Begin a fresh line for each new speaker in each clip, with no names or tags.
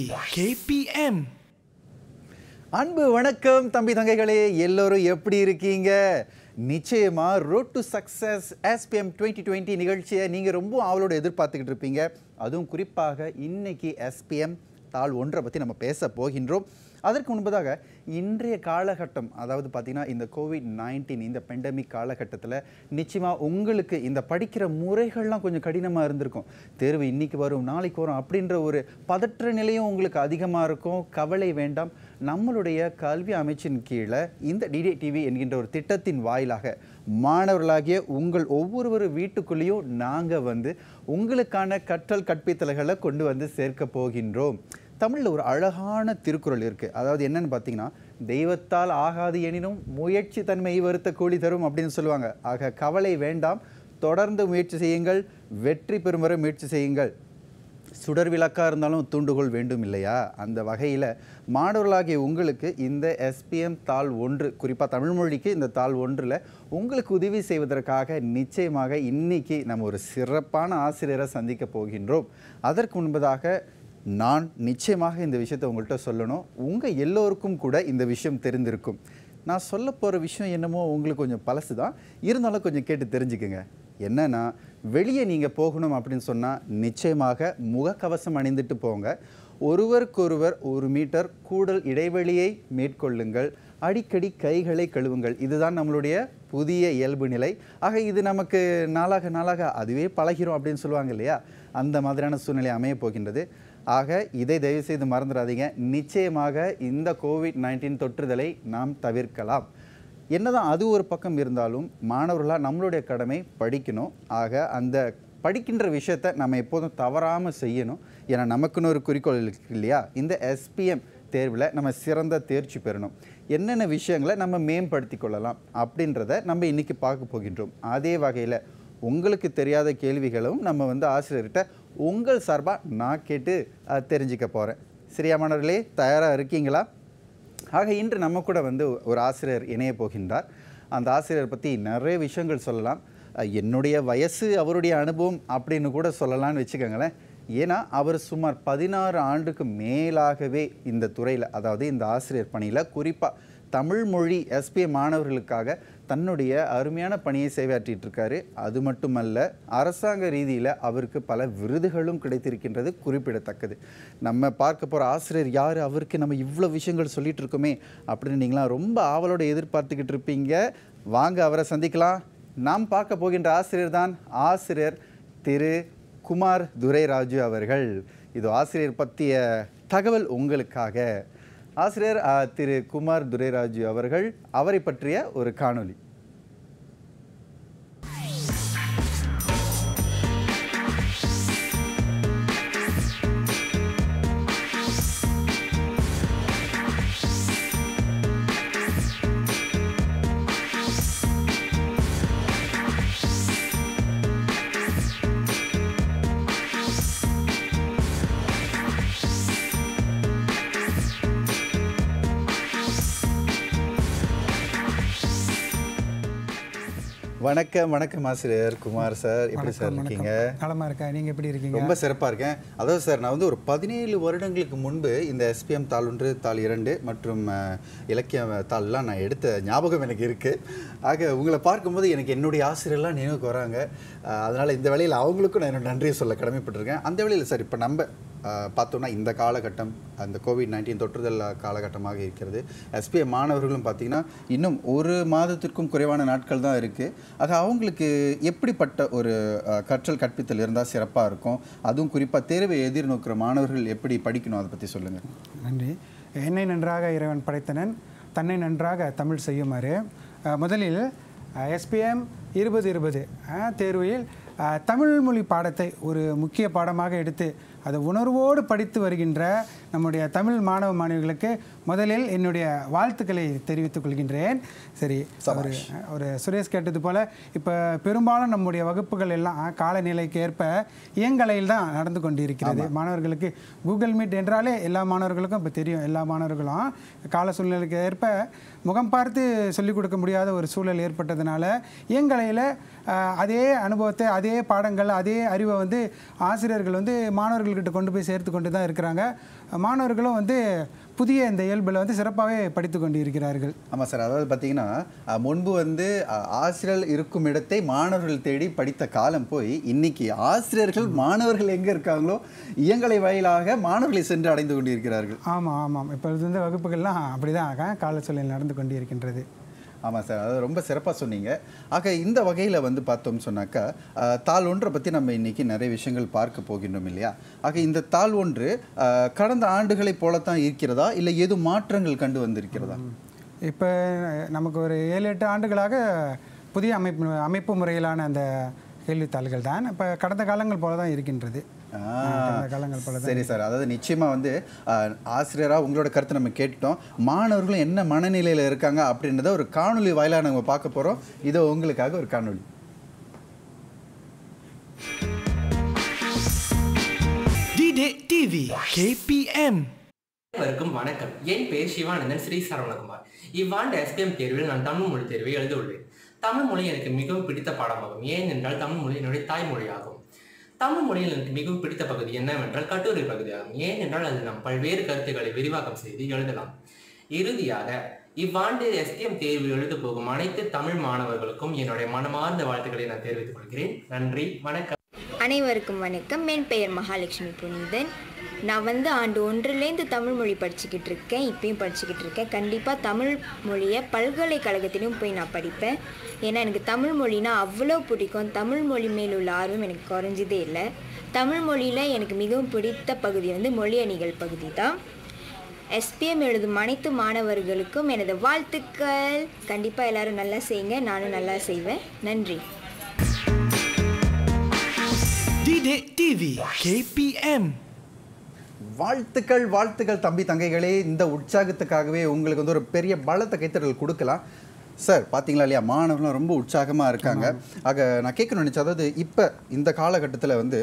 TV KPM
அன்பு வணக்கம் தம்பி தங்கைகளே எல்லோரும் எப்படி இருக்கீங்க நிச்சயமாக road to success SPM twenty twenty நிகழ்ச்சியை நீங்கள் ரொம்ப ஆவலோடு எதிர்பார்த்துக்கிட்டு இருப்பீங்க அதுவும் குறிப்பாக இன்னைக்கு எஸ்பிஎம் தாள் ஒன்றை பற்றி நம்ம பேச போகின்றோம் அதற்கு முன்பதாக இன்றைய காலகட்டம் அதாவது பார்த்தீங்கன்னா இந்த கோவிட் நைன்டீன் இந்த பெண்டமிக் காலகட்டத்தில் நிச்சயமாக உங்களுக்கு இந்த படிக்கிற முறைகள்லாம் கொஞ்சம் கடினமாக இருந்திருக்கும் தேர்வு இன்றைக்கி வரும் நாளைக்கு வரும் அப்படின்ற ஒரு பதற்ற நிலையும் உங்களுக்கு அதிகமாக இருக்கும் கவலை வேண்டாம் நம்மளுடைய கல்வி அமைச்சின் கீழே இந்த டிடி டிவி என்கின்ற ஒரு திட்டத்தின் வாயிலாக மாணவர்களாகிய உங்கள் ஒவ்வொரு வீட்டுக்குள்ளேயும் நாங்கள் வந்து உங்களுக்கான கற்றல் கற்பித்தல்களை கொண்டு வந்து சேர்க்க போகின்றோம் தமிழில் ஒரு அழகான திருக்குறள் இருக்குது அதாவது என்னென்னு பார்த்தீங்கன்னா தெய்வத்தால் ஆகாது எனினும் முயற்சி தன்மை வருத்த கூலி தரும் அப்படின்னு சொல்லுவாங்க ஆக கவலை வேண்டாம் தொடர்ந்து முயற்சி செய்யுங்கள் வெற்றி பெறும் வரை முயற்சி செய்யுங்கள் சுடர் விளக்காக இருந்தாலும் தூண்டுகோள் வேண்டும் இல்லையா அந்த வகையில் மாணவர்களாகிய உங்களுக்கு இந்த எஸ்பிஎம் தாள் ஒன்று குறிப்பாக தமிழ் மொழிக்கு இந்த தாள் ஒன்றில் உங்களுக்கு உதவி செய்வதற்காக நிச்சயமாக இன்றைக்கி நம்ம ஒரு சிறப்பான ஆசிரியரை சந்திக்க போகின்றோம் அதற்கு முன்பதாக நான் நிச்சயமாக இந்த விஷயத்தை உங்கள்கிட்ட சொல்லணும் உங்கள் எல்லோருக்கும் கூட இந்த விஷயம் தெரிந்திருக்கும் நான் சொல்ல போகிற விஷயம் என்னமோ உங்களுக்கு கொஞ்சம் பழசு தான் இருந்தாலும் கொஞ்சம் கேட்டு தெரிஞ்சுக்குங்க என்னென்னா வெளியே நீங்கள் போகணும் அப்படின்னு சொன்னால் நிச்சயமாக முகக்கவசம் அணிந்துட்டு போங்க ஒருவருக்கொருவர் ஒரு மீட்டர் கூடல் இடைவெளியை மேற்கொள்ளுங்கள் அடிக்கடி கைகளை கழுவுங்கள் இதுதான் நம்மளுடைய புதிய இயல்பு நிலை ஆக இது நமக்கு நாளாக நாளாக அதுவே பழகிறோம் அப்படின்னு சொல்லுவாங்க இல்லையா அந்த மாதிரியான சூழ்நிலை அமைய போகின்றது ஆக இதை தயவு செய்து மறந்துடாதீங்க நிச்சயமாக இந்த கோவிட் நைன்டீன் தொற்றுதலை நாம் தவிர்க்கலாம் என்னதான் அது ஒரு பக்கம் இருந்தாலும் மாணவர்களாக நம்மளுடைய கடமை படிக்கணும் ஆக அந்த படிக்கின்ற விஷயத்த நம்ம எப்போதும் தவறாமல் செய்யணும் ஏன்னா நமக்குன்னு ஒரு குறிக்கோள் இருக்கு இல்லையா இந்த எஸ்பிஎம் தேர்வில் நம்ம சிறந்த தேர்ச்சி பெறணும் என்னென்ன விஷயங்களை நம்ம மேம்படுத்தி கொள்ளலாம் அப்படின்றத நம்ம இன்றைக்கி பார்க்க போகின்றோம் அதே வகையில் உங்களுக்கு தெரியாத கேள்விகளும் நம்ம வந்து ஆசிரியர்கிட்ட உங்கள் சார்பாக நான் கேட்டு தெரிஞ்சிக்க போகிறேன் சரியா மாணவர்களே தயாராக இருக்கீங்களா ஆக இன்று நம்ம கூட வந்து ஒரு ஆசிரியர் இணைய போகின்றார் அந்த ஆசிரியர் பற்றி நிறைய விஷயங்கள் சொல்லலாம் என்னுடைய வயசு அவருடைய அனுபவம் அப்படின்னு கூட சொல்லலாம்னு வச்சுக்கோங்களேன் ஏன்னா அவர் சுமார் பதினாறு ஆண்டுக்கு மேலாகவே இந்த துறையில் அதாவது இந்த ஆசிரியர் பணியில் குறிப்பாக தமிழ் மொழி எஸ்பிஏ மாணவர்களுக்காக தன்னுடைய அருமையான பணியை சேவையாற்றிட்டு இருக்காரு அது மட்டுமல்ல அரசாங்க ரீதியில் அவருக்கு பல விருதுகளும் கிடைத்திருக்கின்றது குறிப்பிடத்தக்கது நம்ம பார்க்க போகிற ஆசிரியர் யார் அவருக்கு நம்ம இவ்வளோ விஷயங்கள் சொல்லிட்டு இருக்கோமே அப்படின்னு நீங்களாம் ரொம்ப ஆவலோட எதிர்பார்த்துக்கிட்டு இருப்பீங்க வாங்க அவரை சந்திக்கலாம் நாம் பார்க்க போகின்ற ஆசிரியர் தான் ஆசிரியர் திரு குமார் துரைராஜு அவர்கள் இது ஆசிரியர் பற்றிய தகவல் உங்களுக்காக ஆசிரியர் திரு குமார் துரைராஜு அவர்கள் அவரை பற்றிய ஒரு காணொலி வணக்கம் வணக்கம் ஆசிரியர் குமார் சார் எப்படி சார் இருக்கீங்க
நலமாக இருக்கேன் நீங்கள் எப்படி இருக்கீங்க ரொம்ப
சிறப்பாக இருக்கேன் அதாவது சார் நான் வந்து ஒரு பதினேழு வருடங்களுக்கு முன்பு இந்த எஸ்பிஎம் தாள் ஒன்று தாள் இரண்டு மற்றும் இலக்கிய தாள்லாம் நான் எடுத்த ஞாபகம் எனக்கு இருக்குது ஆக உங்களை பார்க்கும்போது எனக்கு என்னுடைய ஆசிரியர்லாம் நினைவுக்கு வராங்க அதனால் இந்த வேலையில் அவங்களுக்கும் நான் நன்றியை சொல்ல கடமைப்பட்டிருக்கேன் அந்த வேலையில் சார் இப்போ நம்ம பார்த்தோம்னா இந்த காலகட்டம் அந்த கோவிட் நைன்டீன் தொற்றுதல் காலகட்டமாக இருக்கிறது எஸ்பிஐ மாணவர்களும் பார்த்திங்கன்னா இன்னும் ஒரு மாதத்திற்கும் குறைவான நாட்கள் தான் இருக்குது அது அவங்களுக்கு எப்படிப்பட்ட ஒரு கற்றல் கற்பித்தல் இருந்தால் சிறப்பாக இருக்கும் அதுவும் குறிப்பாக தேர்வை எதிர்நோக்கிற மாணவர்கள் எப்படி படிக்கணும் அதை பற்றி சொல்லுங்கள்
நன்றி என்னை நன்றாக இறைவன் படைத்தனன் தன்னை நன்றாக தமிழ் செய்யுமாறு முதலில் எஸ்பிஎம் இருபது இருபது தேர்வில் தமிழ் மொழி பாடத்தை ஒரு முக்கிய பாடமாக எடுத்து அதை உணர்வோடு படித்து வருகின்ற நம்முடைய தமிழ் மாணவ மாணவிகளுக்கு முதலில் என்னுடைய வாழ்த்துக்களை தெரிவித்துக் கொள்கின்றேன் சரி ஒரு ஒரு சுரேஷ் கேட்டது போல் இப்போ பெரும்பாலும் நம்முடைய வகுப்புகள் எல்லாம் காலநிலைக்கு ஏற்ப இயங்கலையில் தான் நடந்து கொண்டிருக்கிறது மாணவர்களுக்கு கூகுள் மீட் என்றாலே எல்லா மாணவர்களுக்கும் இப்போ தெரியும் எல்லா மாணவர்களும் கால சூழ்நிலைக்கு ஏற்ப முகம் பார்த்து சொல்லிக் கொடுக்க முடியாத ஒரு சூழல் ஏற்பட்டதுனால இயங்கலையில் அதே அனுபவத்தை அதே பாடங்கள் அதே அறிவை வந்து ஆசிரியர்கள் வந்து மாணவர்கள்கிட்ட கொண்டு போய் சேர்த்து கொண்டு தான் இருக்கிறாங்க மாணவர்களும் வந்து புதிய இந்த இயல்பில் வந்து சிறப்பாகவே படித்து கொண்டு இருக்கிறார்கள் ஆமாம் சார் அதாவது பார்த்தீங்கன்னா முன்பு வந்து
ஆசிரியர் இருக்கும் இடத்தை மாணவர்கள் தேடி படித்த காலம் போய் இன்னைக்கு ஆசிரியர்கள் மாணவர்கள் எங்கே இருக்காங்களோ இயங்கலை வாயிலாக மாணவர்களை சென்று அடைந்து கொண்டிருக்கிறார்கள்
ஆமாம் ஆமாம் இப்போ வந்து வகுப்புகள்லாம் அப்படி தான் கால சூழல் நடந்து கொண்டிருக்கின்றது ஆமாம் சார் அது ரொம்ப சிறப்பாக
சொன்னீங்க ஆக இந்த வகையில் வந்து பார்த்தோம் சொன்னாக்கா தாள் ஒன்றை பற்றி நம்ம இன்றைக்கி நிறைய விஷயங்கள் பார்க்க போகின்றோம் இல்லையா ஆக இந்த தாள் ஒன்று கடந்த ஆண்டுகளைப் போலத்தான் இருக்கிறதா இல்லை எது
மாற்றங்கள் கண்டு வந்திருக்கிறதா இப்போ நமக்கு ஒரு ஏழு எட்டு ஆண்டுகளாக புதிய அமைப்பு அமைப்பு முறையிலான அந்த கேள்வித்தாள்கள் தான் இப்போ கடந்த காலங்கள் போல தான் இருக்கின்றது சரி
சார் அதாவது நிச்சயமாக வந்து ஆசிரியராக உங்களோட கருத்தை நம்ம கேட்டுட்டோம் மாணவர்களும் என்ன மனநிலையில் இருக்காங்க அப்படின்றத ஒரு காணொலி வாயிலாக நம்ம பார்க்க போகிறோம் இதோ உங்களுக்காக ஒரு காணொலி டிவி கேபிஎம் அனைவருக்கும் வணக்கம்
என் பேர் சிவானந்தன் ஸ்ரீ சரவணகுமார் இவ்வாண்டு எஸ்பிஎம் தேர்வில் நான் தமிழ் மொழி தேர்வை எழுதியுள்ளேன் தமிழ் மொழி எனக்கு மிகவும் பிடித்த பாடமாகும் ஏனென்றால் தமிழ் மொழி என்னுடைய தாய்மொழியாகும் தமிழ் மொழியில் எனக்கு மிகவும் பிடித்த பகுதி என்னவென்றால் கட்டுரை பகுதியாகும் ஏனென்றால் அதில் நாம் பல்வேறு கருத்துக்களை விரிவாக்கம் செய்து எழுதலாம் இறுதியாக இவ்வாண்டு எஸ்டிஎம் தேர்வு எழுத போகும் அனைத்து தமிழ் மாணவர்களுக்கும் என்னுடைய மனமார்ந்த வாழ்த்துக்களை நான் தெரிவித்துக் கொள்கிறேன் நன்றி வணக்கம் அனைவருக்கும் வணக்கம் என் பெயர் மகாலட்சுமி புனிதன் நான் வந்து ஆண்டு ஒன்றுலேருந்து தமிழ் மொழி படிச்சுக்கிட்டு இருக்கேன் இப்பயும் படிச்சுக்கிட்டு இருக்கேன் கண்டிப்பாக தமிழ் மொழியை பல்கலைக்கழகத்திலையும் போய் நான் படிப்பேன் ஏன்னா எனக்கு தமிழ் மொழினா அவ்வளோ பிடிக்கும் தமிழ் மொழி மேல் உள்ள ஆர்வம் எனக்கு குறைஞ்சதே இல்லை தமிழ் மொழியில் எனக்கு மிகவும் பிடித்த பகுதி வந்து மொழி அணிகள் பகுதி தான் எஸ்பிஎம் எழுதும் அனைத்து மாணவர்களுக்கும் எனது வாழ்த்துக்கள் கண்டிப்பாக எல்லோரும் நல்லா செய்யுங்க நானும் நல்லா செய்வேன் நன்றி
டிடே டிவி
கேபிஎம் வாழ்த்துக்கள் வாழ்த்துக்கள் தம்பி தங்கைகளே இந்த உற்சாகத்துக்காகவே உங்களுக்கு வந்து ஒரு பெரிய பலத்தை கைத்தறல் கொடுக்கலாம் சார் பார்த்தீங்களா இல்லையா மாணவர்களும் ரொம்ப உற்சாகமாக இருக்காங்க ஆக நான் கேட்கணும்னு நினச்சேன் அதாவது இப்போ இந்த காலகட்டத்தில் வந்து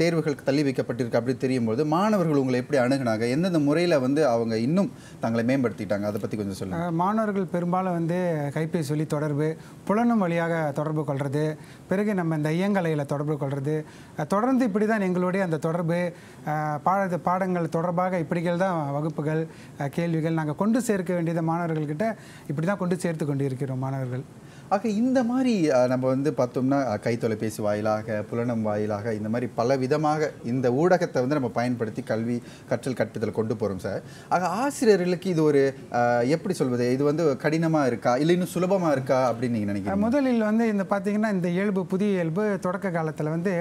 தேர்வுகளுக்கு தள்ளி வைக்கப்பட்டிருக்கு அப்படின்னு தெரியும் போது மாணவர்கள் உங்களை எப்படி அணுகுனாங்க எந்தெந்த முறையில் வந்து அவங்க இன்னும் தங்களை மேம்படுத்திட்டாங்க அதை பற்றி கொஞ்சம் சொல்லுங்கள்
மாணவர்கள் பெரும்பாலும் வந்து கைபேசி வழி தொடர்பு புலனும் வழியாக தொடர்பு கொள்வது பிறகு நம்ம இந்த ஐயங்கலையில் தொடர்பு கொள்வது தொடர்ந்து இப்படி தான் எங்களுடைய அந்த தொடர்பு பாட பாடங்கள் தொடர்பாக இப்படிகள் தான் வகுப்புகள் கேள்விகள் நாங்கள் கொண்டு சேர்க்க வேண்டியதை மாணவர்கள்கிட்ட இப்படி தான் கொண்டு சேர்த்து கொண்டு கொண்டிருக்கிறோம் மாணவர்கள் ஆக
இந்த மாதிரி நம்ம வந்து பார்த்தோம்னா கைத்தொலைபேசி வாயிலாக புலனம் வாயிலாக இந்த மாதிரி பல விதமாக இந்த ஊடகத்தை வந்து நம்ம பயன்படுத்தி கல்வி கற்றல் கற்பித்தல் கொண்டு போகிறோம் சார் ஆக ஆசிரியர்களுக்கு இது ஒரு எப்படி சொல்வது இது வந்து கடினமாக இருக்கா இல்லை இன்னும் சுலபமாக இருக்கா அப்படின்னு நீங்கள் நினைக்கிறீங்க
முதலில் வந்து இந்த பார்த்தீங்கன்னா இந்த இயல்பு புதிய இயல்பு தொடக்க காலத்தில் வந்து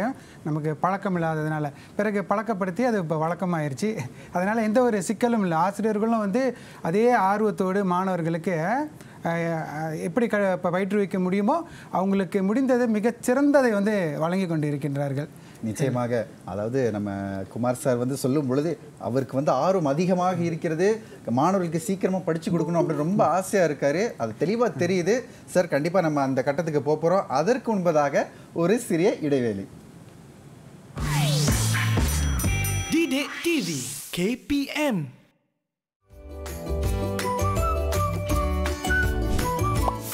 நமக்கு பழக்கம் இல்லாததுனால பிறகு பழக்கப்படுத்தி அது இப்போ வழக்கமாயிருச்சு அதனால் எந்த ஒரு சிக்கலும் இல்லை ஆசிரியர்களும் வந்து அதே ஆர்வத்தோடு மாணவர்களுக்கு எப்படி க பயிற்றுவிக்க முடியுமோ அவங்களுக்கு முடிந்தது மிகச் சிறந்ததை வந்து வழங்கி கொண்டு இருக்கின்றார்கள் நிச்சயமாக
அதாவது நம்ம குமார் சார் வந்து சொல்லும் பொழுது அவருக்கு வந்து ஆர்வம் அதிகமாக இருக்கிறது மாணவர்களுக்கு சீக்கிரமாக படித்து கொடுக்கணும் அப்படின்னு ரொம்ப ஆசையாக இருக்கார் அது தெளிவாக தெரியுது சார் கண்டிப்பாக நம்ம அந்த கட்டத்துக்கு போகிறோம் அதற்கு முன்பதாக ஒரு சிறிய இடைவேளி
DD TV KPM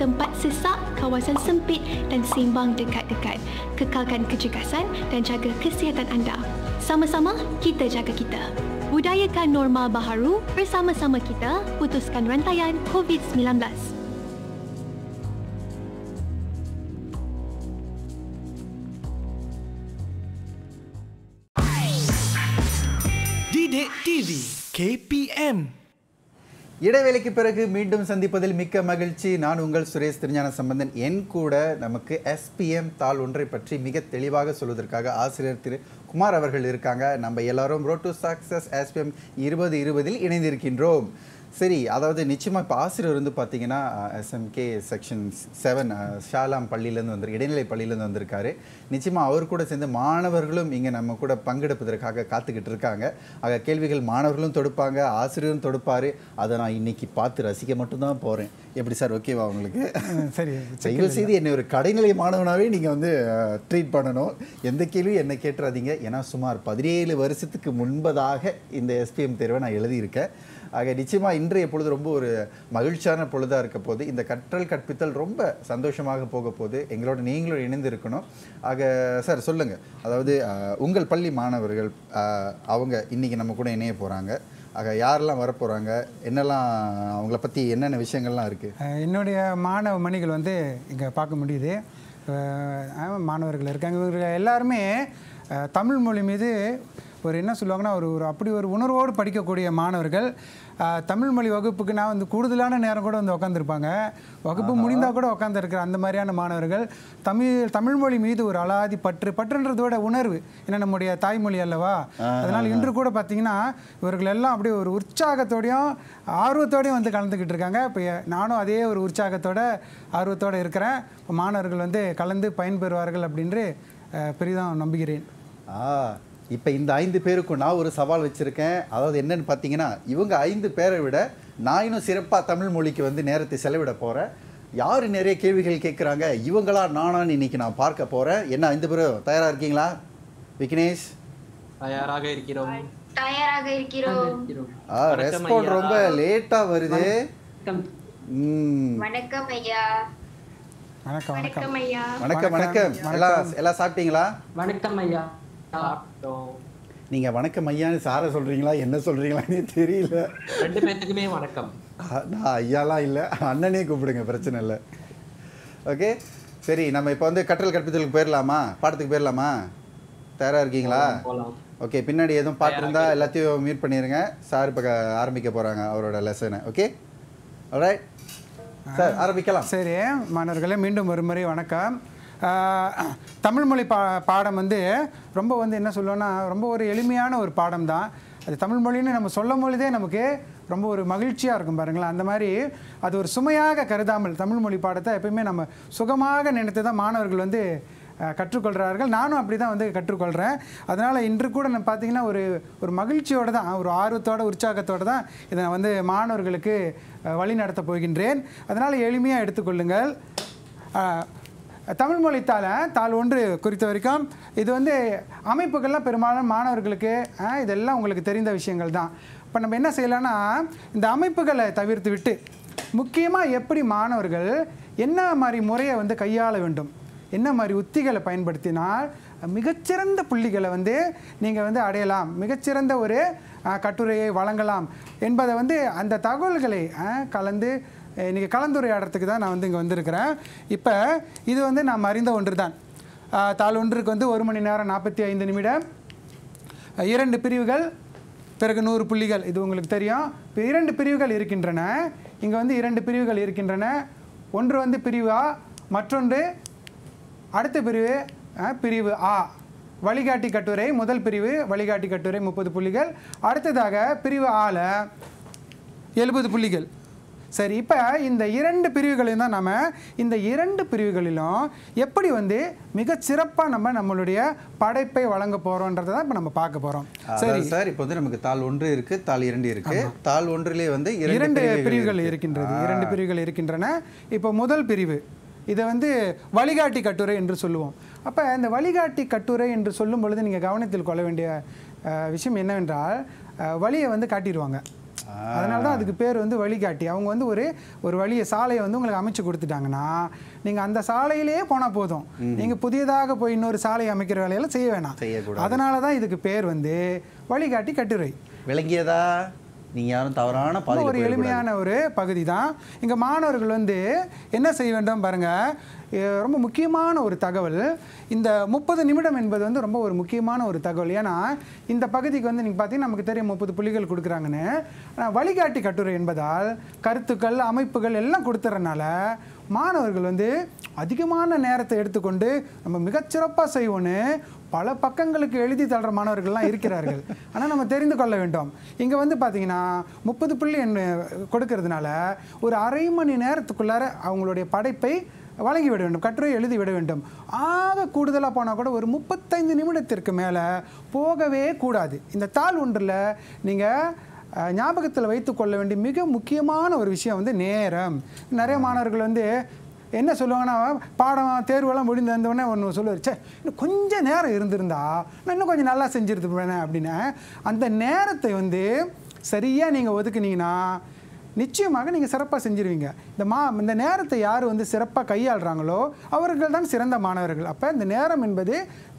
tempat sesak, kawasan sempit dan simbang dekat-dekat. Kekalkan kejegasan dan jaga kesihatan anda. Sama-sama kita jaga kita. Budayakan norma baharu bersama-sama kita putuskan rantaian COVID-19.
KPM இடைவேளைக்கு பிறகு மீண்டும் சந்திப்பதில் மிக்க மகிழ்ச்சி நான் உங்கள் சுரேஷ் திருஞான சம்பந்தன் என் கூட நமக்கு எஸ்பிஎம் தாள் ஒன்றை பற்றி மிக தெளிவாக சொல்வதற்காக ஆசிரியர் திரு குமார் அவர்கள் இருக்காங்க நம்ம எல்லாரும் ரோட் டு சக்சஸ் எஸ்பிஎம் இருபது இருபதில் இணைந்திருக்கின்றோம் சரி அதாவது நிச்சயமாக இப்போ ஆசிரியர் வந்து பார்த்தீங்கன்னா எஸ்எம்கே செக்ஷன் செவன் ஷாலாம் பள்ளியிலேருந்து வந்து இடைநிலை பள்ளியிலேருந்து வந்திருக்காரு நிச்சயமாக அவர் கூட சேர்ந்து மாணவர்களும் இங்கே நம்ம கூட பங்கெடுப்பதற்காக காத்துக்கிட்டு இருக்காங்க ஆக கேள்விகள் மாணவர்களும் தொடுப்பாங்க ஆசிரியரும் தொடுப்பார் அதை நான் இன்னைக்கு பார்த்து ரசிக்க மட்டும்தான் போகிறேன் எப்படி சார் ஓகேவா உங்களுக்கு சரி தயவு செய்து என்னை ஒரு கடைநிலை மாணவனாகவே நீங்கள் வந்து ட்ரீட் பண்ணணும் எந்த கேள்வியும் என்னை கேட்டுறாதீங்க ஏன்னா சுமார் பதினேழு வருஷத்துக்கு முன்பதாக இந்த எஸ்பிஎம் தேர்வை நான் எழுதியிருக்கேன் ஆக நிச்சயமாக இன்றைய பொழுது ரொம்ப ஒரு மகிழ்ச்சியான பொழுதாக இருக்க போது இந்த கற்றல் கற்பித்தல் ரொம்ப சந்தோஷமாக போக போது எங்களோட நீங்களும் இணைந்து இருக்கணும் ஆக சார் சொல்லுங்கள் அதாவது உங்கள் பள்ளி மாணவர்கள் அவங்க இன்றைக்கி நம்ம கூட இணைய போகிறாங்க ஆக யாரெல்லாம் வரப்போகிறாங்க என்னெல்லாம் அவங்கள பற்றி என்னென்ன விஷயங்கள்லாம் இருக்குது
என்னுடைய மாணவ மணிகள் வந்து இங்கே பார்க்க முடியுது மாணவர்கள் இருக்காங்க இவங்க எல்லாருமே தமிழ் மொழி மீது ஒரு என்ன சொல்லுவாங்கன்னா ஒரு ஒரு அப்படி ஒரு உணர்வோடு படிக்கக்கூடிய மாணவர்கள் தமிழ் மொழி வகுப்புக்கு நான் வந்து கூடுதலான நேரம் கூட வந்து உட்காந்துருப்பாங்க வகுப்பு முடிந்தால் கூட உக்காந்துருக்குற அந்த மாதிரியான மாணவர்கள் தமிழ் தமிழ் மொழி மீது ஒரு அலாதி பற்று பற்றுன்றதோட உணர்வு என்ன நம்முடைய தாய்மொழி அல்லவா அதனால் இன்று கூட பார்த்தீங்கன்னா இவர்கள் எல்லாம் அப்படியே ஒரு உற்சாகத்தோடையும் ஆர்வத்தோடையும் வந்து கலந்துக்கிட்டு இருக்காங்க இப்போ நானும் அதே ஒரு உற்சாகத்தோட ஆர்வத்தோடு இருக்கிறேன் மாணவர்கள் வந்து கலந்து பயன்பெறுவார்கள் அப்படின்று பெரிதான் நம்புகிறேன்
ஆ இப்போ இந்த ஐந்து பேருக்கும் நான் ஒரு சவால் வச்சுருக்கேன் அதாவது என்னென்னு பார்த்தீங்கன்னா இவங்க ஐந்து பேரை விட நான் இன்னும் சிறப்பாக தமிழ் மொழிக்கு வந்து நேரத்தை செலவிட போகிறேன் யார் நிறைய கேள்விகள் கேட்குறாங்க இவங்களா நானான்னு இன்றைக்கி நான் பார்க்க போகிறேன் என்ன ஐந்து பேரும் தயாராக இருக்கீங்களா விக்னேஷ்
தயாராக இருக்கிறோம் தயாராக இருக்கிறோம்
ஆ ரெஸ்பாண்ட் ரொம்ப லேட்டாக வருது
வணக்கம் ஐயா
வணக்கம் வணக்கம்
வணக்கம் வணக்கம்
எல்லாம் எல்லாம் சாப்பிட்டீங்களா வணக்கம் ஐயா நீங்கள் வணக்கம் ஐயான்னு சாரை சொல்கிறீங்களா என்ன சொல்கிறீங்களான்னு தெரியல ரெண்டு பேர்த்துக்குமே வணக்கம் நான் ஐயாலாம் இல்லை அண்ணனே கூப்பிடுங்க பிரச்சனை இல்லை ஓகே சரி நம்ம இப்போ வந்து கற்றல் கற்பித்தலுக்கு போயிடலாமா பாடத்துக்கு போயிடலாமா தயாராக இருக்கீங்களா ஓகே பின்னாடி எதுவும் பார்த்துருந்தா எல்லாத்தையும் மியூட் பண்ணிடுங்க சார் இப்போ ஆரம்பிக்க போகிறாங்க
அவரோட லெசனை ஓகே ரைட் சார் ஆரம்பிக்கலாம் சரி மாணவர்களே மீண்டும் ஒரு முறை வணக்கம் தமிழ்மொழி பா பாடம் வந்து ரொம்ப வந்து என்ன சொல்லுவோன்னா ரொம்ப ஒரு எளிமையான ஒரு பாடம் தான் அது தமிழ் மொழின்னு நம்ம சொல்லும் பொழுதே நமக்கு ரொம்ப ஒரு மகிழ்ச்சியாக இருக்கும் பாருங்களேன் அந்த மாதிரி அது ஒரு சுமையாக கருதாமல் தமிழ் மொழி பாடத்தை எப்பயுமே நம்ம சுகமாக நினைத்து தான் மாணவர்கள் வந்து கற்றுக்கொள்கிறார்கள் நானும் அப்படி தான் வந்து கற்றுக்கொள்கிறேன் அதனால் இன்று கூட நான் பார்த்தீங்கன்னா ஒரு ஒரு மகிழ்ச்சியோடு தான் ஒரு ஆர்வத்தோட உற்சாகத்தோடு தான் இதை நான் வந்து மாணவர்களுக்கு வழி போகின்றேன் அதனால் எளிமையாக எடுத்துக்கொள்ளுங்கள் தமிழ் மொழி தாள் ஒன்று குறித்த வரைக்கும் இது வந்து அமைப்புகள்லாம் பெரும்பாலும் மாணவர்களுக்கு இதெல்லாம் உங்களுக்கு தெரிந்த விஷயங்கள் தான் இப்போ நம்ம என்ன செய்யலாம்னா இந்த அமைப்புகளை தவிர்த்து விட்டு முக்கியமாக எப்படி மாணவர்கள் என்ன மாதிரி முறையை வந்து கையாள வேண்டும் என்ன மாதிரி உத்திகளை பயன்படுத்தினால் மிகச்சிறந்த புள்ளிகளை வந்து நீங்கள் வந்து அடையலாம் மிகச்சிறந்த ஒரு கட்டுரையை வழங்கலாம் என்பதை வந்து அந்த தகவல்களை கலந்து இன்றைக்கி கலந்துரையாடுறதுக்கு தான் நான் வந்து இங்கே வந்திருக்கிறேன் இப்போ இது வந்து நாம் அறிந்த ஒன்று தான் தாள் ஒன்றுக்கு வந்து ஒரு மணி நேரம் நாற்பத்தி ஐந்து நிமிடம் இரண்டு பிரிவுகள் பிறகு நூறு புள்ளிகள் இது உங்களுக்கு தெரியும் இப்போ இரண்டு பிரிவுகள் இருக்கின்றன இங்கே வந்து இரண்டு பிரிவுகள் இருக்கின்றன ஒன்று வந்து பிரிவு மற்றொன்று அடுத்த பிரிவு பிரிவு ஆ வழிகாட்டி கட்டுரை முதல் பிரிவு வழிகாட்டி கட்டுரை முப்பது புள்ளிகள் அடுத்ததாக பிரிவு ஆல எழுபது புள்ளிகள் சரி இப்போ இந்த இரண்டு பிரிவுகளையும் தான் நம்ம இந்த இரண்டு பிரிவுகளிலும் எப்படி வந்து மிக சிறப்பாக நம்ம நம்மளுடைய படைப்பை வழங்க போகிறோன்றதை தான் இப்போ நம்ம பார்க்க போகிறோம் சரி
சார் இப்போ வந்து நமக்கு தாள் ஒன்று இருக்குது தாள் இரண்டு இருக்குது தாள் ஒன்றிலே வந்து இரண்டு பிரிவுகள் இருக்கின்றது இரண்டு
பிரிவுகள் இருக்கின்றன இப்போ முதல் பிரிவு இதை வந்து வழிகாட்டி கட்டுரை என்று சொல்லுவோம் அப்போ இந்த வழிகாட்டி கட்டுரை என்று சொல்லும் பொழுது நீங்கள் கவனத்தில் கொள்ள வேண்டிய விஷயம் என்னவென்றால் வழியை வந்து காட்டிடுவாங்க அதனால தான் அதுக்கு பேர் வந்து வழிகாட்டி அவங்க வந்து ஒரு ஒரு வழியை சாலையை வந்து உங்களுக்கு அமைச்சு கொடுத்துட்டாங்கன்னா நீங்கள் அந்த சாலையிலேயே போனால் போதும் நீங்கள் புதியதாக போய் இன்னொரு சாலையை அமைக்கிற வேலையெல்லாம் செய்ய
வேணாம் அதனால
தான் இதுக்கு பேர் வந்து வழிகாட்டி கட்டுரை விளங்கியதா
நீங்கள் யாரும் தவறான பாதை ஒரு எளிமையான
ஒரு பகுதி தான் இங்கே மாணவர்கள் வந்து என்ன செய்ய வேண்டும் பாருங்கள் ரொம்ப முக்கியமான ஒரு தகவல் இந்த முப்பது நிமிடம் என்பது வந்து ரொம்ப ஒரு முக்கியமான ஒரு தகவல் ஏன்னா இந்த பகுதிக்கு வந்து நீங்கள் பார்த்தீங்கன்னா நமக்கு தெரியும் முப்பது புள்ளிகள் கொடுக்குறாங்கன்னு வழிகாட்டி கட்டுரை என்பதால் கருத்துக்கள் அமைப்புகள் எல்லாம் கொடுத்துறனால மாணவர்கள் வந்து அதிகமான நேரத்தை எடுத்துக்கொண்டு நம்ம மிகச்சிறப்பாக செய்வோன்னு பல பக்கங்களுக்கு எழுதி தள்ளுற மாணவர்கள்லாம் இருக்கிறார்கள் ஆனால் நம்ம தெரிந்து கொள்ள வேண்டும் இங்கே வந்து பார்த்தீங்கன்னா முப்பது புள்ளி எண் கொடுக்கறதுனால ஒரு அரை மணி நேரத்துக்குள்ளார அவங்களுடைய படைப்பை வழங்கி விட வேண்டும் கட்டுரை எழுதி விட வேண்டும் ஆக கூடுதலாக போனால் கூட ஒரு முப்பத்தைந்து நிமிடத்திற்கு மேலே போகவே கூடாது இந்த தாள் ஒன்றில் நீங்கள் ஞாபகத்தில் வைத்து கொள்ள வேண்டிய மிக முக்கியமான ஒரு விஷயம் வந்து நேரம் நிறைய மாணவர்கள் வந்து என்ன சொல்லுவாங்கன்னா பாடம் தேர்வெல்லாம் முடிந்து வந்தவொடனே ஒன்று சொல்லுவார் சே இன்னும் கொஞ்சம் நேரம் இருந்திருந்தா நான் இன்னும் கொஞ்சம் நல்லா செஞ்சுருப்பேன் அப்படின்னா அந்த நேரத்தை வந்து சரியாக நீங்கள் ஒதுக்குனீங்கன்னா நிச்சயமாக நீங்கள் சிறப்பாக செஞ்சுருவீங்க இந்த மா இந்த நேரத்தை யார் வந்து சிறப்பாக கையாளுறாங்களோ அவர்கள் தான் சிறந்த மாணவர்கள் அப்போ இந்த நேரம் என்பது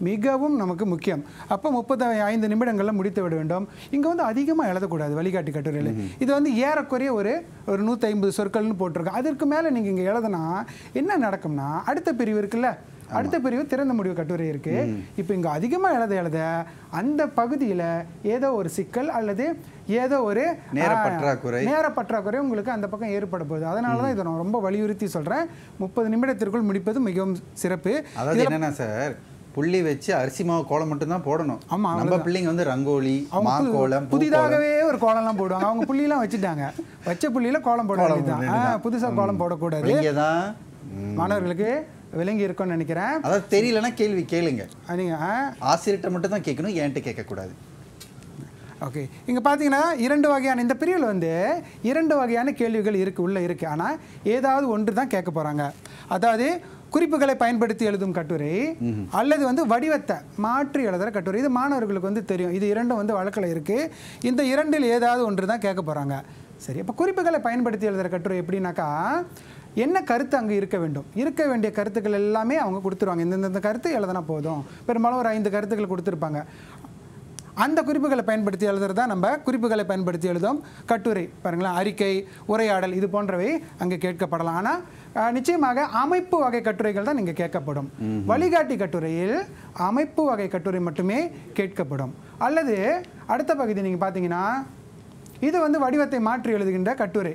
மிகவும் நமக்கு முக்கியம் அப்போ முப்பது ஐந்து நிமிடங்களில் முடித்து விட வேண்டும் இங்கே வந்து அதிகமாக எழுதக்கூடாது வழிகாட்டி கட்டுரையில் இது வந்து ஏறக்குறைய ஒரு ஒரு நூற்றி ஐம்பது சொற்கள்னு போட்டிருக்கோம் அதற்கு மேலே நீங்கள் இங்கே எழுதுனா என்ன நடக்கும்னா அடுத்த பிரிவு இருக்குல்ல அடுத்த பிரிவு திறந்த முடிவு கட்டுரை இருக்கு இப்போ இங்கே அதிகமாக எழுத எழுத அந்த பகுதியில் ஏதோ ஒரு சிக்கல் அல்லது ஏதோ ஒரு நேர பற்றாக்குறை நேர பற்றாக்குறை உங்களுக்கு அந்த பக்கம் ஏற்பட போகுது அதனால தான் இதை நான் ரொம்ப வலியுறுத்தி சொல்கிறேன் முப்பது நிமிடத்திற்குள் முடிப்பது மிகவும்
சிறப்பு அதாவது என்னன்னா சார் புள்ளி வச்சு அரிசி மாவு கோலம் மட்டும் தான் போடணும் ஆமா நம்ம பிள்ளைங்க வந்து ரங்கோலி கோலம் புதிதாகவே
ஒரு கோலம்லாம் போடுவாங்க அவங்க எல்லாம் வச்சுட்டாங்க வச்ச புள்ளியில கோலம் போட வேண்டியதான் புதுசா கோலம் போடக்கூடாது மாணவர்களுக்கு விளங்கி இருக்கும்னு நினைக்கிறேன் அதாவது தெரியலன்னா கேள்வி கேளுங்க நீங்கள் ஆசிரியர்கிட்ட மட்டும் தான் கேட்கணும் ஏன்ட்டு கேட்கக்கூடாது ஓகே இங்கே பார்த்தீங்கன்னா இரண்டு வகையான இந்த பிரிவில் வந்து இரண்டு வகையான கேள்விகள் இருக்குது உள்ளே இருக்குது ஆனால் ஏதாவது ஒன்று தான் கேட்க போகிறாங்க அதாவது குறிப்புகளை பயன்படுத்தி எழுதும் கட்டுரை அல்லது வந்து வடிவத்தை மாற்றி எழுதுகிற கட்டுரை இது மாணவர்களுக்கு வந்து தெரியும் இது இரண்டும் வந்து வழக்கில் இருக்குது இந்த இரண்டில் ஏதாவது ஒன்று தான் கேட்க போகிறாங்க சரி அப்போ குறிப்புகளை பயன்படுத்தி எழுதுகிற கட்டுரை எப்படின்னாக்கா என்ன கருத்து அங்கே இருக்க வேண்டும் இருக்க வேண்டிய கருத்துக்கள் எல்லாமே அவங்க கொடுத்துருவாங்க இந்தந்த கருத்து எழுதனா போதும் பெரும்பாலும் ஒரு ஐந்து கருத்துக்கள் கொடுத்துருப்பாங்க அந்த குறிப்புகளை பயன்படுத்தி எழுதுறதா தான் நம்ம குறிப்புகளை பயன்படுத்தி எழுதும் கட்டுரை பாருங்களேன் அறிக்கை உரையாடல் இது போன்றவை அங்கே கேட்கப்படலாம் ஆனால் நிச்சயமாக அமைப்பு வகை கட்டுரைகள் தான் இங்கே கேட்கப்படும் வழிகாட்டி கட்டுரையில் அமைப்பு வகை கட்டுரை மட்டுமே கேட்கப்படும் அல்லது அடுத்த பகுதி நீங்கள் பார்த்தீங்கன்னா இது வந்து வடிவத்தை மாற்றி எழுதுகின்ற கட்டுரை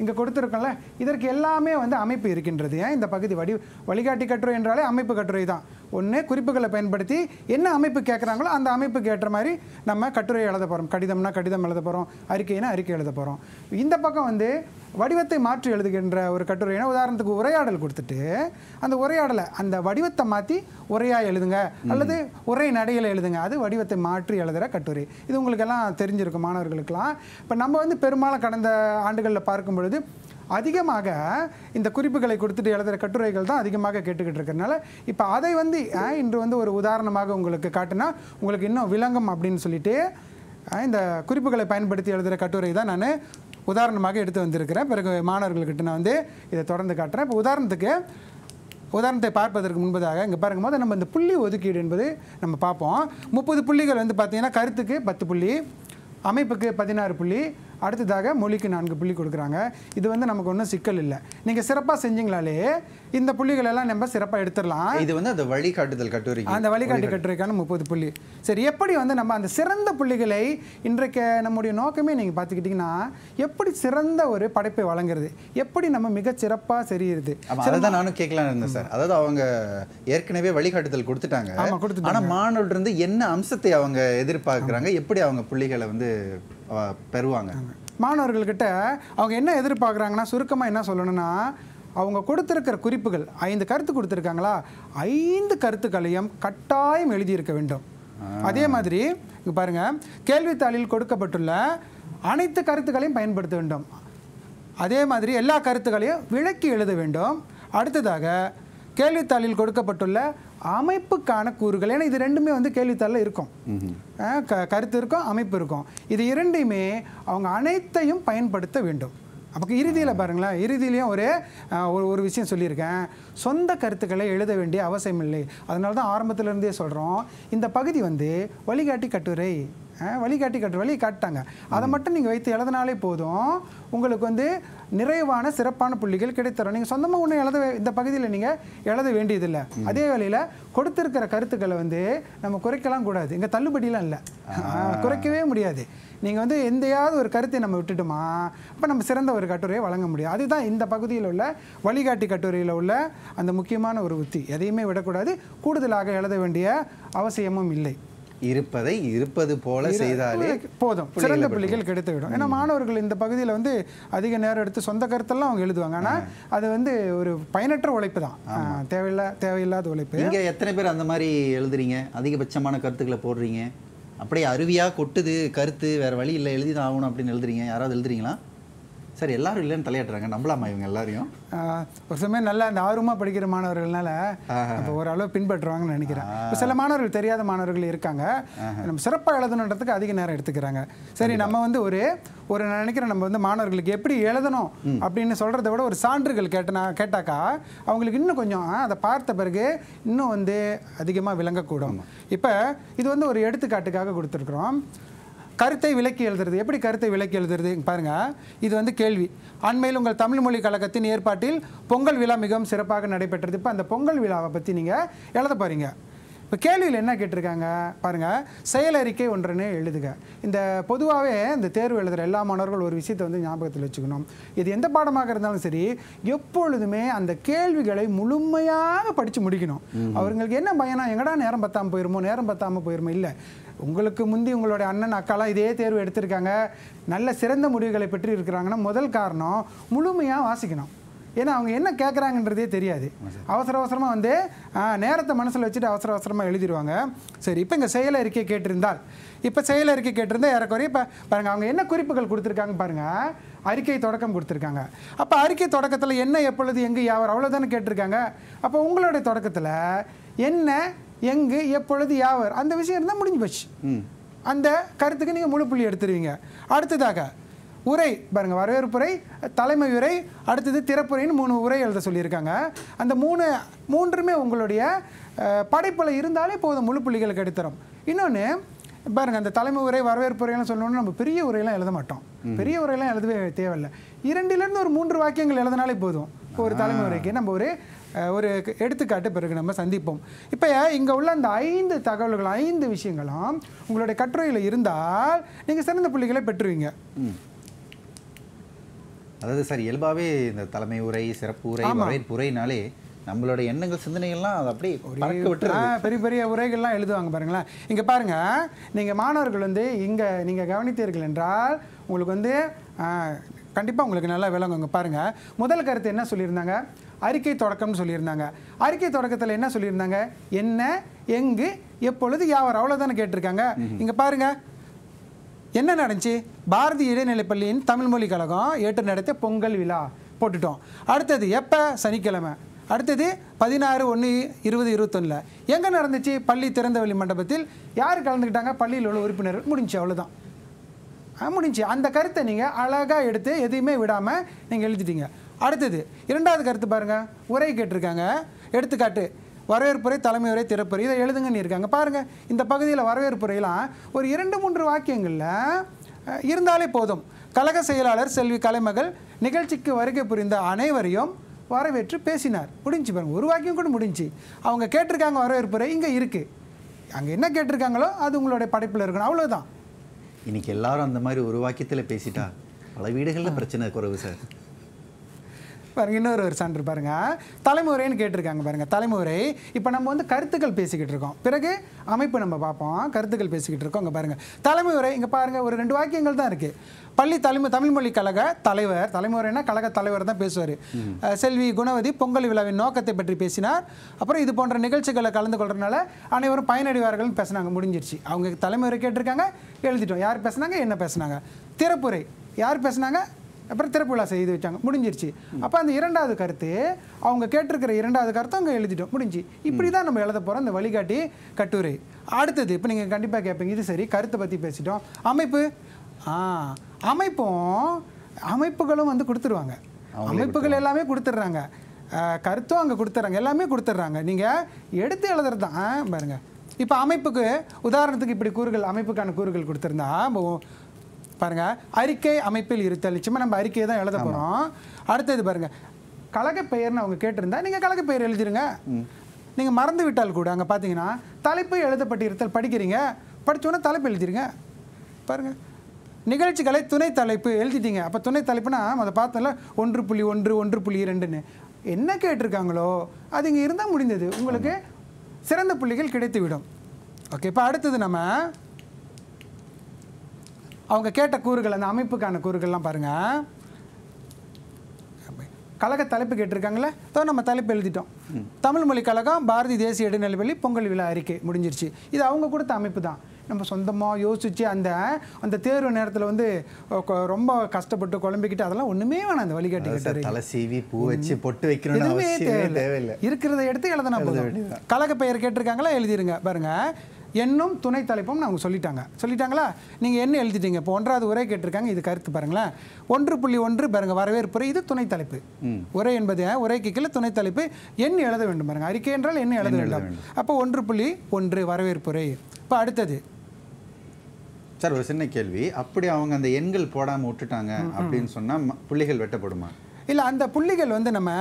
இங்கே கொடுத்துருக்கோம்ல இதற்கு எல்லாமே வந்து அமைப்பு இருக்கின்றது இந்த பகுதி வடி வழிகாட்டி கட்டுரை என்றாலே அமைப்பு கட்டுரை தான் ஒன்று குறிப்புகளை பயன்படுத்தி என்ன அமைப்பு கேட்குறாங்களோ அந்த அமைப்புக்கு ஏற்ற மாதிரி நம்ம கட்டுரை எழுத போகிறோம் கடிதம்னா கடிதம் எழுத போகிறோம் அறிக்கைனா அறிக்கை எழுத போகிறோம் இந்த பக்கம் வந்து வடிவத்தை மாற்றி எழுதுகின்ற ஒரு கட்டுரைனா உதாரணத்துக்கு உரையாடல் கொடுத்துட்டு அந்த உரையாடலை அந்த வடிவத்தை மாற்றி உரையாக எழுதுங்க அல்லது உரை நடையில் எழுதுங்க அது வடிவத்தை மாற்றி எழுதுகிற கட்டுரை இது உங்களுக்கெல்லாம் தெரிஞ்சிருக்கும் மாணவர்களுக்கெல்லாம் இப்போ நம்ம வந்து பெரும்பாலும் கடந்த ஆண்டுகளில் பார்க்கும் பொழுது அதிகமாக இந்த குறிப்புகளை கொடுத்துட்டு எழுதுகிற கட்டுரைகள் தான் அதிகமாக கேட்டுக்கிட்டு இருக்கிறதுனால இப்போ அதை வந்து இன்று வந்து ஒரு உதாரணமாக உங்களுக்கு காட்டினா உங்களுக்கு இன்னும் விளங்கம் அப்படின்னு சொல்லிட்டு இந்த குறிப்புகளை பயன்படுத்தி எழுதுகிற கட்டுரை தான் நான் உதாரணமாக எடுத்து வந்திருக்கிறேன் பிறகு மாணவர்கள்கிட்ட நான் வந்து இதை தொடர்ந்து காட்டுறேன் இப்போ உதாரணத்துக்கு உதாரணத்தை பார்ப்பதற்கு முன்பதாக இங்கே பாருங்கும் போது நம்ம இந்த புள்ளி ஒதுக்கீடு என்பது நம்ம பார்ப்போம் முப்பது புள்ளிகள் வந்து பார்த்திங்கன்னா கருத்துக்கு பத்து புள்ளி அமைப்புக்கு பதினாறு புள்ளி அடுத்ததாக மொழிக்கு நான்கு புள்ளி கொடுக்குறாங்க இது வந்து நமக்கு ஒன்றும் சிக்கல் இல்லை நீங்கள் சிறப்பாக செஞ்சீங்களாலே இந்த புள்ளிகள் எல்லாம் நம்ம சிறப்பாக எடுத்துடலாம் இது
வந்து அந்த வழிகாட்டுதல் கட்டுரை அந்த வழிகாட்டு
கட்டுரைக்கான முப்பது புள்ளி சரி எப்படி வந்து நம்ம அந்த சிறந்த புள்ளிகளை இன்றைக்கு நம்முடைய நோக்கமே நீங்கள் பார்த்துக்கிட்டிங்கன்னா எப்படி சிறந்த ஒரு படைப்பை வழங்குறது எப்படி நம்ம மிக சிறப்பாக சரியிருது அதான்
நானும் கேட்கலான்னு இருந்தேன் சார் அதாவது அவங்க ஏற்கனவே வழிகாட்டுதல் கொடுத்துட்டாங்க
ஆனால் மாணவர்கள் இருந்து என்ன அம்சத்தை
அவங்க எதிர்பார்க்குறாங்க எப்படி அவங்க புள்ளிகளை வந்து பெறுவாங்க
மாணவர்கள்கிட்ட அவங்க என்ன எதிர்பார்க்குறாங்கன்னா சுருக்கமாக என்ன சொல்லணும்னா அவங்க கொடுத்துருக்கிற குறிப்புகள் ஐந்து கருத்து கொடுத்துருக்காங்களா ஐந்து கருத்துக்களையும் கட்டாயம் எழுதியிருக்க வேண்டும் அதே மாதிரி இங்கே பாருங்கள் கேள்வித்தாளில் கொடுக்கப்பட்டுள்ள அனைத்து கருத்துக்களையும் பயன்படுத்த வேண்டும் அதே மாதிரி எல்லா கருத்துக்களையும் விளக்கி எழுத வேண்டும் அடுத்ததாக கேள்வித்தாளில் கொடுக்கப்பட்டுள்ள அமைப்புக்கான கூறுகள் ஏன்னா இது ரெண்டுமே வந்து கேள்வித்தாளில் இருக்கும் க கருத்து இருக்கும் அமைப்பு இருக்கும் இது இரண்டையுமே அவங்க அனைத்தையும் பயன்படுத்த வேண்டும் அப்போ இறுதியில் பாருங்களேன் இறுதியிலையும் ஒரு ஒரு விஷயம் சொல்லியிருக்கேன் சொந்த கருத்துக்களை எழுத வேண்டிய அவசியம் இல்லை அதனால தான் ஆரம்பத்திலேருந்தே சொல்கிறோம் இந்த பகுதி வந்து வழிகாட்டி கட்டுரை வழிகாட்டி கட்டுரை வழி காட்டாங்க அதை மட்டும் நீங்கள் வைத்து எழுதினாலே போதும் உங்களுக்கு வந்து நிறைவான சிறப்பான புள்ளிகள் கிடைத்தரும் நீங்கள் சொந்தமாக ஒன்றும் எழுத இந்த பகுதியில் நீங்கள் எழுத வேண்டியதில்லை அதே வேளையில் கொடுத்துருக்கிற கருத்துக்களை வந்து நம்ம குறைக்கலாம் கூடாது இங்கே தள்ளுபடியெலாம் இல்லை குறைக்கவே முடியாது நீங்கள் வந்து எந்தையாவது ஒரு கருத்தை நம்ம விட்டுட்டுமா அப்போ நம்ம சிறந்த ஒரு கட்டுரையை வழங்க முடியும் அதுதான் இந்த பகுதியில் உள்ள வழிகாட்டி கட்டுரையில் உள்ள அந்த முக்கியமான ஒரு உத்தி எதையுமே விடக்கூடாது கூடுதலாக எழுத வேண்டிய அவசியமும் இல்லை இருப்பதை
இருப்பது போல செய்தாலே போதும் சிறந்த பிள்ளைகள்
கெடுத்து விடும் ஏன்னா மாணவர்கள் இந்த பகுதியில் வந்து அதிக நேரம் எடுத்து சொந்த கருத்தெல்லாம் அவங்க எழுதுவாங்க ஆனால் அது வந்து ஒரு பயனற்ற உழைப்பு தான் தேவையில்லா தேவையில்லாத உழைப்பு நீங்கள்
எத்தனை பேர் அந்த மாதிரி எழுதுறீங்க அதிகபட்சமான கருத்துக்களை போடுறீங்க அப்படியே அருவியாக கொட்டுது கருத்து வேறு வழி இல்லை எழுதி தான் ஆகணும் அப்படின்னு எழுதுறீங்க யாராவது எழுதுறீங்களா
சார் எல்லாரும் இல்லைன்னு தலையாட்டுறாங்க நம்பலாமா இவங்க எல்லாரையும் ஒரு சமயம் நல்லா அந்த ஆர்வமாக படிக்கிற மாணவர்கள்னால இப்போ ஓரளவு பின்பற்றுவாங்கன்னு நினைக்கிறேன் சில மாணவர்கள் தெரியாத மாணவர்கள் இருக்காங்க நம்ம சிறப்பாக எழுதணுன்றதுக்கு அதிக நேரம் எடுத்துக்கிறாங்க சரி நம்ம வந்து ஒரு ஒரு நினைக்கிறேன் நம்ம வந்து மாணவர்களுக்கு எப்படி எழுதணும் அப்படின்னு சொல்கிறத விட ஒரு சான்றுகள் கேட்டனா கேட்டாக்கா அவங்களுக்கு இன்னும் கொஞ்சம் அதை பார்த்த பிறகு இன்னும் வந்து அதிகமாக விளங்கக்கூடும் இப்போ இது வந்து ஒரு எடுத்துக்காட்டுக்காக கொடுத்துருக்குறோம் கருத்தை விளக்கி எழுதுறது எப்படி கருத்தை விளக்கி எழுதுறது பாருங்க இது வந்து கேள்வி அண்மையில் உங்கள் தமிழ் மொழி கழகத்தின் ஏற்பாட்டில் பொங்கல் விழா மிகவும் சிறப்பாக நடைபெற்றது இப்போ அந்த பொங்கல் விழாவை பற்றி நீங்கள் எழுத பாருங்க இப்போ கேள்வியில் என்ன கேட்டிருக்காங்க பாருங்கள் செயலறிக்கை ஒன்றுன்னு எழுதுக இந்த பொதுவாகவே இந்த தேர்வு எழுதுகிற எல்லா மாணவர்கள் ஒரு விஷயத்தை வந்து ஞாபகத்தில் வச்சுக்கணும் இது எந்த பாடமாக இருந்தாலும் சரி எப்பொழுதுமே அந்த கேள்விகளை முழுமையாக படித்து முடிக்கணும் அவங்களுக்கு என்ன பயணம் எங்கடா நேரம் பத்தாமல் போயிருமோ நேரம் பத்தாமல் போயிருமோ இல்லை உங்களுக்கு முந்தி உங்களுடைய அண்ணன் அக்காலாம் இதே தேர்வு எடுத்திருக்காங்க நல்ல சிறந்த முடிவுகளை பெற்று இருக்கிறாங்கன்னா முதல் காரணம் முழுமையாக வாசிக்கணும் ஏன்னா அவங்க என்ன கேட்குறாங்கன்றதே தெரியாது அவசர அவசரமாக வந்து நேரத்தை மனசில் வச்சுட்டு அவசர அவசரமாக எழுதிடுவாங்க சரி இப்போ இங்கே செயல் அறிக்கை கேட்டிருந்தால் இப்போ செயல் அறிக்கை கேட்டிருந்தால் ஏறக்குறைய இப்போ பாருங்கள் அவங்க என்ன குறிப்புகள் கொடுத்துருக்காங்க பாருங்கள் அறிக்கை தொடக்கம் கொடுத்துருக்காங்க அப்போ அறிக்கை தொடக்கத்தில் என்ன எப்பொழுது எங்கே யாவர் அவ்வளோதானே கேட்டிருக்காங்க அப்போ உங்களுடைய தொடக்கத்தில் என்ன எங்கு எப்பொழுது யாவர் அந்த விஷயம் இருந்தால் முடிஞ்சு போச்சு அந்த கருத்துக்கு நீங்கள் முழு புள்ளி எடுத்துருவீங்க அடுத்ததாக உரை பாருங்க வரவேற்புரை தலைமை உரை அடுத்தது திறப்புரைன்னு மூணு உரை எழுத சொல்லியிருக்காங்க அந்த மூணு மூன்றுமே உங்களுடைய படைப்பில் இருந்தாலே போதும் முழு புள்ளிகளுக்கு எடுத்துரும் இன்னொன்று பாருங்க அந்த தலைமை உரை வரவேற்பு உரையெல்லாம் சொல்லணும்னா நம்ம பெரிய உரையெல்லாம் எழுத மாட்டோம் பெரிய உரையெல்லாம் எழுதவே தேவையில்லை இரண்டிலிருந்து ஒரு மூன்று வாக்கியங்கள் எழுதினாலே போதும் ஒரு தலைமை உரைக்கு நம்ம ஒரு ஒரு எடுத்துக்காட்டு பிறகு நம்ம சந்திப்போம் இப்போ இங்கே உள்ள அந்த ஐந்து தகவல்கள் ஐந்து விஷயங்களும் உங்களுடைய கட்டுரையில் இருந்தால் நீங்கள் சிறந்த புள்ளிகளை பெற்றுவீங்க
அதாவது சார் இயல்பாகவே இந்த தலைமை உரை சிறப்பு உரை உரைனாலே நம்மளோட எண்ணங்கள் சிந்தனைகள்லாம் அது அப்படி பறக்க விட்டு
பெரிய பெரிய உரைகள்லாம் எழுதுவாங்க பாருங்களேன் இங்கே பாருங்கள் நீங்கள் மாணவர்கள் வந்து இங்கே நீங்கள் கவனித்தீர்கள் என்றால் உங்களுக்கு வந்து கண்டிப்பாக உங்களுக்கு நல்லா விளங்குங்க பாருங்கள் முதல் கருத்து என்ன சொல்லியிருந்தாங்க அறிக்கை தொடக்கம்னு சொல்லியிருந்தாங்க அறிக்கை தொடக்கத்தில் என்ன சொல்லியிருந்தாங்க என்ன எங்கு எப்பொழுது யாவர் அவ்வளோதானே கேட்டிருக்காங்க இங்கே பாருங்க என்ன நடந்துச்சு பாரதி இடைநிலைப்பள்ளியின் தமிழ் மொழி கழகம் ஏற்று நடத்திய பொங்கல் விழா போட்டுட்டோம் அடுத்தது எப்போ சனிக்கிழமை அடுத்தது பதினாறு ஒன்று இருபது இருபத்தொன்னில் எங்கே நடந்துச்சு பள்ளி திறந்தவெளி மண்டபத்தில் யார் கலந்துக்கிட்டாங்க பள்ளியில் உள்ள உறுப்பினர் முடிஞ்சு அவ்வளோதான் முடிஞ்சு அந்த கருத்தை நீங்கள் அழகாக எடுத்து எதையுமே விடாமல் நீங்கள் எழுதிட்டீங்க அடுத்தது இரண்டாவது கருத்து பாருங்கள் உரை கேட்டிருக்காங்க எடுத்துக்காட்டு வரவேற்புரை தலைமை உரை திறப்புரை இதை எழுதுங்கன்னு இருக்காங்க பாருங்கள் இந்த பகுதியில் வரவேற்புரையெல்லாம் ஒரு இரண்டு மூன்று வாக்கியங்களில் இருந்தாலே போதும் கழக செயலாளர் செல்வி கலைமகள் நிகழ்ச்சிக்கு வருகை புரிந்த அனைவரையும் வரவேற்று பேசினார் முடிஞ்சு பாருங்கள் ஒரு வாக்கியம் கூட முடிஞ்சு அவங்க கேட்டிருக்காங்க வரவேற்புரை இங்கே இருக்குது அங்கே என்ன கேட்டிருக்காங்களோ அது உங்களுடைய படைப்பில் இருக்கணும் அவ்வளோதான்
இன்னைக்கு எல்லாரும் அந்த மாதிரி ஒரு வாக்கியத்தில் பேசிட்டா பல வீடுகளில் பிரச்சனை குறைவு சார்
பாருங்கள் இன்னொரு ஒரு சான்று பாருங்கள் தலைமுறைன்னு கேட்டிருக்காங்க பாருங்கள் தலைமுறை இப்போ நம்ம வந்து கருத்துக்கள் பேசிக்கிட்டு இருக்கோம் பிறகு அமைப்பு நம்ம பார்ப்போம் கருத்துக்கள் பேசிக்கிட்டு இருக்கோம் இங்கே பாருங்கள் தலைமுறை இங்கே பாருங்கள் ஒரு ரெண்டு வாக்கியங்கள் தான் இருக்குது பள்ளி தலைமை தமிழ்மொழி கழக தலைவர் தலைமுறைனா கழக தலைவர் தான் பேசுவார் செல்வி குணவதி பொங்கல் விழாவின் நோக்கத்தை பற்றி பேசினார் அப்புறம் இது போன்ற நிகழ்ச்சிகளை கலந்து கொள்றதுனால அனைவரும் பயனடைவார்கள்னு பேசினாங்க முடிஞ்சிருச்சு அவங்க தலைமுறை கேட்டிருக்காங்க எழுதிட்டோம் யார் பேசுனாங்க என்ன பேசுனாங்க திறப்புரை யார் பேசுனாங்க அப்புறம் திறப்பு விழா செய்து வச்சாங்க முடிஞ்சிருச்சு அப்போ அந்த இரண்டாவது கருத்து அவங்க கேட்டிருக்கிற இரண்டாவது கருத்து அங்கே எழுதிட்டோம் முடிஞ்சு இப்படி தான் நம்ம எழுத போகிறோம் அந்த வழிகாட்டி கட்டுரை அடுத்தது இப்போ நீங்கள் கண்டிப்பாக கேட்பீங்க இது சரி கருத்தை பற்றி பேசிட்டோம் அமைப்பு ஆ அமைப்பும் அமைப்புகளும் வந்து கொடுத்துருவாங்க அமைப்புகள் எல்லாமே கொடுத்துட்றாங்க கருத்தும் அங்கே கொடுத்துட்றாங்க எல்லாமே கொடுத்துட்றாங்க நீங்கள் எடுத்து எழுதுறது தான் பாருங்கள் இப்போ அமைப்புக்கு உதாரணத்துக்கு இப்படி கூறுகள் அமைப்புக்கான கூறுகள் கொடுத்துருந்தா பாருங்க அறிக்கை அமைப்பில் இருத்தல் நிச்சயமா நம்ம அறிக்கையை தான் எழுத போறோம் அடுத்தது பாருங்க கழக பெயர்னு அவங்க கேட்டிருந்தா நீங்கள் கழக பெயர் எழுதிருங்க நீங்கள் மறந்து விட்டால் கூட அங்கே பார்த்தீங்கன்னா தலைப்பு எழுதப்பட்டு இருத்தல் படிக்கிறீங்க படித்தோன்னே தலைப்பு எழுதிருங்க பாருங்கள் நிகழ்ச்சிகளை துணை தலைப்பு எழுதிட்டீங்க அப்போ துணை தலைப்புனா அதை பார்த்தல ஒன்று புள்ளி ஒன்று ஒன்று புள்ளி ரெண்டுன்னு என்ன கேட்டிருக்காங்களோ அது இங்கே இருந்தால் முடிந்தது உங்களுக்கு சிறந்த புள்ளிகள் கிடைத்துவிடும் ஓகே இப்போ அடுத்தது நம்ம அவங்க கேட்ட கூறுகள் அந்த அமைப்புக்கான கூறுகள்லாம் பாருங்கள் கழக தலைப்பு கேட்டிருக்காங்களே தோ நம்ம தலைப்பு எழுதிட்டோம் தமிழ் மொழி கழகம் பாரதி தேசிய இடைநிலைவெளி பொங்கல் விழா அறிக்கை முடிஞ்சிருச்சு இது அவங்க கொடுத்த அமைப்பு தான் நம்ம சொந்தமாக யோசித்து அந்த அந்த தேர்வு நேரத்தில் வந்து ரொம்ப கஷ்டப்பட்டு குழம்பிக்கிட்டு அதெல்லாம் ஒன்றுமே வேணாம் அந்த வழிகாட்டி
சீவி பூ வச்சு பொட்டு வைக்கணும் தேவையில்லை
இருக்கிறத எடுத்து எழுதணும் கழக பெயர் கேட்டிருக்காங்களா எழுதிருங்க பாருங்கள் என்னும் துணை தலைப்பும் அவங்க சொல்லிட்டாங்க சொல்லிட்டாங்களா நீங்கள் என்ன எழுதிட்டீங்க இப்போ ஒன்றாவது உரை கேட்டிருக்காங்க இது கருத்து பாருங்களேன் ஒன்று புள்ளி ஒன்று பாருங்க வரவேற்புரை இது துணை தலைப்பு உரை என்பது உரைக்கு கீழே துணை தலைப்பு என்ன எழுத வேண்டும் பாருங்க அறிக்கை என்றால் என்ன எழுத வேண்டும் அப்போ ஒன்று புள்ளி ஒன்று வரவேற்புரை இப்போ அடுத்தது
சார் ஒரு சின்ன கேள்வி அப்படி அவங்க அந்த எண்கள் போடாமல் விட்டுட்டாங்க அப்படின்னு சொன்னால் பிள்ளைகள் வெட்டப்படுமா
இல்லை அந்த புள்ளிகள் வந்து நம்ம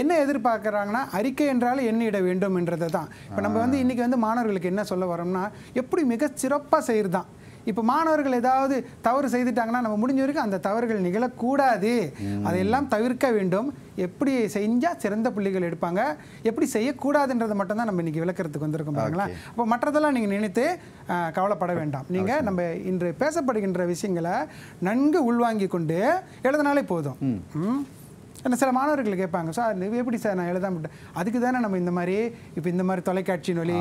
என்ன எதிர்பார்க்குறாங்கன்னா அறிக்கை என்றால் என்ன இட வேண்டும் என்றதை தான் இப்போ நம்ம வந்து இன்றைக்கி வந்து மாணவர்களுக்கு என்ன சொல்ல வரோம்னா எப்படி மிக சிறப்பாக செய்கிறது இப்போ மாணவர்கள் ஏதாவது தவறு செய்துட்டாங்கன்னா நம்ம முடிஞ்ச வரைக்கும் அந்த தவறுகள் நிகழக்கூடாது அதையெல்லாம் தவிர்க்க வேண்டும் எப்படி செஞ்சால் சிறந்த புள்ளிகள் எடுப்பாங்க எப்படி செய்யக்கூடாதுன்றது மட்டும்தான் நம்ம இன்றைக்கி விளக்கிறதுக்கு வந்திருக்கோம் பாருங்களா அப்போ மற்றதெல்லாம் நீங்கள் நினைத்து கவலைப்பட வேண்டாம் நீங்கள் நம்ம இன்று பேசப்படுகின்ற விஷயங்களை நன்கு உள்வாங்கி கொண்டு எழுதினாலே போதும் ஆனால் சில மாணவர்கள் கேட்பாங்க சார் எப்படி சார் நான் எழுத முட்டேன் அதுக்கு தானே நம்ம இந்த மாதிரி இப்போ இந்த மாதிரி தொலைக்காட்சி வழி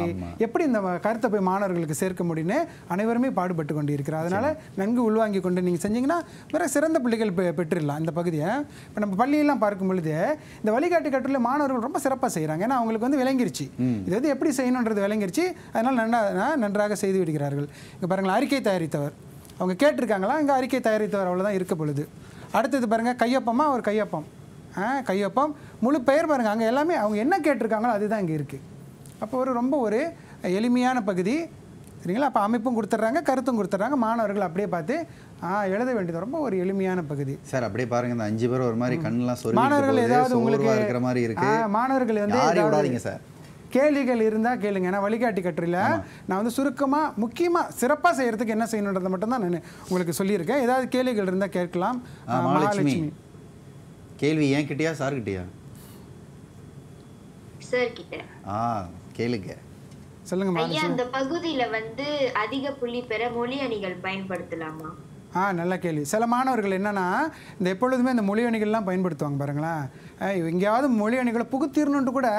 எப்படி இந்த கருத்தை போய் மாணவர்களுக்கு சேர்க்க முடியுன்னு அனைவருமே பாடுபட்டு கொண்டு இருக்கிறார் அதனால் நன்கு உள்வாங்கி கொண்டு நீங்கள் செஞ்சீங்கன்னா வேற சிறந்த பிள்ளைகள் பெ பெற்றுடலாம் இந்த பகுதியை இப்போ நம்ம பள்ளியெல்லாம் பார்க்கும் பொழுது இந்த வழிகாட்டு கட்டுரையில் மாணவர்கள் ரொம்ப சிறப்பாக செய்கிறாங்க ஏன்னா அவங்களுக்கு வந்து விளங்கிருச்சு இது வந்து எப்படி செய்யணுன்றது விளங்கிருச்சு அதனால் நன்றாக நன்றாக செய்து விடுகிறார்கள் இங்கே பாருங்கள் அறிக்கை தயாரித்தவர் அவங்க கேட்டிருக்காங்களா இங்கே அறிக்கை தயாரித்தவர் அவ்வளோதான் இருக்க பொழுது அடுத்தது பாருங்கள் கையொப்பமாக ஒரு கையொப்பம் கையொப்பம் முழு பெயர் பாருங்கள் அங்கே எல்லாமே அவங்க என்ன கேட்டிருக்காங்களோ அதுதான் இங்கே இருக்குது அப்போ ஒரு ரொம்ப ஒரு எளிமையான பகுதி சரிங்களா அப்போ அமைப்பும் கொடுத்துட்றாங்க கருத்தும் கொடுத்துட்றாங்க மாணவர்கள் அப்படியே பார்த்து எழுத வேண்டியது ரொம்ப ஒரு எளிமையான பகுதி சார் அப்படியே பாருங்க
இந்த அஞ்சு பேர் ஒரு மாதிரி கண்ணெலாம் சொல்லி மாணவர்கள் ஏதாவது உங்களுக்கு இருக்கிற மாதிரி இருக்கு
மாணவர்கள் வந்து விடாதீங்க சார் கேள்விகள் இருந்தால் கேளுங்க ஏன்னா வழிகாட்டி கட்டுரையில் நான் வந்து சுருக்கமாக முக்கியமாக சிறப்பாக செய்கிறதுக்கு என்ன செய்யணுன்றதை மட்டும்தான் நான் உங்களுக்கு சொல்லியிருக்கேன் ஏதாவது கேள்விகள் இருந்தால் கேட்கலாம் மகாலட்சுமி
கேள்வி ஏன் கிட்டயா
கிட்ட
ஆ கேளுங்க சொல்லுங்க ஐயா அந்த
பகுதியில வந்து அதிக புள்ளி பெற மொழி அணிகள் பயன்படுத்தலாமா
ஆ நல்ல கேள்வி சில மாணவர்கள் என்னென்னா இந்த எப்பொழுதுமே இந்த மொழி அணிகள்லாம் பயன்படுத்துவாங்க பாருங்களேன் எங்கேயாவது மொழி அணிகளை புகுத்தீரணுன்ட்டு கூட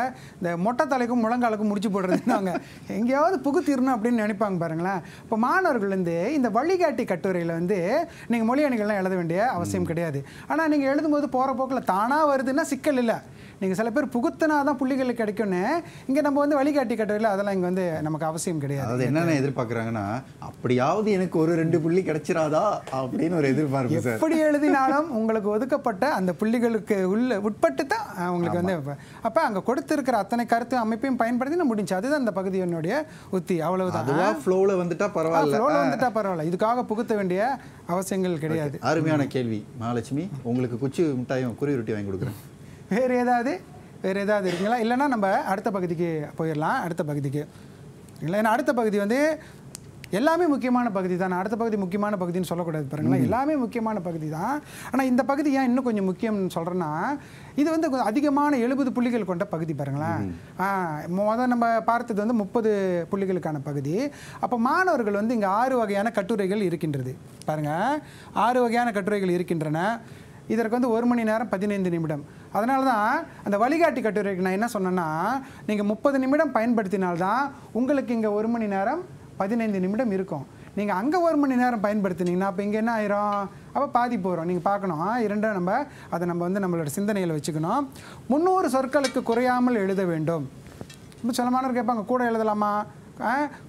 இந்த மொட்டை தலைக்கும் முழங்காலுக்கும் முடிச்சு போடுறதுனாங்க எங்கேயாவது புகுத்தீரணும் அப்படின்னு நினைப்பாங்க பாருங்களேன் இப்போ மாணவர்கள் வந்து இந்த வழிகாட்டி கட்டுரையில் வந்து நீங்கள் மொழி அணிகள்லாம் எழுத வேண்டிய அவசியம் கிடையாது ஆனால் நீங்கள் எழுதும்போது போகிற போக்கில் தானாக வருதுன்னா சிக்கல் இல்லை நீங்கள் சில பேர் புகுத்தினா தான் புள்ளிகளுக்கு கிடைக்கும்னு இங்கே நம்ம வந்து வழிகாட்டி கட்டுறையில் அதெல்லாம் இங்கே வந்து நமக்கு அவசியம் கிடையாது அது
என்னென்ன எதிர்பார்க்குறாங்கன்னா அப்படியாவது எனக்கு ஒரு ரெண்டு புள்ளி கிடைச்சிராதா அப்படின்னு ஒரு எதிர்பார்ப்பு எப்படி எழுதினாலும்
உங்களுக்கு ஒதுக்கப்பட்ட அந்த புள்ளிகளுக்கு உள்ள உட்பட்டு தான் உங்களுக்கு வந்து அப்போ அங்கே கொடுத்துருக்கிற அத்தனை கருத்து அமைப்பையும் பயன்படுத்தி நான் முடிஞ்சு அதுதான் அந்த பகுதி என்னுடைய உத்தி அவ்வளவுதான் அதுவாக ஃப்ளோவில் வந்துட்டா பரவாயில்ல ஃப்ளோவில் வந்துட்டால் பரவாயில்ல இதுக்காக புகுத்த வேண்டிய அவசியங்கள் கிடையாது அருமையான
கேள்வி மகாலட்சுமி உங்களுக்கு
குச்சி மிட்டாயும் குறி ரொட்டி வாங்கி கொடுக்குறேன் வேறு ஏதாவது வேறு ஏதாவது இருக்குங்களா இல்லைனா நம்ம அடுத்த பகுதிக்கு போயிடலாம் அடுத்த பகுதிக்கு இல்லை ஏன்னா அடுத்த பகுதி வந்து எல்லாமே முக்கியமான பகுதி தான் அடுத்த பகுதி முக்கியமான பகுதின்னு சொல்லக்கூடாது பாருங்களேன் எல்லாமே முக்கியமான பகுதி தான் ஆனால் இந்த பகுதி ஏன் இன்னும் கொஞ்சம் முக்கியம்னு சொல்கிறேன்னா இது வந்து கொஞ்சம் அதிகமான எழுபது புள்ளிகள் கொண்ட பகுதி பாருங்களேன் மொதல் நம்ம பார்த்தது வந்து முப்பது புள்ளிகளுக்கான பகுதி அப்போ மாணவர்கள் வந்து இங்கே ஆறு வகையான கட்டுரைகள் இருக்கின்றது பாருங்கள் ஆறு வகையான கட்டுரைகள் இருக்கின்றன இதற்கு வந்து ஒரு மணி நேரம் பதினைந்து நிமிடம் அதனால தான் அந்த வழிகாட்டி கட்டுரைக்கு நான் என்ன சொன்னேன்னா நீங்கள் முப்பது நிமிடம் பயன்படுத்தினால்தான் உங்களுக்கு இங்கே ஒரு மணி நேரம் பதினைந்து நிமிடம் இருக்கும் நீங்கள் அங்கே ஒரு மணி நேரம் பயன்படுத்தினீங்கன்னா அப்போ இங்கே என்ன ஆயிரும் அப்போ பாதி போகிறோம் நீங்கள் பார்க்கணும் இரண்டும் நம்ம அதை நம்ம வந்து நம்மளோட சிந்தனையில் வச்சுக்கணும் முந்நூறு சொற்களுக்கு குறையாமல் எழுத வேண்டும் ரொம்ப சொல்லமானவர் கேட்பாங்க கூட எழுதலாமா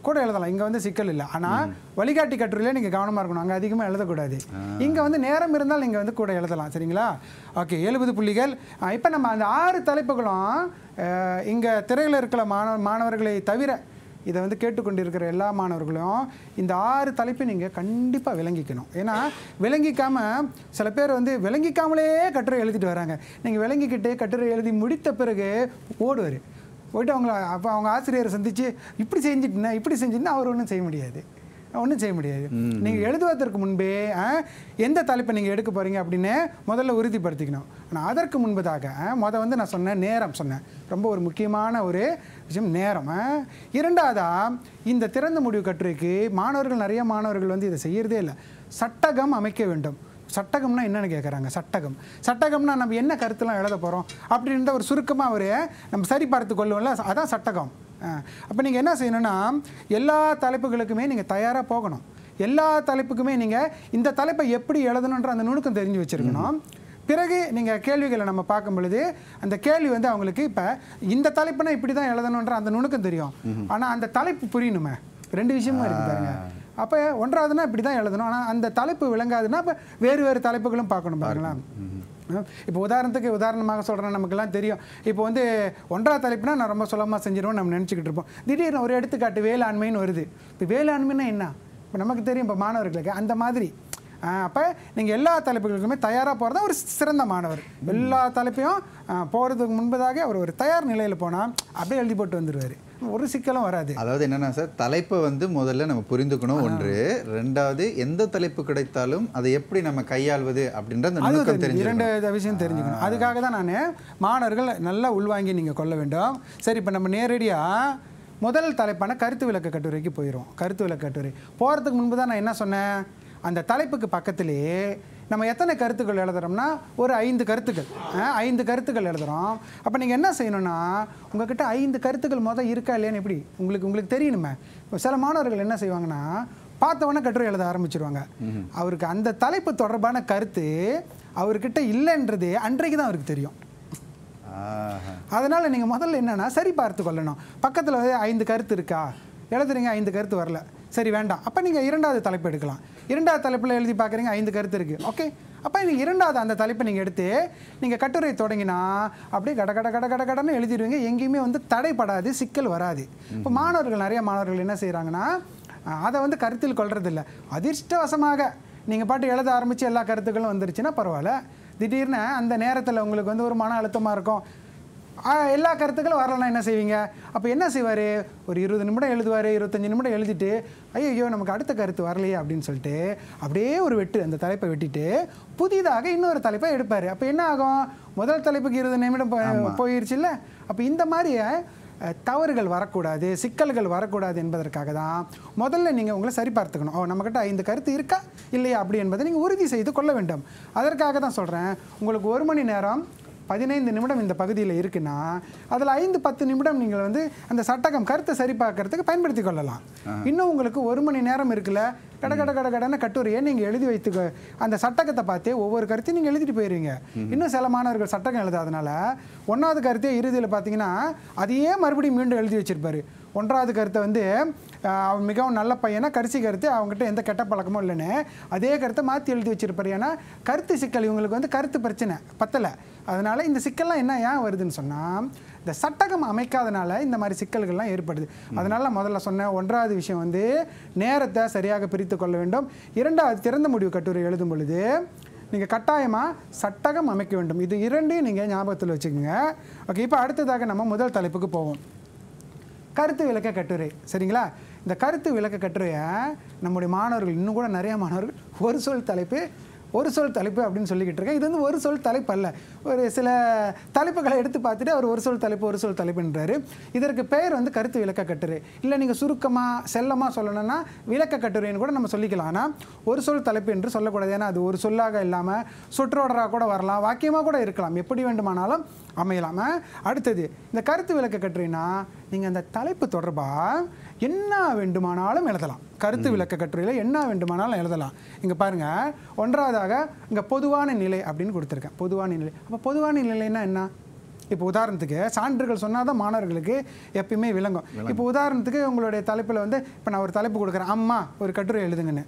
கூட எழுதலாம் இங்கே வந்து சிக்கல் இல்லை ஆனால் வழிகாட்டி கட்டுரையில் நீங்கள் கவனமாக இருக்கணும் அங்கே அதிகமாக எழுதக்கூடாது இங்கே வந்து நேரம் இருந்தால் நீங்கள் வந்து கூட எழுதலாம் சரிங்களா ஓகே எழுபது புள்ளிகள் இப்போ நம்ம அந்த ஆறு தலைப்புகளும் இங்கே திரையில் இருக்கிற மாணவ மாணவர்களை தவிர இதை வந்து கேட்டுக்கொண்டிருக்கிற எல்லா மாணவர்களும் இந்த ஆறு தலைப்பை நீங்கள் கண்டிப்பாக விளங்கிக்கணும் ஏன்னா விளங்கிக்காமல் சில பேர் வந்து விளங்கிக்காமலே கட்டுரை எழுதிட்டு வராங்க நீங்கள் விளங்கிக்கிட்டு கட்டுரை எழுதி முடித்த பிறகு ஓடுவார் போயிட்டு அவங்கள அப்போ அவங்க ஆசிரியரை சந்தித்து இப்படி செஞ்சுட்டுனா இப்படி செஞ்சுட்டுனா அவர் ஒன்றும் செய்ய முடியாது ஒன்றும் செய்ய முடியாது நீங்கள் எழுதுவதற்கு முன்பே எந்த தலைப்பை நீங்கள் எடுக்க போகிறீங்க அப்படின்னு முதல்ல உறுதிப்படுத்திக்கணும் ஆனால் அதற்கு முன்பதாக மொதல் வந்து நான் சொன்னேன் நேரம் சொன்னேன் ரொம்ப ஒரு முக்கியமான ஒரு விஷயம் நேரம் இரண்டாவதாக இந்த திறந்த முடிவு கட்டுரைக்கு மாணவர்கள் நிறைய மாணவர்கள் வந்து இதை செய்கிறதே இல்லை சட்டகம் அமைக்க வேண்டும் சட்டகம்னா என்னென்னு கேட்குறாங்க சட்டகம் சட்டகம்னா நம்ம என்ன கருத்துலாம் எழுத போகிறோம் அப்படின்ற ஒரு சுருக்கமாக அவர் நம்ம சரி பார்த்து கொள்ளுவோம்ல அதான் சட்டகம் அப்போ நீங்கள் என்ன செய்யணும்னா எல்லா தலைப்புகளுக்குமே நீங்கள் தயாராக போகணும் எல்லா தலைப்புக்குமே நீங்கள் இந்த தலைப்பை எப்படி எழுதணுன்ற அந்த நுணுக்கம் தெரிஞ்சு வச்சுருக்கணும் பிறகு நீங்கள் கேள்விகளை நம்ம பார்க்கும் பொழுது அந்த கேள்வி வந்து அவங்களுக்கு இப்போ இந்த தலைப்புனா இப்படி தான் எழுதணுன்ற அந்த நுணுக்கம் தெரியும் ஆனால் அந்த தலைப்பு புரியணுமே ரெண்டு விஷயமும் இருக்குது பாருங்கள் அப்போ ஒன்றாவதுனா இப்படி தான் எழுதணும் ஆனால் அந்த தலைப்பு விளங்காதுன்னா இப்போ வேறு வேறு தலைப்புகளும் பார்க்கணும் பாருங்களா இப்போ உதாரணத்துக்கு உதாரணமாக சொல்கிறேன் நமக்குலாம் தெரியும் இப்போ வந்து ஒன்றா தலைப்புனா நான் ரொம்ப சுலமாக செஞ்சிருவோம் நம்ம நினச்சிக்கிட்டு இருப்போம் திடீர்னு ஒரு எடுத்துக்காட்டு வேளாண்மைன்னு வருது இப்போ வேளாண்மைன்னா என்ன இப்போ நமக்கு தெரியும் இப்போ மாணவர்களுக்கு அந்த மாதிரி அப்போ நீங்கள் எல்லா தலைப்புகளுக்குமே தயாராக போகிறதா ஒரு சிறந்த மாணவர் எல்லா தலைப்பையும் போகிறதுக்கு முன்பதாக அவர் ஒரு தயார் நிலையில் போனால் அப்படியே எழுதி போட்டு வந்துடுவார்
ஒரு சிக்கலும் வராது அதாவது என்னென்னா சார் தலைப்பை வந்து முதல்ல நம்ம புரிந்துக்கணும் ஒன்று ரெண்டாவது எந்த தலைப்பு கிடைத்தாலும் அதை எப்படி நம்ம கையாள்வது அப்படின்ற அந்த தெரிஞ்சு இரண்டு
விஷயம் தெரிஞ்சுக்கணும் அதுக்காக தான் நான் மாணவர்கள் நல்லா உள்வாங்கி நீங்கள் கொள்ள வேண்டும் சரி இப்போ நம்ம நேரடியாக முதல் தலைப்பான கருத்து விளக்க கட்டுரைக்கு போயிடும் கருத்து விளக்க கட்டுரை போகிறதுக்கு முன்பு தான் நான் என்ன சொன்னேன் அந்த தலைப்புக்கு பக்கத்துலேயே நம்ம எத்தனை கருத்துக்கள் எழுதுகிறோம்னா ஒரு ஐந்து கருத்துக்கள் ஐந்து கருத்துக்கள் எழுதுகிறோம் அப்போ நீங்கள் என்ன செய்யணும்னா உங்ககிட்ட ஐந்து கருத்துக்கள் மொதல் இருக்கா இல்லையான்னு எப்படி உங்களுக்கு உங்களுக்கு தெரியணுமே சில மாணவர்கள் என்ன செய்வாங்கன்னா பார்த்தவொன்னே கட்டுரை எழுத ஆரம்பிச்சிருவாங்க அவருக்கு அந்த தலைப்பு தொடர்பான கருத்து அவர்கிட்ட இல்லைன்றது அன்றைக்கு தான் அவருக்கு தெரியும் அதனால் நீங்கள் முதல்ல என்னென்னா சரி பார்த்து கொள்ளணும் பக்கத்தில் ஐந்து கருத்து இருக்கா எழுதுறீங்க ஐந்து கருத்து வரல சரி வேண்டாம் அப்போ நீங்கள் இரண்டாவது தலைப்பு எடுக்கலாம் இரண்டாவது தலைப்பில் எழுதி பார்க்குறீங்க ஐந்து கருத்து இருக்குது ஓகே அப்போ நீங்கள் இரண்டாவது அந்த தலைப்பை நீங்கள் எடுத்து நீங்கள் கட்டுரை தொடங்கினா அப்படியே கட கட கட கட கடன்னு எழுதிடுவீங்க எங்கேயுமே வந்து தடைப்படாது சிக்கல் வராது இப்போ மாணவர்கள் நிறைய மாணவர்கள் என்ன செய்கிறாங்கன்னா அதை வந்து கருத்தில் கொள்றதில்ல அதிர்ஷ்டவசமாக நீங்கள் பாட்டு எழுத ஆரம்பித்து எல்லா கருத்துக்களும் வந்துருச்சுன்னா பரவாயில்ல திடீர்னு அந்த நேரத்தில் உங்களுக்கு வந்து ஒரு மன அழுத்தமாக இருக்கும் எல்லா கருத்துக்களும் வரலன்னா என்ன செய்வீங்க அப்போ என்ன செய்வார் ஒரு இருபது நிமிடம் எழுதுவார் இருபத்தஞ்சி நிமிடம் எழுதிட்டு ஐயோ நமக்கு அடுத்த கருத்து வரலையே அப்படின்னு சொல்லிட்டு அப்படியே ஒரு வெட்டு அந்த தலைப்பை வெட்டிட்டு புதிதாக இன்னொரு தலைப்பை எடுப்பார் அப்போ என்ன ஆகும் முதல் தலைப்புக்கு இருபது நிமிடம் போயிருச்சு இல்லை அப்போ இந்த மாதிரியே தவறுகள் வரக்கூடாது சிக்கல்கள் வரக்கூடாது என்பதற்காக தான் முதல்ல நீங்கள் உங்களை சரி பார்த்துக்கணும் ஓ நம்மக்கிட்ட ஐந்து கருத்து இருக்கா இல்லையா அப்படி என்பதை நீங்கள் உறுதி செய்து கொள்ள வேண்டும் அதற்காக தான் சொல்கிறேன் உங்களுக்கு ஒரு மணி நேரம் பதினைந்து நிமிடம் இந்த பகுதியில் இருக்குன்னா அதில் ஐந்து பத்து நிமிடம் நீங்கள் வந்து அந்த சட்டகம் கருத்தை சரிபார்க்கறதுக்கு பயன்படுத்தி கொள்ளலாம் இன்னும் உங்களுக்கு ஒரு மணி நேரம் இருக்குல்ல கட கட கட கடன கட்டுரையை நீங்கள் எழுதி வைத்து அந்த சட்டகத்தை பார்த்தே ஒவ்வொரு கருத்தையும் நீங்கள் எழுதிட்டு போயிருவீங்க இன்னும் சில மாணவர்கள் சட்டகம் எழுதாதனால ஒன்றாவது கருத்தையே இறுதியில் பார்த்தீங்கன்னா அதையே மறுபடியும் மீண்டும் எழுதி வச்சிருப்பாரு ஒன்றாவது கருத்தை வந்து அவன் மிகவும் நல்ல பையனா கரிசி கருத்து அவங்ககிட்ட எந்த கெட்ட பழக்கமும் இல்லைன்னு அதே கருத்தை மாற்றி எழுதி வச்சிருப்பாரு ஏன்னா கருத்து சிக்கல் இவங்களுக்கு வந்து கருத்து பிரச்சனை பத்தலை அதனால் இந்த சிக்கல்லாம் என்ன ஏன் வருதுன்னு சொன்னால் இந்த சட்டகம் அமைக்காதனால இந்த மாதிரி சிக்கல்கள்லாம் ஏற்படுது அதனால் முதல்ல சொன்ன ஒன்றாவது விஷயம் வந்து நேரத்தை சரியாக பிரித்து கொள்ள வேண்டும் இரண்டாவது திறந்த முடிவு கட்டுரை எழுதும் பொழுது நீங்கள் கட்டாயமாக சட்டகம் அமைக்க வேண்டும் இது இரண்டையும் நீங்கள் ஞாபகத்தில் வச்சுக்கோங்க ஓகே இப்போ அடுத்ததாக நம்ம முதல் தலைப்புக்கு போவோம் கருத்து விளக்க கட்டுரை சரிங்களா இந்த கருத்து விளக்க கட்டுரையை நம்முடைய மாணவர்கள் இன்னும் கூட நிறைய மாணவர்கள் ஒரு சொல் தலைப்பு ஒரு சொல் தலைப்பு அப்படின்னு சொல்லிக்கிட்டு இருக்கேன் இது வந்து ஒரு சொல் தலைப்பு அல்ல ஒரு சில தலைப்புகளை எடுத்து பார்த்துட்டு அவர் ஒரு சொல் தலைப்பு ஒரு சொல் தலைப்புன்றாரு இதற்கு பெயர் வந்து கருத்து விளக்க கட்டுரை இல்லை நீங்கள் சுருக்கமாக செல்லமாக சொல்லணும்னா விளக்க கட்டுரைன்னு கூட நம்ம சொல்லிக்கலாம் ஆனால் ஒரு சொல் தலைப்பு என்று சொல்லக்கூடாது ஏன்னா அது ஒரு சொல்லாக இல்லாமல் சுற்றோடராக கூட வரலாம் வாக்கியமாக கூட இருக்கலாம் எப்படி வேண்டுமானாலும் அமையலாம் அடுத்தது இந்த கருத்து விளக்க கட்டுரைனா நீங்கள் அந்த தலைப்பு தொடர்பாக என்ன வேண்டுமானாலும் எழுதலாம் கருத்து விளக்க கட்டுரையில் என்ன வேண்டுமானாலும் எழுதலாம் இங்கே பாருங்கள் ஒன்றாவதாக இங்கே பொதுவான நிலை அப்படின்னு கொடுத்துருக்கேன் பொதுவான நிலை அப்போ பொதுவான நிலைன்னா என்ன இப்போ உதாரணத்துக்கு சான்றுகள் சொன்னால் தான் மாணவர்களுக்கு எப்பயுமே விளங்கும் இப்போ உதாரணத்துக்கு உங்களுடைய தலைப்பில் வந்து இப்போ நான் ஒரு தலைப்பு கொடுக்குறேன் அம்மா ஒரு கட்டுரை எழுதுங்கன்னு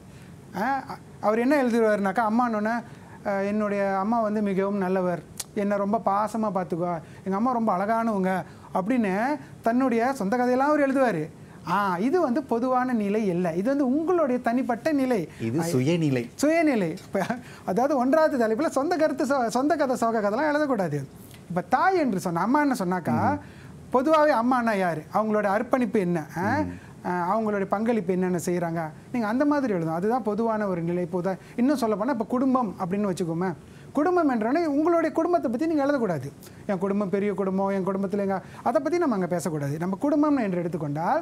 அவர் என்ன எழுதுவார்னாக்கா அம்மானோன்னே என்னுடைய அம்மா வந்து மிகவும் நல்லவர் என்னை ரொம்ப பாசமாக பார்த்துக்குவா எங்கள் அம்மா ரொம்ப அழகானவங்க அப்படின்னு தன்னுடைய சொந்த கதையெல்லாம் அவர் எழுதுவார் ஆ இது வந்து பொதுவான நிலை இல்லை இது வந்து உங்களுடைய தனிப்பட்ட நிலை இது சுயநிலை சுயநிலை அதாவது ஒன்றாவது தலைப்பில் சொந்த கருத்து சொந்த கதை சோக கதைலாம் எழுதக்கூடாது இப்போ தாய் என்று சொன்ன அம்மான்னு சொன்னாக்கா பொதுவாகவே அம்மானா யார் அவங்களோட அர்ப்பணிப்பு என்ன அவங்களுடைய பங்களிப்பு என்னென்ன செய்கிறாங்க நீங்கள் அந்த மாதிரி எழுதும் அதுதான் பொதுவான ஒரு நிலை போதும் இன்னும் சொல்ல போனால் இப்போ குடும்பம் அப்படின்னு வச்சுக்கோமே குடும்பம் என்றோடனே உங்களுடைய குடும்பத்தை பற்றி நீங்கள் எழுதக்கூடாது என் குடும்பம் பெரிய குடும்பம் என் குடும்பத்தில் எங்கள் அதை பற்றி நம்ம அங்கே பேசக்கூடாது நம்ம குடும்பம்னு என்று எடுத்துக்கொண்டால்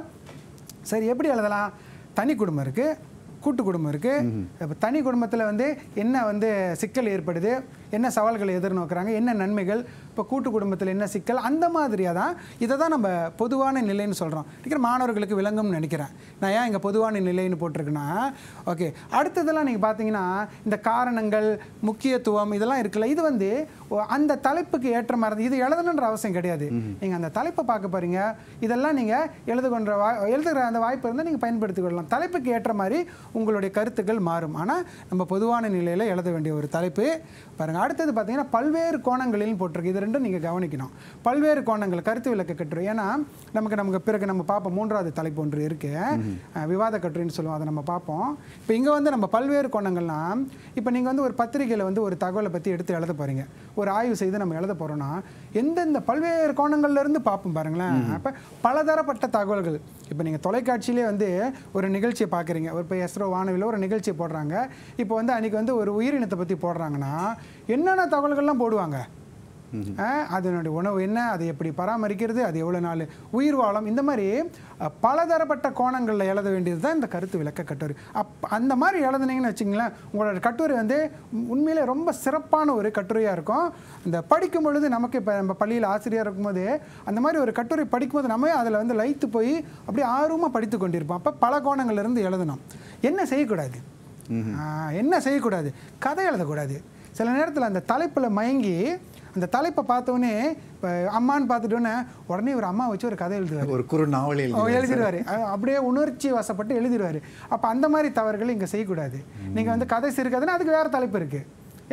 சரி எப்படி எழுதலாம் தனி குடும்பம் இருக்குது கூட்டு குடும்பம் இருக்குது இப்போ தனி குடும்பத்தில் வந்து என்ன வந்து சிக்கல் ஏற்படுது என்ன சவால்களை எதிர்நோக்கிறாங்க என்ன நன்மைகள் இப்போ கூட்டு குடும்பத்தில் என்ன சிக்கல் அந்த மாதிரியாக தான் இதை தான் நம்ம பொதுவான நிலைன்னு சொல்கிறோம் நினைக்கிற மாணவர்களுக்கு விளங்கும்னு நினைக்கிறேன் நான் ஏன் இங்கே பொதுவான நிலைன்னு போட்டிருக்குன்னா ஓகே அடுத்ததெல்லாம் நீங்கள் பார்த்தீங்கன்னா இந்த காரணங்கள் முக்கியத்துவம் இதெல்லாம் இருக்குல்ல இது வந்து அந்த தலைப்புக்கு ஏற்ற மாதிரி இது எழுதணுன்ற அவசியம் கிடையாது நீங்கள் அந்த தலைப்பை பார்க்க போகிறீங்க இதெல்லாம் நீங்கள் எழுதுகொன்ற வா எழுதுகிற அந்த வாய்ப்பு இருந்தால் நீங்கள் பயன்படுத்திக் கொள்ளலாம் தலைப்புக்கு ஏற்ற மாதிரி உங்களுடைய கருத்துக்கள் மாறும் ஆனால் நம்ம பொதுவான நிலையில் எழுத வேண்டிய ஒரு தலைப்பு பாருங்கள் அடுத்தது பார்த்தீங்கன்னா பல்வேறு கோணங்களில் போட்டிருக்கு இது ரெண்டும் நீங்கள் கவனிக்கணும் பல்வேறு கோணங்கள் கருத்து விளக்க கட்டுரை ஏன்னா நமக்கு நமக்கு பிறகு நம்ம பார்ப்போம் மூன்றாவது தலைப்பு ஒன்று இருக்கு விவாத கட்டுரைன்னு சொல்லுவோம் அதை நம்ம பார்ப்போம் இப்போ இங்கே வந்து நம்ம பல்வேறு கோணங்கள்லாம் இப்போ நீங்கள் வந்து ஒரு பத்திரிகையில் வந்து ஒரு தகவலை பற்றி எடுத்து எழுத போகிறீங்க ஒரு ஆய்வு செய்து நம்ம எழுத போகிறோன்னா எந்தெந்த பல்வேறு கோணங்கள்லேருந்து பார்ப்போம் பாருங்களேன் அப்போ பலதரப்பட்ட தகவல்கள் இப்போ நீங்கள் தொலைக்காட்சியிலே வந்து ஒரு நிகழ்ச்சியை பார்க்குறீங்க ஒரு இப்போ எஸ்ரோ வானவியில் ஒரு நிகழ்ச்சி போடுறாங்க இப்போ வந்து அன்றைக்கி வந்து ஒரு உயிரினத்தை பற்றி போடுறாங்கன்னா என்னென்ன தகவல்கள்லாம் போடுவாங்க அதனுடைய உணவு என்ன அதை எப்படி பராமரிக்கிறது அது எவ்வளோ நாள் உயிர் வாழம் இந்த மாதிரி பலதரப்பட்ட கோணங்களில் எழுத வேண்டியது தான் இந்த கருத்து விளக்க கட்டுரை அப் அந்த மாதிரி எழுதுனீங்கன்னு வச்சுங்களேன் உங்களோட கட்டுரை வந்து உண்மையிலே ரொம்ப சிறப்பான ஒரு கட்டுரையாக இருக்கும் இந்த படிக்கும் பொழுது நமக்கு இப்போ நம்ம பள்ளியில் ஆசிரியர் இருக்கும்போது அந்த மாதிரி ஒரு கட்டுரை படிக்கும்போது நம்ம அதில் வந்து லைத்து போய் அப்படியே ஆர்வமாக படித்து கொண்டிருப்போம் அப்போ பல கோணங்கள்லேருந்து எழுதணும் என்ன செய்யக்கூடாது என்ன செய்யக்கூடாது கதை எழுதக்கூடாது சில நேரத்தில் அந்த தலைப்பில் மயங்கி அந்த தலைப்பை பார்த்தவொடனே இப்போ அம்மான்னு பார்த்துட்டோன்னே உடனே ஒரு அம்மா வச்சு ஒரு கதை எழுதுவார்
ஒரு குறு நாவல் எழுதிடுவார்
அப்படியே உணர்ச்சி வசப்பட்டு எழுதிடுவார் அப்போ அந்த மாதிரி தவறுகள் இங்கே செய்யக்கூடாது நீங்கள் வந்து கதை சிறுக்கதுன்னா அதுக்கு வேறு தலைப்பு இருக்குது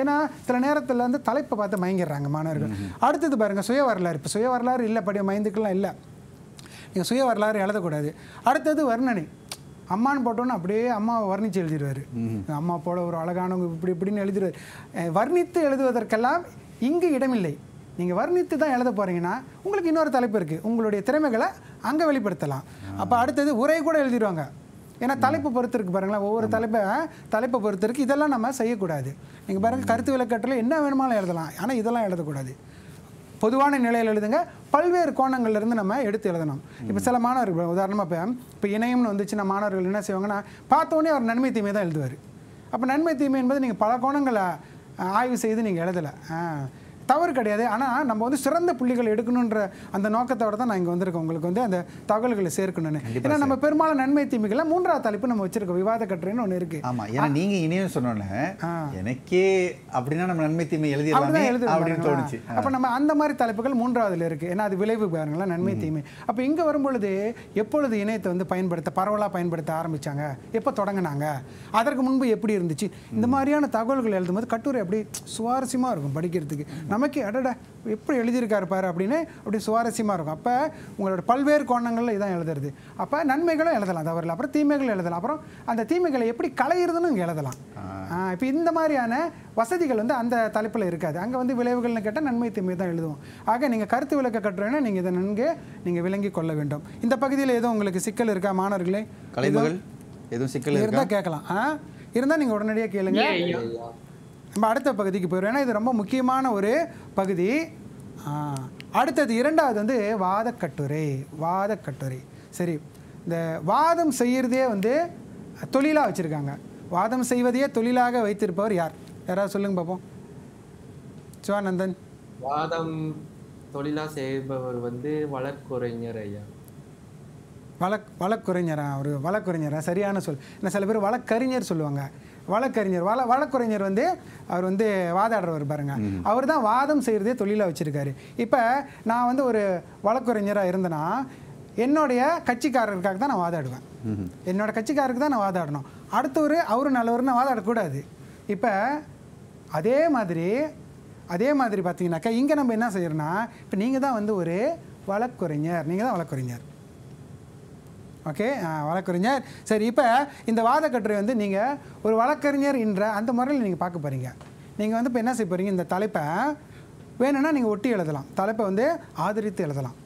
ஏன்னா சில நேரத்தில் வந்து தலைப்பை பார்த்து மயங்கிடுறாங்க மாணவர்கள் அடுத்தது பாருங்கள் சுய வரலாறு இப்போ சுய வரலாறு இல்லை படி மயந்துக்கெல்லாம் இல்லை நீங்கள் சுய வரலாறு எழுதக்கூடாது அடுத்தது வர்ணனை அம்மான்னு போட்டோன்னு அப்படியே அம்மாவை வர்ணித்து எழுதிடுவார் அம்மா போல ஒரு அழகானவங்க இப்படி இப்படின்னு எழுதிடுவார் வர்ணித்து எழுதுவதற்கெல்லாம் இங்கு இடமில்லை நீங்கள் வர்ணித்து தான் எழுத போகிறீங்கன்னா உங்களுக்கு இன்னொரு தலைப்பு இருக்குது உங்களுடைய திறமைகளை அங்கே வெளிப்படுத்தலாம் அப்போ அடுத்தது உரை கூட எழுதிடுவாங்க ஏன்னா தலைப்பு பொறுத்து இருக்குது பாருங்களேன் ஒவ்வொரு தலைப்பை தலைப்பை பொறுத்து இருக்குது இதெல்லாம் நம்ம செய்யக்கூடாது நீங்கள் பாருங்கள் கருத்து விளக்கட்டில் என்ன வேணுமாலும் எழுதலாம் ஆனால் இதெல்லாம் எழுதக்கூடாது பொதுவான நிலையில் எழுதுங்க பல்வேறு கோணங்கள்லேருந்து நம்ம எடுத்து எழுதணும் இப்போ சில மாணவர்கள் உதாரணமாக இப்போ இப்போ இணையம்னு வந்துச்சுன்னா மாணவர்கள் என்ன செய்வாங்கன்னா பார்த்தோன்னே அவர் நன்மை தீமை தான் எழுதுவார் அப்போ நன்மை தீமை என்பது நீங்கள் பல கோணங்களை ஆய்வு செய்து நீங்கள் எழுதலை தவறு கிடையாது ஆனால் நம்ம வந்து சிறந்த புள்ளிகள் எடுக்கணுன்ற அந்த நோக்கத்தோட தான் நான் இங்கே வந்திருக்கேன் உங்களுக்கு வந்து அந்த தகவல்களை சேர்க்கணும்னு ஏன்னா நம்ம பெரும்பாலும் நன்மை தீமைகளை மூன்றாவது தலைப்பு நம்ம வச்சிருக்கோம் விவாத கட்டுரைன்னு ஒன்று இருக்கு
ஆமா ஏன்னா நீங்க இனியும் சொன்னோன்னே எனக்கே அப்படின்னா நம்ம நன்மை தீமை எழுதி அப்படின்னு தோணுச்சு அப்போ நம்ம
அந்த மாதிரி தலைப்புகள் மூன்றாவதுல இருக்கு ஏன்னா அது விளைவு பாருங்களா நன்மை தீமை அப்போ இங்கே வரும்பொழுது எப்பொழுது இணையத்தை வந்து பயன்படுத்த பரவலாக பயன்படுத்த ஆரம்பிச்சாங்க எப்போ தொடங்கினாங்க அதற்கு முன்பு எப்படி இருந்துச்சு இந்த மாதிரியான தகவல்கள் எழுதும்போது கட்டுரை அப்படி சுவாரஸ்யமாக இருக்கும் படிக்கிறதுக்கு நம்ம நமக்கு அடடா எப்படி எழுதியிருக்காரு பாரு அப்படின்னு அப்படி சுவாரஸ்யமாக இருக்கும் அப்போ உங்களோட பல்வேறு கோணங்களில் இதான் எழுதுறது அப்போ நன்மைகளும் எழுதலாம் தவறில் அப்புறம் தீமைகளும் எழுதலாம் அப்புறம் அந்த தீமைகளை எப்படி கலையிறதுன்னு இங்கே எழுதலாம் இப்போ இந்த மாதிரியான வசதிகள் வந்து அந்த தலைப்பில் இருக்காது அங்கே வந்து விளைவுகள்னு கேட்டால் நன்மை தீமை தான் எழுதுவோம் ஆக நீங்கள் கருத்து விளக்க கட்டுறேன்னா நீங்கள் இதை நன்கு நீங்கள் விளங்கி கொள்ள வேண்டும் இந்த பகுதியில் எதுவும் உங்களுக்கு சிக்கல் இருக்கா மாணவர்களே
எதுவும் சிக்கல் இருந்தால்
கேட்கலாம் ஆ இருந்தால் நீங்கள் உடனடியாக கேளுங்க நம்ம அடுத்த பகுதிக்கு போயிடும் ஏன்னா இது ரொம்ப முக்கியமான ஒரு பகுதி அடுத்தது இரண்டாவது வந்து வாதக்கட்டுரை வாதக்கட்டுரை சரி இந்த வாதம் செய்கிறதே வந்து தொழிலாக வச்சுருக்காங்க வாதம் செய்வதையே தொழிலாக வைத்திருப்பவர் யார் யாராவது சொல்லுங்க பார்ப்போம் சிவானந்தன்
வாதம் தொழிலாக செய்பவர் வந்து வழக்குரைஞர் ஐயா
வழக் வழக்குரைஞரா ஒரு வழக்குரைஞரா சரியான சொல் இன்னும் சில பேர் வழக்கறிஞர் சொல்லுவாங்க வழக்கறிஞர் வழ வழக்குரைஞர் வந்து அவர் வந்து வாதாடுறவர் பாருங்க அவர் தான் வாதம் செய்கிறதே தொழிலாக வச்சுருக்காரு இப்போ நான் வந்து ஒரு வழக்குரைஞராக இருந்தேன்னா என்னுடைய கட்சிக்காரருக்காக தான் நான் வாதாடுவேன் என்னோட கட்சிக்காரருக்கு தான் நான் வாதாடணும் அடுத்தவர் அவர் நல்லவர்னு வாதாடக்கூடாது இப்போ அதே மாதிரி அதே மாதிரி பார்த்தீங்கன்னாக்கா இங்கே நம்ம என்ன செய்யறோம்னா இப்போ நீங்கள் தான் வந்து ஒரு வழக்குரைஞர் நீங்கள் தான் வழக்குறிஞர் ஓகே வழக்கறிஞர் சரி இப்போ இந்த வாத கட்டுரை வந்து நீங்கள் ஒரு வழக்கறிஞர் என்ற அந்த முறையில் நீங்கள் பார்க்க போகிறீங்க நீங்கள் வந்து இப்போ என்ன செய்ய போகிறீங்க இந்த தலைப்பை வேணும்னா நீங்கள் ஒட்டி எழுதலாம் தலைப்பை வந்து ஆதரித்து எழுதலாம்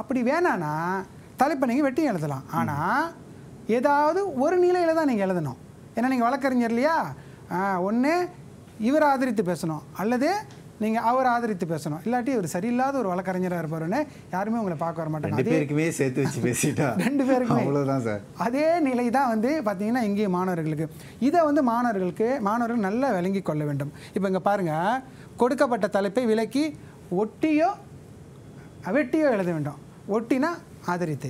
அப்படி வேணான்னா தலைப்பை நீங்கள் வெட்டி எழுதலாம் ஆனால் ஏதாவது ஒரு நிலையில் தான் நீங்கள் எழுதணும் ஏன்னா நீங்கள் வழக்கறிஞர் இல்லையா ஒன்று இவர் ஆதரித்து பேசணும் அல்லது நீங்கள் அவர் ஆதரித்து பேசணும் இல்லாட்டி ஒரு சரியில்லாத ஒரு வழக்கறிஞராக இருப்பாருன்னு யாருமே உங்களை பார்க்க வர மாட்டாங்க ரெண்டு பேருக்குமே
சேர்த்து வச்சு பேசிட்டா ரெண்டு பேருக்குமே அவ்வளோதான் சார்
அதே நிலை தான் வந்து பார்த்தீங்கன்னா இங்கேயும் மாணவர்களுக்கு இதை வந்து மாணவர்களுக்கு மாணவர்கள் நல்லா விளங்கி கொள்ள வேண்டும் இப்போ இங்கே பாருங்கள் கொடுக்கப்பட்ட தலைப்பை விலக்கி ஒட்டியோ வெட்டியோ எழுத வேண்டும் ஒட்டினா ஆதரித்து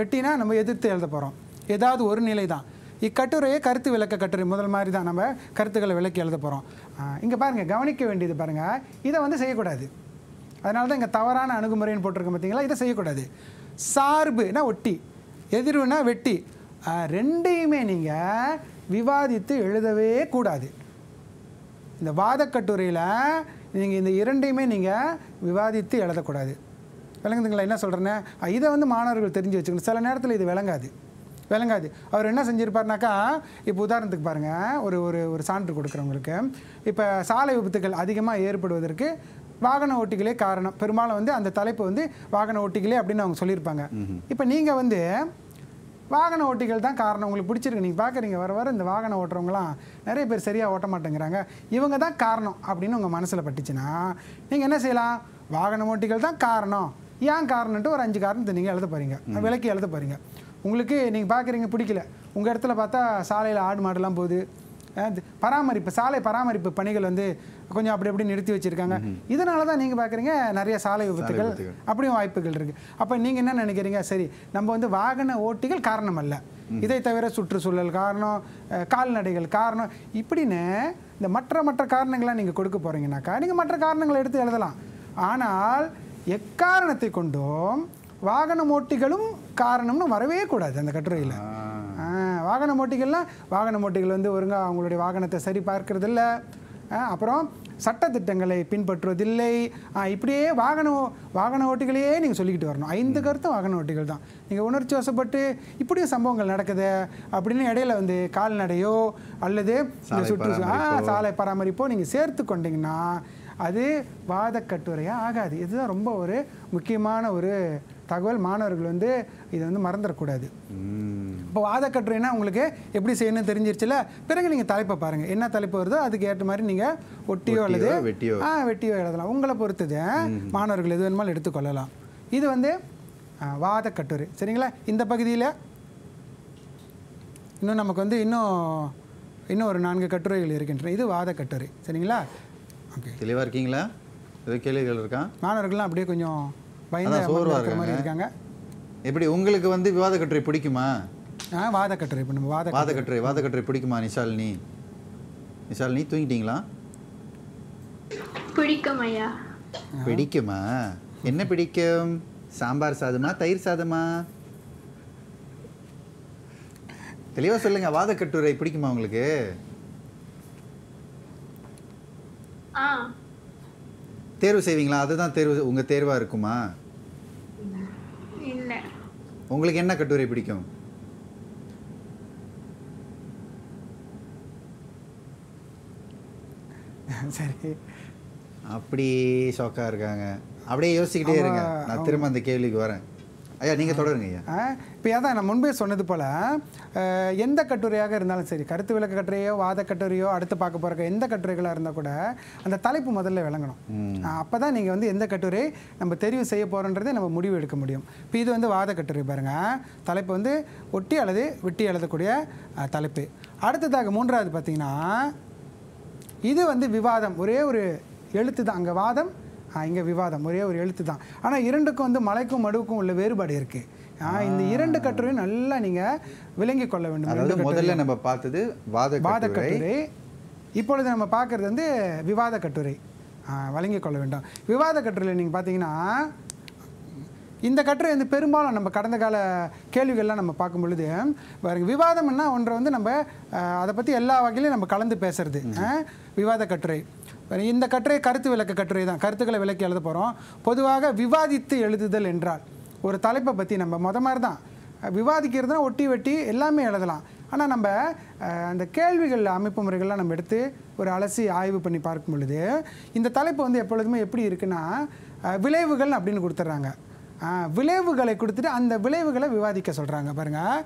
வெட்டினா நம்ம எதிர்த்து எழுத போகிறோம் ஏதாவது ஒரு நிலை தான் இக்கட்டுரையை கருத்து விளக்க கட்டுரை முதல் மாதிரி தான் நம்ம கருத்துக்களை விளக்கி எழுத போகிறோம் இங்கே பாருங்கள் கவனிக்க வேண்டியது பாருங்கள் இதை வந்து செய்யக்கூடாது அதனால தான் இங்கே தவறான அணுகுமுறைன்னு போட்டிருக்கோம் பார்த்தீங்களா இதை செய்யக்கூடாது சார்புனா ஒட்டி எதிர்வுனா வெட்டி ரெண்டையுமே நீங்கள் விவாதித்து எழுதவே கூடாது இந்த வாதக்கட்டுரையில் நீங்கள் இந்த இரண்டையுமே நீங்கள் விவாதித்து எழுதக்கூடாது விளங்குதுங்களா என்ன சொல்கிறேன்னா இதை வந்து மாணவர்கள் தெரிஞ்சு வச்சுக்கணும் சில நேரத்தில் இது விளங்காது விளங்காது அவர் என்ன செஞ்சுருப்பார்னாக்கா இப்போ உதாரணத்துக்கு பாருங்கள் ஒரு ஒரு ஒரு சான்று கொடுக்குறவங்களுக்கு இப்போ சாலை விபத்துகள் அதிகமாக ஏற்படுவதற்கு வாகன ஓட்டிகளே காரணம் பெரும்பாலும் வந்து அந்த தலைப்பு வந்து வாகன ஓட்டிகளே அப்படின்னு அவங்க சொல்லியிருப்பாங்க இப்போ நீங்கள் வந்து வாகன ஓட்டிகள் தான் காரணம் உங்களுக்கு பிடிச்சிருக்கு நீங்கள் பார்க்குறீங்க வர வர இந்த வாகன ஓட்டுறவங்களாம் நிறைய பேர் சரியாக ஓட்ட மாட்டேங்கிறாங்க இவங்க தான் காரணம் அப்படின்னு உங்கள் மனசில் பட்டுச்சுன்னா நீங்கள் என்ன செய்யலாம் வாகன ஓட்டிகள் தான் காரணம் ஏன் காரணம்ட்டு ஒரு அஞ்சு காரணத்தை நீங்கள் எழுத போகிறீங்க விலக்கி எழுத போகிறீங்க உங்களுக்கு நீங்கள் பார்க்குறீங்க பிடிக்கல உங்கள் இடத்துல பார்த்தா சாலையில் ஆடு மாடெல்லாம் போகுது பராமரிப்பு சாலை பராமரிப்பு பணிகள் வந்து கொஞ்சம் அப்படி அப்படி நிறுத்தி வச்சுருக்காங்க இதனால தான் நீங்கள் பார்க்குறீங்க நிறைய சாலை விபத்துகள் அப்படியும் வாய்ப்புகள் இருக்குது அப்போ நீங்கள் என்ன நினைக்கிறீங்க சரி நம்ம வந்து வாகன ஓட்டிகள் காரணம் அல்ல இதை தவிர சுற்றுச்சூழல் காரணம் கால்நடைகள் காரணம் இப்படின்னு இந்த மற்ற மற்ற காரணங்களாக நீங்கள் கொடுக்க போகிறீங்கனாக்கா நீங்கள் மற்ற காரணங்களை எடுத்து எழுதலாம் ஆனால் எக்காரணத்தை கொண்டும் வாகன ஓட்டிகளும் காரணம்னு வரவே கூடாது அந்த கட்டுரையில் வாகன ஓட்டிகள்லாம் வாகன ஓட்டிகள் வந்து ஒருங்க அவங்களுடைய வாகனத்தை சரி பார்க்கறதில்ல அப்புறம் சட்டத்திட்டங்களை பின்பற்றுவதில்லை இப்படியே வாகன வாகன ஓட்டிகளையே நீங்கள் சொல்லிக்கிட்டு வரணும் ஐந்து கருத்தும் வாகன ஓட்டிகள் தான் நீங்கள் உணர்ச்சி வசப்பட்டு இப்படியும் சம்பவங்கள் நடக்குது அப்படின்னு இடையில வந்து கால்நடையோ அல்லது இந்த சுற்று சாலை பராமரிப்போ நீங்கள் சேர்த்து கொண்டீங்கன்னா அது வாத கட்டுரையாக ஆகாது இதுதான் ரொம்ப ஒரு முக்கியமான ஒரு தகவல் மாணவர்கள் வந்து இதை வந்து மறந்துடக்கூடாது இப்போ வாத கட்டுரைனா உங்களுக்கு எப்படி செய்யணும்னு தெரிஞ்சிருச்சுல பிறகு நீங்கள் தலைப்பை பாருங்கள் என்ன தலைப்பு வருதோ அதுக்கு ஏற்ற மாதிரி நீங்கள் ஒட்டியோ அல்லது வெட்டியோ ஆ வெட்டியோ எழுதலாம் உங்களை பொறுத்தது மாணவர்கள் எது வேணுமாலும் எடுத்துக்கொள்ளலாம் இது வந்து வாத கட்டுரை சரிங்களா இந்த பகுதியில் இன்னும் நமக்கு வந்து இன்னும் இன்னும் ஒரு நான்கு கட்டுரைகள் இருக்கின்றன இது வாத கட்டுரை சரிங்களா
ஓகே தெளிவாக இருக்கீங்களா இது கேள்விகள் இருக்கா
மாணவர்கள்லாம் அப்படியே கொஞ்சம் பயந்து சோர்வாக இருக்காங்க
எப்படி உங்களுக்கு வந்து விவாத கட்டுரை பிடிக்குமா
ஆ வாத கட்டுரை இப்போ நம்ம வாத வாத
கட்டுரை வாத கட்டுரை பிடிக்குமா நிஷாலினி நிஷாலினி தூங்கிட்டீங்களா
பிடிக்கும்
ஐயா
பிடிக்குமா என்ன பிடிக்கும் சாம்பார் சாதமா தயிர் சாதமா தெளிவாக சொல்லுங்க வாத கட்டுரை பிடிக்குமா உங்களுக்கு ஆ தேர்வு செய்வீங்களா அதுதான் தேர்வு உங்க தேர்வா இருக்குமா உங்களுக்கு என்ன கட்டுரை பிடிக்கும் சரி அப்படி ஷாக்காக இருக்காங்க அப்படியே யோசிச்சுக்கிட்டே இருங்க நான் திரும்ப அந்த கேள்விக்கு வரேன் ஐயா நீங்கள் தொடருங்க ஐயா
இப்போ தான் நான் முன்பே சொன்னது போல் எந்த கட்டுரையாக இருந்தாலும் சரி கருத்து விளக்க கட்டுரையோ வாத கட்டுரையோ அடுத்து பார்க்க போகிற எந்த கட்டுரைகளாக இருந்தால் கூட அந்த தலைப்பு முதல்ல விளங்கணும் அப்போ தான் நீங்கள் வந்து எந்த கட்டுரை நம்ம தெரிவு செய்ய போகிறோன்றதே நம்ம முடிவு எடுக்க முடியும் இப்போ இது வந்து வாத கட்டுரை பாருங்கள் தலைப்பு வந்து ஒட்டி அல்லது வெட்டி எழுதக்கூடிய தலைப்பு அடுத்ததாக மூன்றாவது பார்த்திங்கன்னா இது வந்து விவாதம் ஒரே ஒரு எழுத்து தான் அங்கே வாதம் இங்கே விவாதம் ஒரே ஒரு எழுத்து தான் ஆனால் இரண்டுக்கும் வந்து மலைக்கும் மடுவுக்கும் உள்ள வேறுபாடு இருக்குது இந்த இரண்டு கட்டுரையும் நல்லா நீங்கள் விளங்கி கொள்ள வேண்டும் அதாவது முதல்ல
நம்ம பார்த்தது வாத கட்டுரை
இப்பொழுது நம்ம பார்க்குறது வந்து விவாத கட்டுரை வழங்கிக் கொள்ள வேண்டும் விவாத கட்டுரையில் நீங்கள் பார்த்தீங்கன்னா இந்த கட்டுரை வந்து பெரும்பாலும் நம்ம கடந்த கால கேள்விகள்லாம் நம்ம பார்க்கும் பொழுது விவாதம்னா ஒன்றை வந்து நம்ம அதை பற்றி எல்லா வகையிலையும் நம்ம கலந்து பேசுறது விவாத கட்டுரை இந்த கட்டுரை கருத்து விளக்க கட்டுரை தான் கருத்துக்களை விளக்கி எழுத போகிறோம் பொதுவாக விவாதித்து எழுதுதல் என்றால் ஒரு தலைப்பை பற்றி நம்ம மொத மாதிரி தான் விவாதிக்கிறதுனா ஒட்டி வெட்டி எல்லாமே எழுதலாம் ஆனால் நம்ம அந்த கேள்விகள் அமைப்பு முறைகள்லாம் நம்ம எடுத்து ஒரு அலசி ஆய்வு பண்ணி பார்க்கும் பொழுது இந்த தலைப்பு வந்து எப்பொழுதுமே எப்படி இருக்குன்னா விளைவுகள் அப்படின்னு கொடுத்துட்றாங்க விளைவுகளை கொடுத்துட்டு அந்த விளைவுகளை விவாதிக்க சொல்கிறாங்க பாருங்கள்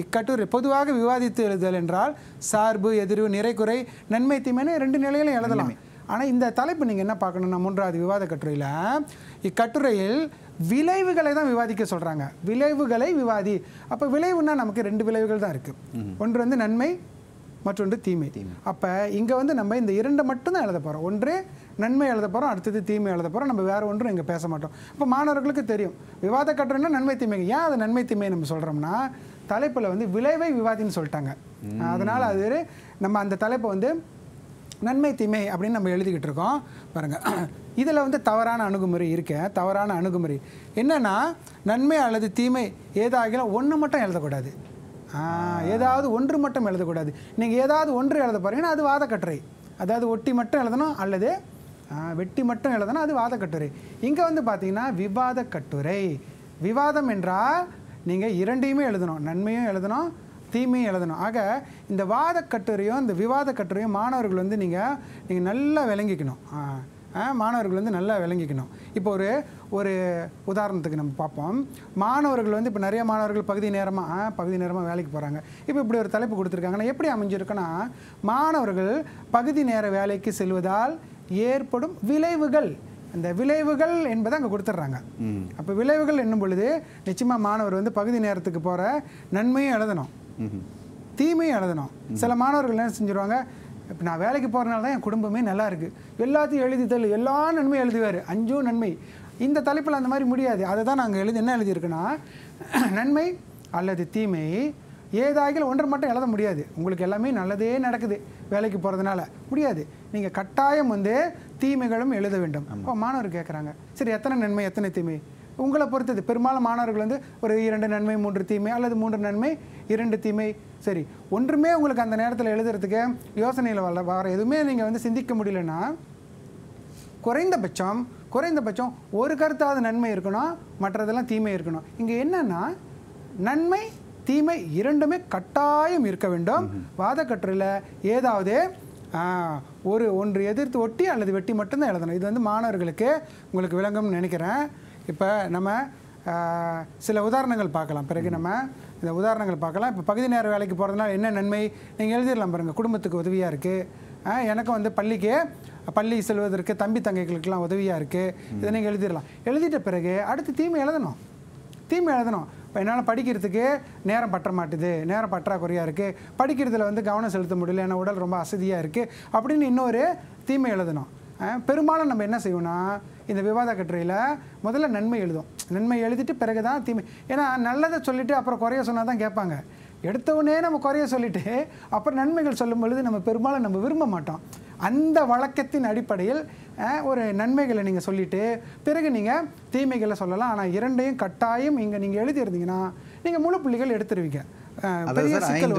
இக்கட்டுரை பொதுவாக விவாதித்து எழுதுதல் என்றால் சார்பு எதிர்வு நிறைக்குறை நன்மை தீமைன்னு ரெண்டு நிலையிலும் எழுதலாம் ஆனால் இந்த தலைப்பு நீங்கள் என்ன பார்க்கணுன்னா மூன்றாவது விவாத கட்டுரையில் இக்கட்டுரையில் விளைவுகளை தான் விவாதிக்க சொல்கிறாங்க விளைவுகளை விவாதி அப்போ விளைவுன்னா நமக்கு ரெண்டு விளைவுகள் தான் இருக்குது ஒன்று வந்து நன்மை மற்றொன்று தீமை அப்போ இங்கே வந்து நம்ம இந்த இரண்டை மட்டும்தான் எழுத போகிறோம் ஒன்று நன்மை எழுத போகிறோம் அடுத்தது தீமை எழுத போகிறோம் நம்ம வேறு ஒன்றும் இங்கே பேச மாட்டோம் இப்போ மாணவர்களுக்கு தெரியும் விவாத கட்டுரைன்னா நன்மை தீமை ஏன் அது நன்மை தீமை நம்ம சொல்கிறோம்னா தலைப்பில் வந்து விளைவை விவாதின்னு சொல்லிட்டாங்க அதனால் அது நம்ம அந்த தலைப்பை வந்து நன்மை தீமை அப்படின்னு நம்ம எழுதிக்கிட்டு இருக்கோம் பாருங்கள் இதில் வந்து தவறான அணுகுமுறை இருக்கேன் தவறான அணுகுமுறை என்னென்னா நன்மை அல்லது தீமை ஏதாகிலும் ஒன்று மட்டும் எழுதக்கூடாது ஏதாவது ஒன்று மட்டும் எழுதக்கூடாது நீங்கள் ஏதாவது ஒன்று எழுத பாருங்கன்னா அது வாதக்கட்டுரை அதாவது ஒட்டி மட்டும் எழுதணும் அல்லது வெட்டி மட்டும் எழுதணும் அது வாதக்கட்டுரை இங்கே வந்து பார்த்தீங்கன்னா விவாத கட்டுரை விவாதம் என்றால் நீங்கள் இரண்டையுமே எழுதணும் நன்மையும் எழுதணும் தீமையும் எழுதணும் ஆக இந்த வாத கட்டுரையும் இந்த விவாத கட்டுரையும் மாணவர்கள் வந்து நீங்கள் நீங்கள் நல்லா விளங்கிக்கணும் மாணவர்கள் வந்து நல்லா விளங்கிக்கணும் இப்போ ஒரு ஒரு உதாரணத்துக்கு நம்ம பார்ப்போம் மாணவர்கள் வந்து இப்போ நிறைய மாணவர்கள் பகுதி நேரமாக பகுதி நேரமாக வேலைக்கு போகிறாங்க இப்போ இப்படி ஒரு தலைப்பு கொடுத்துருக்காங்கன்னா எப்படி அமைஞ்சிருக்குன்னா மாணவர்கள் பகுதி நேர வேலைக்கு செல்வதால் ஏற்படும் விளைவுகள் அந்த விளைவுகள் என்பதை அங்கே கொடுத்துட்றாங்க அப்போ விளைவுகள் என்னும் பொழுது நிச்சயமாக மாணவர் வந்து பகுதி நேரத்துக்கு போகிற நன்மையும் எழுதணும் தீமை எழுதணும் சில மாணவர்கள் என்ன செஞ்சிருவாங்க இப்போ நான் வேலைக்கு போகிறனால தான் என் குடும்பமே நல்லா இருக்குது எல்லாத்தையும் எழுதி தள்ளு எல்லா நன்மையும் எழுதுவார் அஞ்சும் நன்மை இந்த தலைப்பில் அந்த மாதிரி முடியாது அதை தான் நாங்கள் எழுதி என்ன எழுதியிருக்குன்னா நன்மை அல்லது தீமை ஏதாகில் ஒன்றை மட்டும் எழுத முடியாது உங்களுக்கு எல்லாமே நல்லதே நடக்குது வேலைக்கு போகிறதுனால முடியாது நீங்கள் கட்டாயம் வந்து தீமைகளும் எழுத வேண்டும் இப்போ மாணவர் கேட்குறாங்க சரி எத்தனை நன்மை எத்தனை தீமை உங்களை பொறுத்தது பெரும்பாலும் மாணவர்கள் வந்து ஒரு இரண்டு நன்மை மூன்று தீமை அல்லது மூன்று நன்மை இரண்டு தீமை சரி ஒன்றுமே உங்களுக்கு அந்த நேரத்தில் எழுதுறதுக்கு யோசனையில் வர வர எதுவுமே நீங்கள் வந்து சிந்திக்க முடியலன்னா குறைந்தபட்சம் குறைந்தபட்சம் ஒரு கருத்தாவது நன்மை இருக்கணும் மற்றதெல்லாம் தீமை இருக்கணும் இங்கே என்னென்னா நன்மை தீமை இரண்டுமே கட்டாயம் இருக்க வேண்டும் வாதக்கற்றில் ஏதாவது ஒரு ஒன்று எதிர்த்து ஒட்டி அல்லது வெட்டி மட்டும்தான் எழுதணும் இது வந்து மாணவர்களுக்கு உங்களுக்கு விளங்கும்னு நினைக்கிறேன் இப்போ நம்ம சில உதாரணங்கள் பார்க்கலாம் பிறகு நம்ம இந்த உதாரணங்கள் பார்க்கலாம் இப்போ பகுதி நேர வேலைக்கு போகிறதுனால என்ன நன்மை நீங்கள் எழுதிடலாம் பாருங்கள் குடும்பத்துக்கு உதவியாக இருக்குது எனக்கு வந்து பள்ளிக்கு பள்ளி செல்வதற்கு தம்பி தங்கைகளுக்கெல்லாம் உதவியாக இருக்குது இதை நீங்கள் எழுதிடலாம் எழுதிட்ட பிறகு அடுத்து தீமை எழுதணும் தீமை எழுதணும் இப்போ என்னால் படிக்கிறதுக்கு நேரம் பற்ற மாட்டுது நேரம் பற்றாக்குறையாக இருக்குது படிக்கிறதுல வந்து கவனம் செலுத்த முடியல ஏன்னா உடல் ரொம்ப அசதியாக இருக்குது அப்படின்னு இன்னொரு தீமை எழுதணும் பெரும்பாலும் நம்ம என்ன செய்வோம்னா இந்த விவாத கட்டுரையில் முதல்ல நன்மை எழுதும் நன்மை எழுதிட்டு பிறகு தான் தீமை ஏன்னா நல்லதை சொல்லிவிட்டு அப்புறம் குறைய சொன்னால் தான் கேட்பாங்க எடுத்தவுடனே நம்ம குறைய சொல்லிவிட்டு அப்புறம் நன்மைகள் சொல்லும் பொழுது நம்ம பெரும்பாலும் நம்ம விரும்ப மாட்டோம் அந்த வழக்கத்தின் அடிப்படையில் ஒரு நன்மைகளை நீங்கள் சொல்லிவிட்டு பிறகு நீங்கள் தீமைகளை சொல்லலாம் ஆனால் இரண்டையும் கட்டாயம் இங்கே நீங்கள் எழுதியிருந்தீங்கன்னா நீங்கள் முழு புள்ளிகள் எடுத்துருவீங்க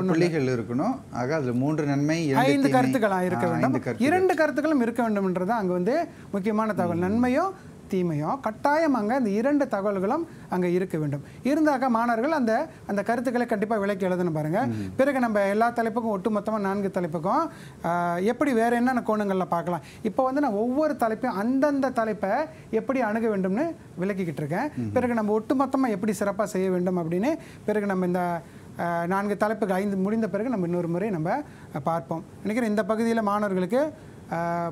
பிள்ளைகள்
இருக்கணும் ஆக அதில் மூன்று
நன்மை ஐந்து கருத்துக்களாக இருக்க வேண்டும் இரண்டு கருத்துக்களும் இருக்க வேண்டும்ன்றது அங்கே வந்து முக்கியமான தகவல் நன்மையும் தீமையும் கட்டாயம் அங்கே அந்த இரண்டு தகவல்களும் அங்கே இருக்க வேண்டும் இருந்தாக்க மாணவர்கள் அந்த அந்த கருத்துக்களை கண்டிப்பாக விளக்கி எழுதணும் பாருங்கள் பிறகு நம்ம எல்லா தலைப்புக்கும் ஒட்டுமொத்தமாக நான்கு தலைப்புக்கும் எப்படி வேற என்ன கோணங்களில் பார்க்கலாம் இப்போ வந்து நான் ஒவ்வொரு தலைப்பையும் அந்தந்த தலைப்பை எப்படி அணுக வேண்டும்னு விளக்கிக்கிட்டு இருக்கேன் பிறகு நம்ம ஒட்டுமொத்தமாக எப்படி சிறப்பாக செய்ய வேண்டும் அப்படின்னு பிறகு நம்ம இந்த நான்கு தலைப்புகள் ஐந்து முடிந்த பிறகு நம்ம இன்னொரு முறை நம்ம பார்ப்போம் நினைக்கிறேன் இந்த பகுதியில் மாணவர்களுக்கு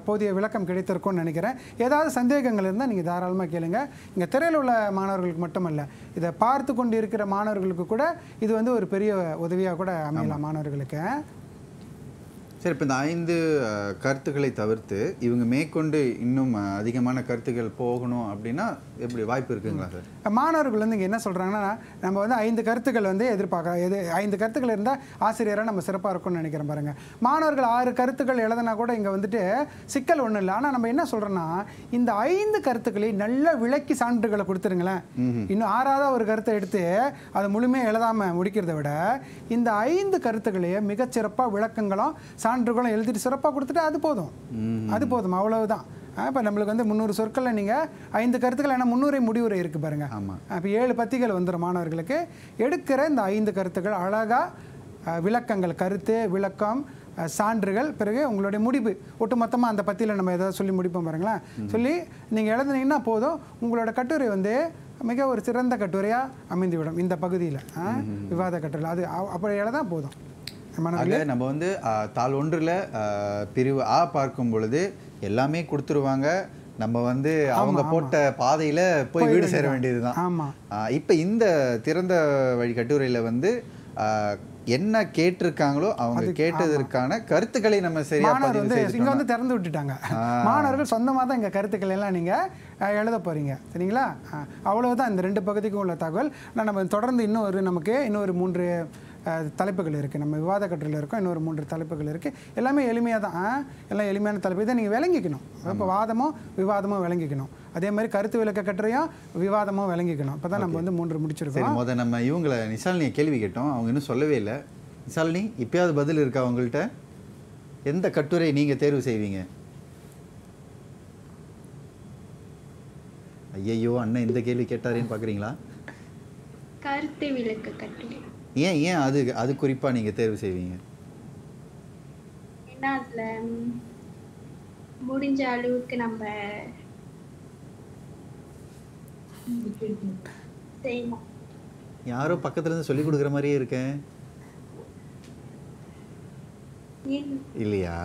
போதிய விளக்கம் கிடைத்திருக்கும்னு நினைக்கிறேன் ஏதாவது சந்தேகங்கள் இருந்தால் நீங்கள் தாராளமாக கேளுங்க இங்கே திரையில் உள்ள மாணவர்களுக்கு மட்டுமல்ல இதை பார்த்து கொண்டு இருக்கிற மாணவர்களுக்கு கூட இது வந்து ஒரு பெரிய உதவியாக கூட அமையலாம் மாணவர்களுக்கு
சரி இப்போ இந்த ஐந்து கருத்துக்களை தவிர்த்து இவங்க மேற்கொண்டு இன்னும் அதிகமான கருத்துக்கள் போகணும் அப்படின்னா எப்படி வாய்ப்பு இருக்குங்களா சார்
மாணவர்கள் வந்து இங்கே என்ன சொல்கிறாங்கன்னா நம்ம வந்து ஐந்து கருத்துக்கள் வந்து எதிர்பார்க்க எது ஐந்து கருத்துக்கள் இருந்தால் ஆசிரியராக நம்ம சிறப்பாக இருக்கும்னு நினைக்கிறேன் பாருங்கள் மாணவர்கள் ஆறு கருத்துக்கள் எழுதுனா கூட இங்கே வந்துட்டு சிக்கல் ஒன்றும் இல்லை ஆனால் நம்ம என்ன சொல்கிறோன்னா இந்த ஐந்து கருத்துக்களை நல்ல விளக்கி சான்றுகளை கொடுத்துருங்களேன் இன்னும் ஆறாவது ஒரு கருத்தை எடுத்து அதை முழுமையாக எழுதாமல் முடிக்கிறத விட இந்த ஐந்து கருத்துக்களையே மிகச்சிறப்பாக விளக்கங்களும் சான்றுகளும் எழுதிட்டு சிறப்பாக கொடுத்துட்டு அது போதும் அது போதும் அவ்வளவுதான் இப்போ நம்மளுக்கு வந்து முந்நூறு சொற்களில் நீங்கள் ஐந்து கருத்துக்கள் ஆனால் முந்நூறு முடிவுரை இருக்குது பாருங்கள் ஆமாம் இப்போ ஏழு பத்திகள் வந்துடும் மாணவர்களுக்கு எடுக்கிற இந்த ஐந்து கருத்துக்கள் அழகாக விளக்கங்கள் கருத்து விளக்கம் சான்றுகள் பிறகு உங்களுடைய முடிவு ஒட்டுமொத்தமாக அந்த பத்தியில் நம்ம எதாவது சொல்லி முடிப்போம் பாருங்களேன் சொல்லி நீங்கள் எழுதுனீங்கன்னா போதும் உங்களோட கட்டுரை வந்து மிக ஒரு சிறந்த கட்டுரையாக அமைந்துவிடும் இந்த பகுதியில் விவாத கட்டுரை அது அப்படி தான் போதும் ஆக
நம்ம வந்து தாழ் ஒன்றில் பிரிவு ஆ பார்க்கும் பொழுது எல்லாமே கொடுத்துருவாங்க நம்ம வந்து அவங்க போட்ட பாதையில் போய் வீடு சேர வேண்டியதுதான் ஆமா இப்போ இந்த திறந்த வழி கட்டுரையில் வந்து என்ன கேட்டிருக்காங்களோ அவங்க கேட்டதற்கான கருத்துக்களை நம்ம சரியா வந்து இங்க வந்து
திறந்து விட்டுட்டாங்க மாணவர்கள் சொந்தமாக தான் இங்க கருத்துக்கள் எல்லாம் நீங்க எழுத போறீங்க சரிங்களா அவ்வளவுதான் இந்த ரெண்டு பகுதிக்கும் உள்ள தகவல் நம்ம தொடர்ந்து இன்னொரு நமக்கு இன்னொரு மூன்று தலைப்புகள் இருக்குது நம்ம விவாத கட்டுரையில் இருக்கோம் இன்னொரு மூன்று தலைப்புகள் இருக்குது எல்லாமே எளிமையாக தான் எல்லாம் எளிமையான தலைப்பு இதை நீங்கள் விளங்கிக்கணும் இப்போ வாதமோ விவாதமோ விளங்கிக்கணும் அதே மாதிரி கருத்து விளக்க கட்டுரையும் விவாதமோ விளங்கிக்கணும் இப்போ தான் நம்ம வந்து மூன்று முடிச்சிருக்கோம்
முதல் நம்ம இவங்களை நிசாலினியை கேள்வி கேட்டோம் அவங்க இன்னும் சொல்லவே இல்லை நிசாலினி இப்பயாவது பதில் இருக்கா அவங்கள்ட்ட எந்த கட்டுரை நீங்கள் தேர்வு செய்வீங்க ஐயையோ அண்ணன் இந்த கேள்வி கேட்டாரேன்னு பார்க்குறீங்களா
கருத்து விளக்க கட்டுரை
ஏன் ஏன் அது அது குறிப்பா நீங்க தேர்வு செய்வீங்க
ஏன்னா அதில் முடிஞ்ச அளவுக்கு நம்ம செய்யணும்
யாரோ இருந்து சொல்லி கொடுக்குற மாதிரியே இருக்கேன் இல்லையா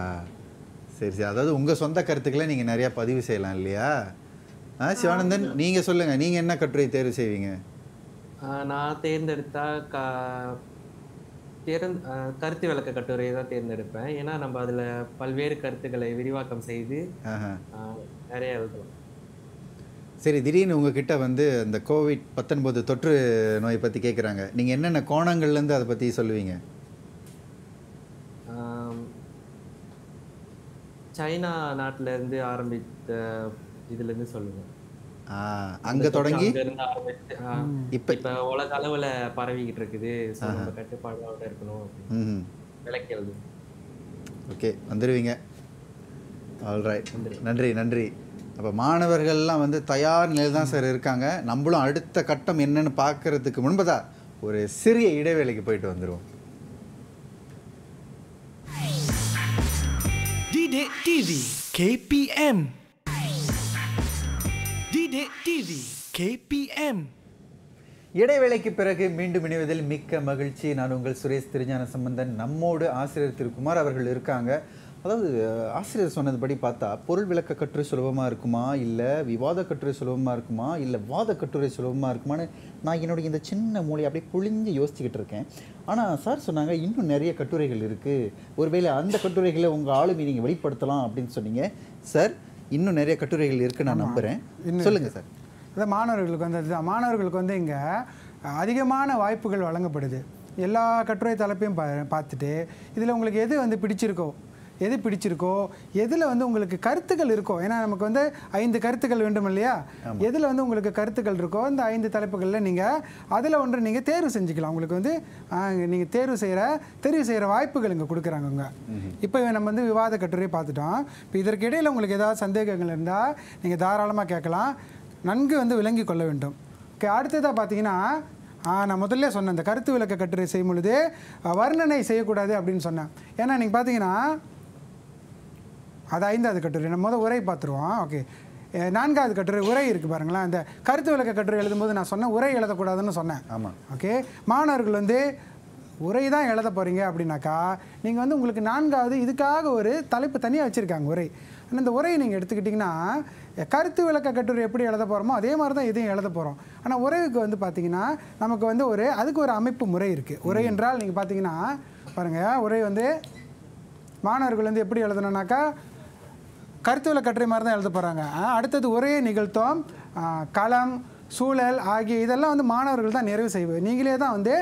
சரி சரி அதாவது உங்க சொந்த கருத்துக்களை நீங்க நிறைய பதிவு செய்யலாம் இல்லையா சிவானந்தன் நீங்க சொல்லுங்க நீங்க என்ன கட்டுரை தேர்வு செய்வீங்க
நான் தேர்ந்தெடுத்தா க தேர்ந் கருத்து விளக்க கட்டுரையை தான் தேர்ந்தெடுப்பேன் ஏன்னா நம்ம அதில் பல்வேறு கருத்துக்களை விரிவாக்கம் செய்து நிறைய எழுதுவோம்
சரி திடீர்னு உங்ககிட்ட வந்து இந்த கோவிட் பத்தொன்பது தொற்று நோயை பற்றி கேட்குறாங்க நீங்கள் என்னென்ன கோணங்கள்லேருந்து அதை பற்றி சொல்லுவீங்க
சைனா நாட்டிலேருந்து ஆரம்பித்த இதுலேருந்து சொல்லுங்கள் அங்க தொடங்கி இப்ப இப்ப உலக அளவுல பரவிக்கிட்டு இருக்குது கட்டுப்பாடு இருக்கணும் விளக்கிறது
ஓகே வந்துடுவீங்க ஆல்ரைட் நன்றி நன்றி அப்போ மாணவர்கள்லாம் வந்து தயார் நிலையில் தான் சார் இருக்காங்க நம்மளும் அடுத்த கட்டம் என்னன்னு பார்க்கறதுக்கு முன்பதா ஒரு சிறிய இடைவேளைக்கு போயிட்டு வந்துடுவோம் DD TV KPM TV KPM இடைவேளைக்கு பிறகு மீண்டும் இணைவதில் மிக்க மகிழ்ச்சி நான் உங்கள் சுரேஷ் திருஞான சம்பந்தன் நம்மோடு ஆசிரியர் திரு குமார் அவர்கள் இருக்காங்க அதாவது ஆசிரியர் சொன்னதுபடி பார்த்தா பொருள் விளக்க கட்டுரை சுலபமாக இருக்குமா இல்லை விவாத கட்டுரை சுலபமாக இருக்குமா இல்லை வாத கட்டுரை சுலபமாக இருக்குமான்னு நான் என்னுடைய இந்த சின்ன மூலையை அப்படியே புழிஞ்சு யோசிச்சுக்கிட்டு இருக்கேன் ஆனால் சார் சொன்னாங்க இன்னும் நிறைய கட்டுரைகள் இருக்குது ஒருவேளை அந்த கட்டுரைகளை உங்கள் ஆளுமை நீங்கள் வெளிப்படுத்தலாம் அப்படின்னு சொன்னீங்க சார் இன்னும் நிறைய கட்டுரைகள் இருக்குது நான் நம்புகிறேன் சொல்லுங்கள் சார்
இந்த மாணவர்களுக்கு வந்து அதுதான் மாணவர்களுக்கு வந்து இங்கே அதிகமான வாய்ப்புகள் வழங்கப்படுது எல்லா கட்டுரை தலைப்பையும் பா பார்த்துட்டு இதில் உங்களுக்கு எது வந்து பிடிச்சிருக்கோ எது பிடிச்சிருக்கோ எதில் வந்து உங்களுக்கு கருத்துக்கள் இருக்கோ ஏன்னா நமக்கு வந்து ஐந்து கருத்துக்கள் வேண்டும் இல்லையா எதில் வந்து உங்களுக்கு கருத்துக்கள் இருக்கோ அந்த ஐந்து தலைப்புகளில் நீங்கள் அதில் ஒன்று நீங்கள் தேர்வு செஞ்சுக்கலாம் உங்களுக்கு வந்து நீங்கள் தேர்வு செய்கிற தெரிவு செய்கிற வாய்ப்புகள் இங்கே கொடுக்குறாங்கங்க இப்போ நம்ம வந்து விவாத கட்டுரையை பார்த்துட்டோம் இப்போ இதற்கிடையில் உங்களுக்கு ஏதாவது சந்தேகங்கள் இருந்தால் நீங்கள் தாராளமாக கேட்கலாம் நன்கு வந்து விளங்கி கொள்ள வேண்டும் ஓகே அடுத்ததாக பார்த்தீங்கன்னா நான் முதல்ல சொன்னேன் இந்த கருத்து விளக்க கட்டுரை செய்யும் பொழுது வர்ணனை செய்யக்கூடாது அப்படின்னு சொன்னேன் ஏன்னா நீங்கள் பார்த்தீங்கன்னா அது ஐந்தாவது கட்டுரை நம்ம முதல் உரை பார்த்துருவோம் ஓகே நான்காவது கட்டுரை உரை இருக்குது பாருங்களேன் அந்த கருத்து விளக்க கட்டுரை எழுதும்போது நான் சொன்னேன் உரை எழுதக்கூடாதுன்னு சொன்னேன் ஆமாம் ஓகே மாணவர்கள் வந்து உரை தான் எழுத போகிறீங்க அப்படின்னாக்கா நீங்கள் வந்து உங்களுக்கு நான்காவது இதுக்காக ஒரு தலைப்பு தனியாக வச்சுருக்காங்க உரை ஆனால் இந்த உரையை நீங்கள் எடுத்துக்கிட்டிங்கன்னா கருத்து விளக்க கட்டுரை எப்படி எழுத போகிறோமோ அதே மாதிரி தான் இதையும் எழுத போகிறோம் ஆனால் உரைவுக்கு வந்து பார்த்திங்கன்னா நமக்கு வந்து ஒரு அதுக்கு ஒரு அமைப்பு முறை இருக்குது உரை என்றால் நீங்கள் பார்த்தீங்கன்னா பாருங்கள் உரை வந்து மாணவர்கள் வந்து எப்படி எழுதணுன்னாக்கா கருத்துவல கட்டுரை மாதிரி தான் எழுத போகிறாங்க அடுத்தது ஒரே நிகழ்த்தோம் களம் சூழல் ஆகிய இதெல்லாம் வந்து மாணவர்கள் தான் நிறைவு செய்வது நீங்களே தான் வந்து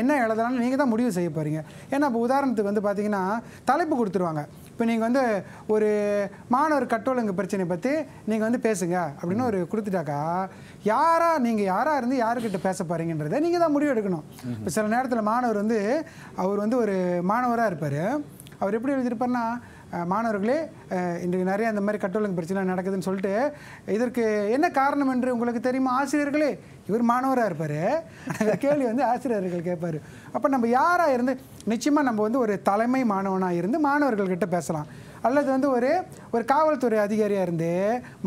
என்ன எழுதலாம்னு நீங்கள் தான் முடிவு செய்ய போகிறீங்க ஏன்னா இப்போ உதாரணத்துக்கு வந்து பார்த்தீங்கன்னா தலைப்பு கொடுத்துருவாங்க இப்போ நீங்கள் வந்து ஒரு மாணவர் கட்டோலங்கு பிரச்சனை பற்றி நீங்கள் வந்து பேசுங்க அப்படின்னு ஒரு கொடுத்துட்டாக்கா யாராக நீங்கள் யாராக இருந்து யாருக்கிட்ட பேச போகிறீங்கன்றதை நீங்கள் தான் முடிவு எடுக்கணும் இப்போ சில நேரத்தில் மாணவர் வந்து அவர் வந்து ஒரு மாணவராக இருப்பார் அவர் எப்படி எழுதியிருப்பார்னா மாணவர்களே இன்றைக்கு நிறைய அந்த மாதிரி கட்டொழுங்கு பிரச்சனை நடக்குதுன்னு சொல்லிட்டு இதற்கு என்ன காரணம் என்று உங்களுக்கு தெரியுமா ஆசிரியர்களே இவர் மாணவராக இருப்பார் கேள்வி வந்து ஆசிரியர்கள் கேட்பார் அப்போ நம்ம யாராக இருந்து நிச்சயமாக நம்ம வந்து ஒரு தலைமை மாணவனாக இருந்து மாணவர்கள்கிட்ட பேசலாம் அல்லது வந்து ஒரு ஒரு காவல்துறை அதிகாரியாக இருந்து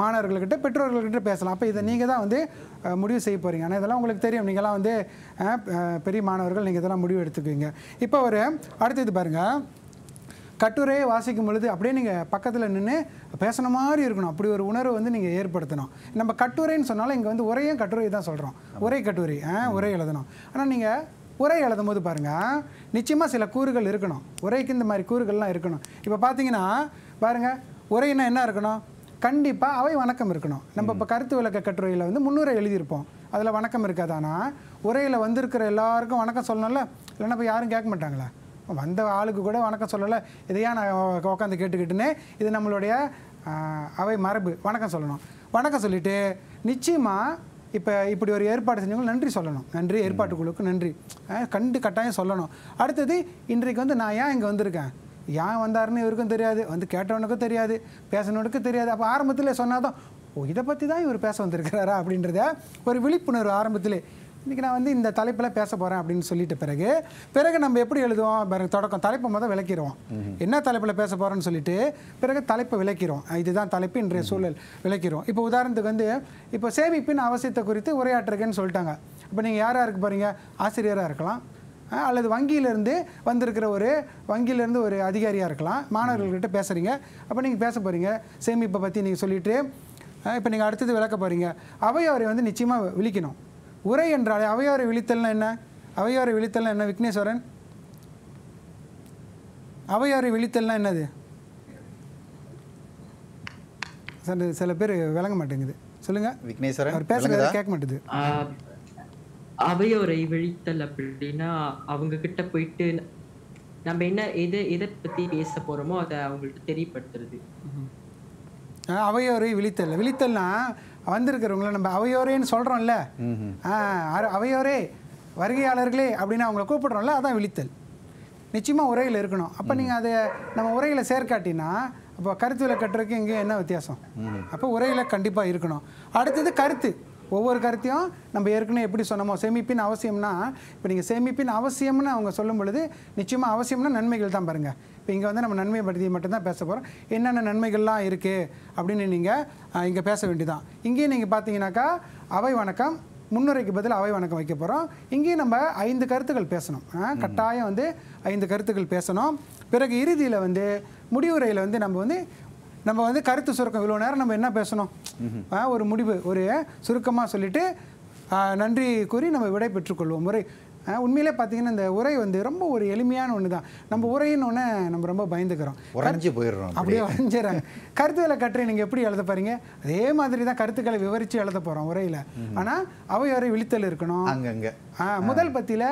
மாணவர்கள்கிட்ட பெற்றோர்கள்கிட்ட பேசலாம் அப்போ இதை நீங்கள் தான் வந்து முடிவு செய்ய போகிறீங்க ஆனால் இதெல்லாம் உங்களுக்கு தெரியும் நீங்கள்லாம் வந்து பெரிய மாணவர்கள் நீங்கள் இதெல்லாம் முடிவு எடுத்துக்குவீங்க இப்போ ஒரு அடுத்தது பாருங்கள் கட்டுரையை வாசிக்கும் பொழுது அப்படியே நீங்கள் பக்கத்தில் நின்று பேசின மாதிரி இருக்கணும் அப்படி ஒரு உணர்வு வந்து நீங்கள் ஏற்படுத்தணும் நம்ம கட்டுரைன்னு சொன்னாலும் இங்கே வந்து உரையும் கட்டுரை தான் சொல்கிறோம் உரை கட்டுரை உரை எழுதணும் ஆனால் நீங்கள் உரை எழுதும் போது பாருங்கள் நிச்சயமாக சில கூறுகள் இருக்கணும் உரைக்கு இந்த மாதிரி கூறுகள்லாம் இருக்கணும் இப்போ பார்த்தீங்கன்னா பாருங்கள் உரைன்னா என்ன இருக்கணும் கண்டிப்பாக அவை வணக்கம் இருக்கணும் நம்ம இப்போ கருத்து விளக்க கட்டுரையில் வந்து முன்னுரை எழுதியிருப்போம் அதில் வணக்கம் இருக்காதானா உரையில் வந்திருக்கிற எல்லாருக்கும் வணக்கம் சொல்லணும்ல இல்லைன்னா இப்போ யாரும் கேட்க மாட்டாங்களா வந்த ஆளுக்கு கூட வணக்கம் சொல்லலை இதையா நான் உட்காந்து கேட்டுக்கிட்டுன்னு இது நம்மளுடைய அவை மரபு வணக்கம் சொல்லணும் வணக்கம் சொல்லிவிட்டு நிச்சயமாக இப்போ இப்படி ஒரு ஏற்பாடு செஞ்சவங்க நன்றி சொல்லணும் நன்றி ஏற்பாட்டு குழுக்கு நன்றி கண்டு கட்டாயம் சொல்லணும் அடுத்தது இன்றைக்கு வந்து நான் ஏன் இங்கே வந்திருக்கேன் ஏன் வந்தாருன்னு இவருக்கும் தெரியாது வந்து கேட்டவனுக்கும் தெரியாது பேசினவனுக்கும் தெரியாது அப்போ ஆரம்பத்தில் சொன்னாதான் ஓ இதை பற்றி தான் இவர் பேச வந்திருக்கிறாரா அப்படின்றத ஒரு விழிப்புணர்வு ஆரம்பத்தில் இன்றைக்கி நான் வந்து இந்த தலைப்பில் பேச போகிறேன் அப்படின்னு சொல்லிட்டு பிறகு பிறகு நம்ம எப்படி எழுதுவோம் பிறகு தொடக்கம் தலைப்பை மொதல் விளக்கிடுவோம் என்ன தலைப்பில் பேச போகிறோன்னு சொல்லிட்டு பிறகு தலைப்பை விளக்கிறோம் இதுதான் தலைப்பு இன்றைய சூழல் விளக்கிறோம் இப்போ உதாரணத்துக்கு வந்து இப்போ சேமிப்பின் அவசியத்தை குறித்து உரையாற்றுருக்கேன்னு சொல்லிட்டாங்க இப்போ நீங்கள் யாராக இருக்க போகிறீங்க ஆசிரியராக இருக்கலாம் அல்லது வங்கியிலேருந்து வந்திருக்கிற ஒரு வங்கியிலேருந்து ஒரு அதிகாரியாக இருக்கலாம் மாணவர்கள்கிட்ட பேசுகிறீங்க அப்போ நீங்கள் பேச போகிறீங்க சேமிப்பை பற்றி நீங்கள் சொல்லிவிட்டு இப்போ நீங்கள் அடுத்தது விளக்க போகிறீங்க அவை அவரை வந்து நிச்சயமாக விழிக்கணும் உரை என்றாலே அவையாரை விழித்தல்னா என்ன அவையாரை விழித்தல்னா என்ன விக்னேஸ்வரன் அவையாரை விழித்தல்னா என்னது சில பேர் விளங்க மாட்டேங்குது சொல்லுங்க
விக்னேஸ்வரன் அவர் பேசுறது கேட்க மாட்டேது அவையோரை
விழித்தல் அப்படின்னா அவங்க கிட்ட போயிட்டு நம்ம என்ன எது எதை பத்தி பேச போறோமோ அதை அவங்கள்ட்ட தெரியப்படுத்துறது
அவையோரை விழித்தல் விழித்தல்னா வந்திருக்கிறவங்கள நம்ம அவையோரேன்னு சொல்கிறோம்ல அவையோரே வருகையாளர்களே அப்படின்னு அவங்கள கூப்பிடுறோம்ல அதான் விழித்தல் நிச்சயமாக உரையில் இருக்கணும் அப்போ நீங்கள் அதை நம்ம உரையில் சேர்க்காட்டினா அப்போ கருத்து விளக்கட்டுறதுக்கு இங்கே என்ன வித்தியாசம் அப்போ உரையில் கண்டிப்பாக இருக்கணும் அடுத்தது கருத்து ஒவ்வொரு கருத்தையும் நம்ம ஏற்கனவே எப்படி சொன்னமோ சேமிப்பின் அவசியம்னா இப்போ நீங்கள் சேமிப்பின் அவசியம்னு அவங்க சொல்லும் பொழுது நிச்சயமாக அவசியம்னா நன்மைகள் தான் பாருங்கள் இங்கே வந்து நம்ம நன்மை பற்றி மட்டும்தான் பேச போகிறோம் என்னென்ன நன்மைகள்லாம் இருக்குது அப்படின்னு நீங்கள் இங்கே பேச வேண்டியதான் இங்கேயும் நீங்கள் பார்த்தீங்கன்னாக்கா அவை வணக்கம் முன்னுரைக்கு பதில் அவை வணக்கம் வைக்க போகிறோம் இங்கேயும் நம்ம ஐந்து கருத்துக்கள் பேசணும் கட்டாயம் வந்து ஐந்து கருத்துக்கள் பேசணும் பிறகு இறுதியில் வந்து முடிவுரையில் வந்து நம்ம வந்து நம்ம வந்து கருத்து சுருக்கம் இவ்வளோ நேரம் நம்ம என்ன பேசணும் ஒரு முடிவு ஒரு சுருக்கமாக சொல்லிவிட்டு நன்றி கூறி நம்ம விடை பெற்றுக்கொள்வோம் முறை உண்மையிலே பார்த்தீங்கன்னா இந்த உரை வந்து ரொம்ப ஒரு எளிமையான ஒன்று தான் நம்ம உரைன்னு ஒன்று நம்ம ரொம்ப பயந்துக்கிறோம் உரைஞ்சு
போயிடுறோம் அப்படியே
உறைஞ்சிடறாங்க கருத்துக்களை கற்று நீங்கள் எப்படி எழுத பாருங்க அதே மாதிரி தான் கருத்துக்களை விவரித்து எழுத போகிறோம் உரையில் ஆனால் அவை வரை விழித்தல் இருக்கணும் அங்கங்கே முதல் பத்தியில்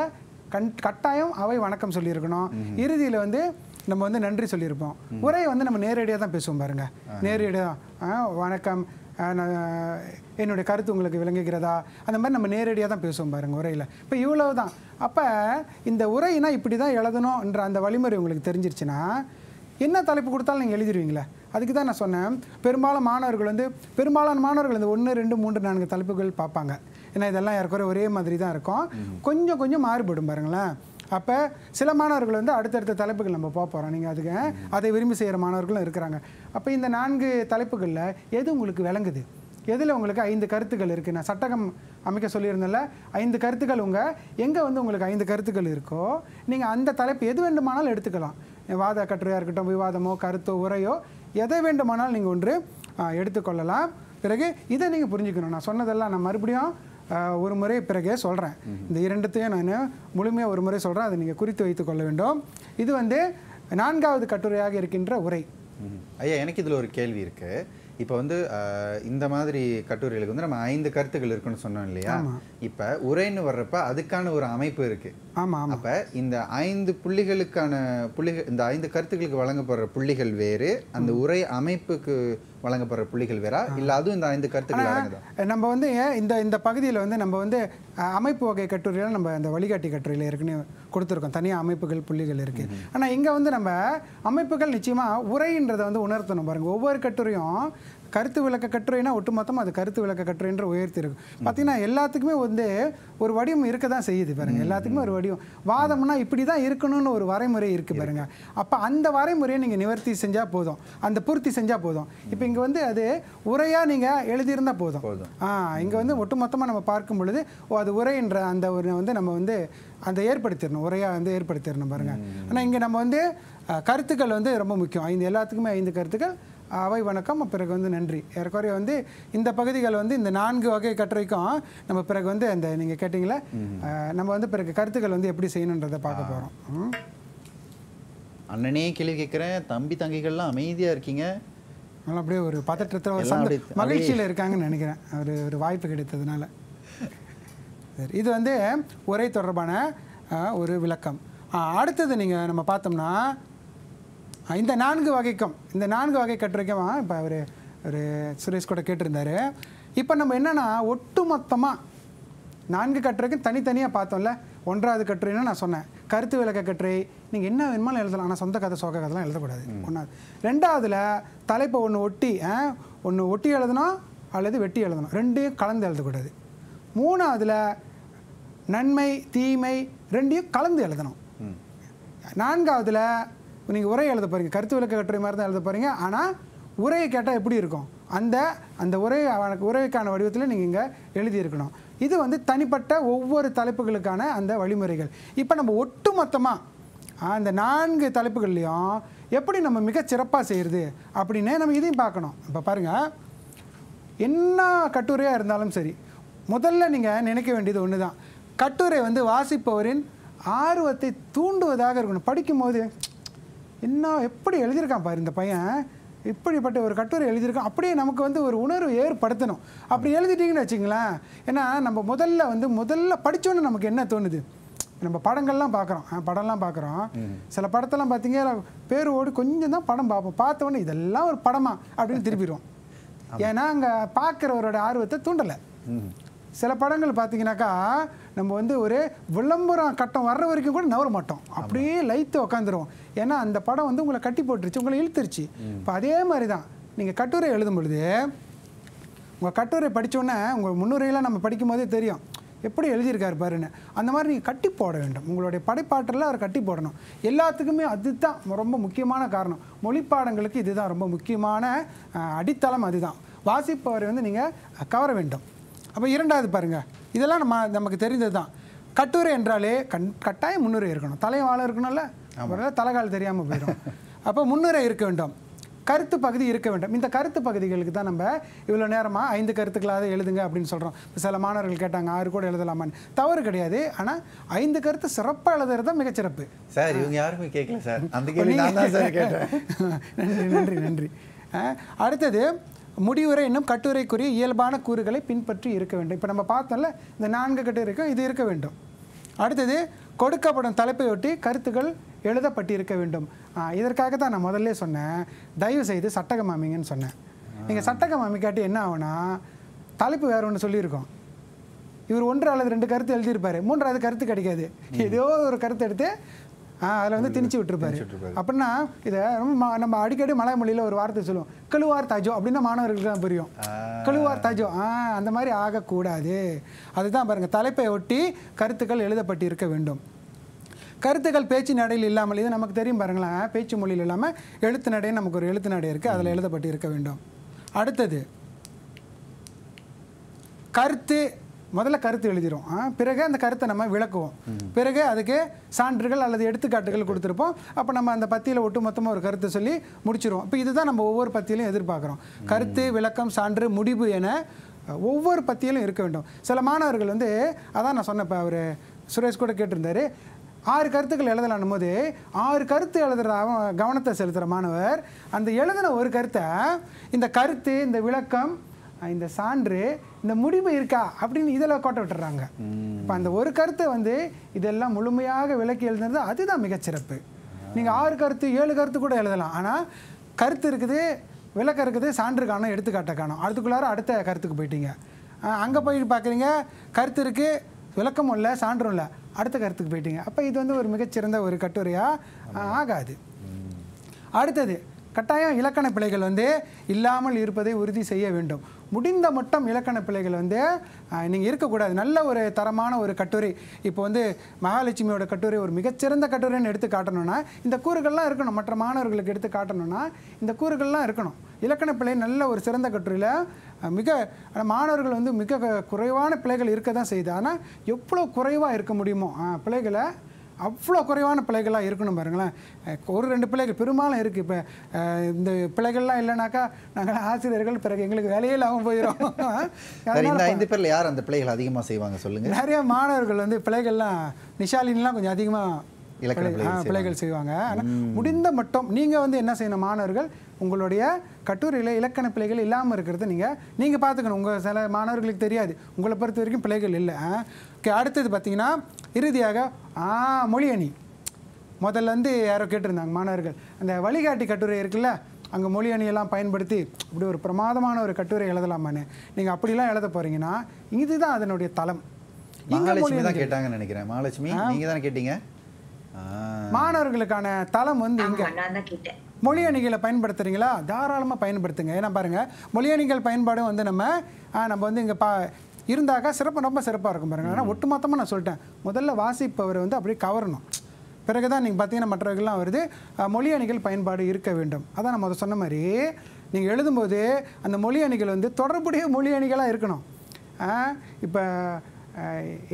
கண் கட்டாயம் அவை வணக்கம் சொல்லியிருக்கணும் இறுதியில் வந்து நம்ம வந்து நன்றி சொல்லியிருப்போம் உரையை வந்து நம்ம நேரடியாக தான் பேசுவோம் பாருங்கள் நேரடியாக வணக்கம் என்னுடைய கருத்து உங்களுக்கு விளங்குகிறதா அந்த மாதிரி நம்ம நேரடியாக தான் பேசுவோம் பாருங்கள் உரையில் இப்போ இவ்வளவு தான் அப்போ இந்த உரைனா இப்படி தான் எழுதணும்ன்ற அந்த வழிமுறை உங்களுக்கு தெரிஞ்சிருச்சுன்னா என்ன தலைப்பு கொடுத்தாலும் நீங்கள் எழுதிடுவீங்களே அதுக்கு தான் நான் சொன்னேன் பெரும்பாலும் மாணவர்கள் வந்து பெரும்பாலான மாணவர்கள் இந்த ஒன்று ரெண்டு மூன்று நான்கு தலைப்புகள் பார்ப்பாங்க ஏன்னா இதெல்லாம் ஏற்கனவே ஒரே மாதிரி தான் இருக்கும் கொஞ்சம் கொஞ்சம் மாறுபடும் பாருங்களேன் அப்போ சில மாணவர்கள் வந்து அடுத்தடுத்த தலைப்புகள் நம்ம போகிறோம் நீங்கள் அதுக்கு அதை விரும்பி செய்கிற மாணவர்களும் இருக்கிறாங்க அப்போ இந்த நான்கு தலைப்புகளில் எது உங்களுக்கு விளங்குது எதில் உங்களுக்கு ஐந்து கருத்துக்கள் இருக்குது நான் சட்டகம் அமைக்க சொல்லியிருந்தேன்ல ஐந்து கருத்துக்கள் உங்கள் எங்கே வந்து உங்களுக்கு ஐந்து கருத்துக்கள் இருக்கோ நீங்கள் அந்த தலைப்பு எது வேண்டுமானாலும் எடுத்துக்கலாம் வாத கட்டுரையாக இருக்கட்டும் விவாதமோ கருத்தோ உரையோ எதை வேண்டுமானாலும் நீங்கள் ஒன்று எடுத்துக்கொள்ளலாம் பிறகு இதை நீங்கள் புரிஞ்சுக்கணும் நான் சொன்னதெல்லாம் நான் மறுபடியும் ஒரு முறை பிறகே சொல்கிறேன் இந்த இரண்டுத்தையும் நான் முழுமையாக ஒரு முறை சொல்கிறேன் அதை நீங்கள் குறித்து வைத்துக் கொள்ள வேண்டும் இது வந்து நான்காவது கட்டுரையாக இருக்கின்ற உரை
ஐயா எனக்கு இதில் ஒரு கேள்வி இருக்குது இப்போ வந்து இந்த மாதிரி கட்டுரைகளுக்கு வந்து நம்ம ஐந்து கருத்துக்கள் இருக்குன்னு சொன்னோம் இல்லையா இப்போ உரைன்னு வர்றப்ப அதுக்கான ஒரு அமைப்பு இருக்கு ஆமாம் அப்போ இந்த ஐந்து புள்ளிகளுக்கான புள்ளிகள் இந்த ஐந்து கருத்துக்களுக்கு வழங்கப்படுற புள்ளிகள் வேறு அந்த உரை அமைப்புக்கு வழங்கப்படுற புள்ளிகள் வேற இல்லை அதுவும் இந்த ஐந்து
கருத்துக்கள் நம்ம வந்து இந்த இந்த பகுதியில் வந்து நம்ம வந்து அமைப்பு வகை கட்டுரையில் நம்ம இந்த வழிகாட்டி கட்டுரையில் இருக்குன்னு கொடுத்துருக்கோம் தனியாக அமைப்புகள் புள்ளிகள் இருக்குது ஆனால் இங்கே வந்து நம்ம அமைப்புகள் நிச்சயமாக உரைன்றதை வந்து உணர்த்தணும் பாருங்கள் ஒவ்வொரு கட்டுரையும் கருத்து விளக்க கட்டுரைனா ஒட்டுமொத்தமாக அது கருத்து விளக்க கட்டுரைன்ற உயர்த்தி இருக்கும் பார்த்தீங்கன்னா எல்லாத்துக்குமே வந்து ஒரு வடிவம் இருக்க தான் செய்யுது பாருங்கள் எல்லாத்துக்குமே ஒரு வடிவம் வாதம்னா இப்படி தான் இருக்கணும்னு ஒரு வரைமுறை இருக்குது பாருங்கள் அப்போ அந்த வரைமுறையை நீங்கள் நிவர்த்தி செஞ்சால் போதும் அந்த பூர்த்தி செஞ்சால் போதும் இப்போ இங்கே வந்து அது உரையாக நீங்கள் எழுதியிருந்தால் போதும் ஆ இங்கே வந்து ஒட்டுமொத்தமாக நம்ம பார்க்கும் பொழுது ஓ அது உரைன்ற அந்த ஒரு வந்து நம்ம வந்து அந்த ஏற்படுத்திடணும் உரையாக வந்து ஏற்படுத்திடணும் பாருங்கள் ஆனால் இங்கே நம்ம வந்து கருத்துக்கள் வந்து ரொம்ப முக்கியம் ஐந்து எல்லாத்துக்குமே ஐந்து கருத்துக்கள் அவை வணக்கம் பிறகு வந்து நன்றி ஏறக்குறைய வந்து இந்த பகுதிகள் வந்து இந்த நான்கு வகை கட்டுரைக்கும் நம்ம பிறகு வந்து அந்த நீங்கள் கேட்டிங்களா நம்ம வந்து பிறகு கருத்துக்கள் வந்து எப்படி செய்யணுன்றதை பார்க்க போகிறோம்
அண்ணனே கேள்வி கேட்குறேன் தம்பி தங்கைகள்லாம் அமைதியாக இருக்கீங்க
அதனால் அப்படியே ஒரு பதற்றத்தில் மகிழ்ச்சியில் இருக்காங்கன்னு நினைக்கிறேன் ஒரு ஒரு வாய்ப்பு கிடைத்ததுனால சரி இது வந்து உரை தொடர்பான ஒரு விளக்கம் அடுத்தது நீங்கள் நம்ம பார்த்தோம்னா இந்த நான்கு வகைக்கும் இந்த நான்கு வகை கட்டுரைக்கும் இப்போ அவர் ஒரு சுரேஷ் கூட கேட்டிருந்தாரு இப்போ நம்ம என்னென்னா மொத்தமாக நான்கு கட்டுரைக்கும் தனித்தனியாக பார்த்தோம்ல ஒன்றாவது கட்டுரைன்னு நான் சொன்னேன் கருத்து விளக்க கட்டுரை நீங்கள் என்ன வேணுமாலும் எழுதலாம் ஆனால் சொந்த கதை சோக கதைலாம் எழுதக்கூடாது ஒன்றாவது ரெண்டாவதில் தலைப்பை ஒன்று ஒட்டி ஒன்று ஒட்டி எழுதணும் அல்லது வெட்டி எழுதணும் ரெண்டையும் கலந்து எழுதக்கூடாது மூணாவதில் நன்மை தீமை ரெண்டையும் கலந்து எழுதணும் நான்காவதில் நீங்கள் உரை எழுத போகிறீங்க கருத்து விளக்க கட்டுரை மாதிரி தான் எழுத போகிறீங்க ஆனால் உரையை கேட்டால் எப்படி இருக்கும் அந்த அந்த உரை உரைக்கான வடிவத்தில் நீங்கள் இங்கே எழுதியிருக்கணும் இது வந்து தனிப்பட்ட ஒவ்வொரு தலைப்புகளுக்கான அந்த வழிமுறைகள் இப்போ நம்ம ஒட்டு மொத்தமாக அந்த நான்கு தலைப்புகள்லையும் எப்படி நம்ம மிக சிறப்பாக செய்கிறது அப்படின்னு நம்ம இதையும் பார்க்கணும் இப்போ பாருங்கள் என்ன கட்டுரையாக இருந்தாலும் சரி முதல்ல நீங்கள் நினைக்க வேண்டியது ஒன்று தான் கட்டுரை வந்து வாசிப்பவரின் ஆர்வத்தை தூண்டுவதாக இருக்கணும் படிக்கும்போது என்ன எப்படி எழுதியிருக்கான் பாரு இந்த பையன் இப்படிப்பட்ட ஒரு கட்டுரை எழுதியிருக்கோம் அப்படியே நமக்கு வந்து ஒரு உணர்வு ஏற்படுத்தணும் அப்படி எழுதிட்டிங்கன்னு வச்சுங்களேன் ஏன்னா நம்ம முதல்ல வந்து முதல்ல படித்தோன்னு நமக்கு என்ன தோணுது நம்ம படங்கள்லாம் பார்க்குறோம் படம்லாம் பார்க்குறோம் சில படத்தெல்லாம் பார்த்தீங்கன்னா பேரோடு கொஞ்சம் தான் படம் பார்ப்போம் பார்த்தோன்னே இதெல்லாம் ஒரு படமா அப்படின்னு திருப்பிடுவோம் ஏன்னா அங்கே பார்க்குறவரோட ஆர்வத்தை தூண்டலை சில படங்கள் பார்த்தீங்கன்னாக்கா நம்ம வந்து ஒரு விளம்பரம் கட்டம் வர்ற வரைக்கும் கூட நவர மாட்டோம் அப்படியே லைத்து உக்காந்துருவோம் ஏன்னா அந்த படம் வந்து உங்களை கட்டி போட்டுருச்சு உங்களை இழுத்துருச்சு இப்போ அதே மாதிரி தான் நீங்கள் கட்டுரை எழுதும் பொழுது உங்கள் கட்டுரை படித்தோன்னே உங்கள் முன்னுரையெல்லாம் நம்ம படிக்கும் போதே தெரியும் எப்படி எழுதியிருக்காரு பாருன்னு அந்த மாதிரி நீங்கள் கட்டி போட வேண்டும் உங்களுடைய படைப்பாற்றலில் அவர் கட்டி போடணும் எல்லாத்துக்குமே அதுதான் ரொம்ப முக்கியமான காரணம் மொழி பாடங்களுக்கு இதுதான் ரொம்ப முக்கியமான அடித்தளம் அதுதான் வாசிப்பவரை வந்து நீங்கள் கவர வேண்டும் அப்போ இரண்டாவது பாருங்கள் இதெல்லாம் நம்ம நமக்கு தெரிந்தது தான் கட்டுரை என்றாலே கண் கட்டாயம் முன்னுரை இருக்கணும் தலையும் தலைவாழ இருக்கணும்ல அப்புறம் தலைகால் தெரியாமல் போயிடும் அப்போ முன்னுரை இருக்க வேண்டும் கருத்து பகுதி இருக்க வேண்டும் இந்த கருத்து பகுதிகளுக்கு தான் நம்ம இவ்வளோ நேரமாக ஐந்து கருத்துக்களாவது எழுதுங்க அப்படின்னு சொல்கிறோம் சில மாணவர்கள் கேட்டாங்க ஆறு கூட எழுதலாமான்னு தவறு கிடையாது ஆனால் ஐந்து கருத்து சிறப்பாக எழுதுறது தான் மிகச்சிறப்பு
சார் இவங்க யாருமே கேட்கல சார் அந்த கேள்வி
நன்றி நன்றி நன்றி அடுத்தது முடிவுரை இன்னும் கட்டுரைக்குரிய இயல்பான கூறுகளை பின்பற்றி இருக்க வேண்டும் இப்போ நம்ம பார்த்தோம்ல இந்த நான்கு கட்டுரைக்கு இது இருக்க வேண்டும் அடுத்தது கொடுக்கப்படும் தலைப்பையொட்டி கருத்துக்கள் எழுதப்பட்டிருக்க வேண்டும் இதற்காக தான் நான் முதல்ல சொன்னேன் தயவு செய்து சட்டகம் அமைங்கன்னு சொன்னேன் நீங்கள் சட்டகம் அமைக்காட்டி என்ன ஆகுனா தலைப்பு வேறு ஒன்று சொல்லியிருக்கோம் இவர் ஒன்று அல்லது ரெண்டு கருத்து எழுதியிருப்பார் மூன்றாவது கருத்து கிடைக்காது ஏதோ ஒரு கருத்து எடுத்து அதில் வந்து திணிச்சு விட்டுருப்பாரு அப்படின்னா இதை ரொம்ப நம்ம அடிக்கடி மலை மொழியில் ஒரு வார்த்தை சொல்லுவோம் கழுவார் தாஜோ அப்படின்னா மாணவர்களுக்கு தான் புரியும் கழுவார் தாஜோ ஆ அந்த மாதிரி ஆகக்கூடாது அதுதான் பாருங்கள் தலைப்பை ஒட்டி கருத்துக்கள் எழுதப்பட்டிருக்க வேண்டும் கருத்துக்கள் பேச்சு நடையில் இல்லாமல் இது நமக்கு தெரியும் பாருங்களேன் பேச்சு மொழியில் இல்லாமல் எழுத்து நடைன்னு நமக்கு ஒரு எழுத்து நடை இருக்குது அதில் எழுதப்பட்டு இருக்க வேண்டும் அடுத்தது கருத்து முதல்ல கருத்து எழுதிடும் பிறகு அந்த கருத்தை நம்ம விளக்குவோம் பிறகு அதுக்கு சான்றுகள் அல்லது எடுத்துக்காட்டுகள் கொடுத்துருப்போம் அப்போ நம்ம அந்த பத்தியில் ஒட்டு மொத்தமாக ஒரு கருத்தை சொல்லி முடிச்சிருவோம் இப்போ இதுதான் நம்ம ஒவ்வொரு பத்தியிலையும் எதிர்பார்க்குறோம் கருத்து விளக்கம் சான்று முடிவு என ஒவ்வொரு பத்தியிலும் இருக்க வேண்டும் சில மாணவர்கள் வந்து அதான் நான் சொன்னேன் அவர் சுரேஷ் கூட கேட்டிருந்தாரு ஆறு கருத்துக்கள் எழுதலான் போது ஆறு கருத்து எழுதுற கவனத்தை செலுத்துகிற மாணவர் அந்த எழுதின ஒரு கருத்தை இந்த கருத்து இந்த விளக்கம் இந்த சான்று இந்த முடிவு இருக்கா அப்படின்னு இதில் கோட்டை விட்டுறாங்க இப்போ அந்த ஒரு கருத்தை வந்து இதெல்லாம் முழுமையாக விளக்கி எழுதுனது அதுதான் மிகச்சிறப்பு நீங்கள் ஆறு கருத்து ஏழு கருத்து கூட எழுதலாம் ஆனால் கருத்து இருக்குது விளக்கம் இருக்குது சான்று காணும் எடுத்துக்காட்டை காணும் அடுத்துக்குள்ளார அடுத்த கருத்துக்கு போயிட்டீங்க அங்கே போய் பார்க்குறீங்க கருத்து இருக்குது விளக்கமும் இல்லை சான்றும் இல்லை அடுத்த கருத்துக்கு போயிட்டீங்க அப்போ இது வந்து ஒரு மிகச்சிறந்த ஒரு கட்டுரையாக ஆகாது அடுத்தது கட்டாயம் இலக்கண பிழைகள் வந்து இல்லாமல் இருப்பதை உறுதி செய்ய வேண்டும் முடிந்த மட்டும் இலக்கண பிள்ளைகள் வந்து நீங்கள் இருக்கக்கூடாது நல்ல ஒரு தரமான ஒரு கட்டுரை இப்போ வந்து மகாலட்சுமியோட கட்டுரை ஒரு மிகச்சிறந்த கட்டுரைன்னு எடுத்து காட்டணும்னா இந்த கூறுகள்லாம் இருக்கணும் மற்ற மாணவர்களுக்கு எடுத்து காட்டணும்னா இந்த கூறுகள்லாம் இருக்கணும் இலக்கண பிள்ளை நல்ல ஒரு சிறந்த கட்டுரையில் மிக மாணவர்கள் வந்து மிக குறைவான பிழைகள் இருக்க தான் செய்யுது ஆனால் எவ்வளோ குறைவாக இருக்க முடியுமோ பிள்ளைகளை அவ்வளோ குறைவான பிள்ளைகளாக இருக்கணும் பாருங்களேன் ஒரு ரெண்டு பிள்ளைகள் பெரும்பாலும் இருக்குது இப்போ இந்த பிள்ளைகள்லாம் இல்லைனாக்கா நாங்கள் ஆசிரியர்கள் பிறகு எங்களுக்கு வேலையில் அவங்க போயிடும் இந்த ஐந்து பேரில் யார் அந்த பிள்ளைகள் அதிகமாக செய்வாங்க சொல்லுங்கள் நிறைய மாணவர்கள் வந்து பிள்ளைகள்லாம் நிஷாலின்லாம் கொஞ்சம் அதிகமாக பிள்ளைகள் செய்வாங்க ஆனால் முடிந்த மட்டும் நீங்கள் வந்து என்ன செய்யணும் மாணவர்கள் உங்களுடைய கட்டுரையில் இலக்கண பிள்ளைகள் இல்லாமல் இருக்கிறது நீங்கள் நீங்கள் பார்த்துக்கணும் உங்கள் சில மாணவர்களுக்கு தெரியாது உங்களை பொறுத்த வரைக்கும் பிள்ளைகள் இல்லை அடுத்தது பார்த்தீங்கன்னா இறுதியாக ஆ மொழியணி முதல்ல வந்து யாரோ கேட்டிருந்தாங்க மாணவர்கள் அந்த வழிகாட்டி கட்டுரை இருக்குல்ல அங்கே மொழி அணியெல்லாம் பயன்படுத்தி இப்படி ஒரு பிரமாதமான ஒரு கட்டுரை எழுதலாமான்னு நீங்கள் அப்படிலாம் எழுத போகிறீங்கன்னா இதுதான் அதனுடைய தளம் மகாலட்சுமி தான்
கேட்டாங்கன்னு நினைக்கிறேன் மகாலட்சுமி
நீங்கள் மாணவர்களுக்கான தளம் வந்து இங்கே மொழி அணிகளை பயன்படுத்துறீங்களா தாராளமாக பயன்படுத்துங்க ஏன்னா பாருங்கள் மொழி அணிகள் பயன்பாடும் வந்து நம்ம நம்ம வந்து இங்கே பா இருந்தாக்கா சிறப்பு ரொம்ப சிறப்பாக இருக்கும் பாருங்கள் ஆனால் ஒட்டுமொத்தமாக நான் சொல்லிட்டேன் முதல்ல வாசிப்பவர் வந்து அப்படியே கவரணும் பிறகு தான் நீங்கள் பார்த்தீங்கன்னா மற்றவர்கள்லாம் வருது மொழி அணிகள் பயன்பாடு இருக்க வேண்டும் அதான் நம்ம அதை சொன்ன மாதிரி நீங்கள் எழுதும்போது அந்த மொழி அணிகள் வந்து தொடர்புடைய மொழி அணிகளாக இருக்கணும் இப்போ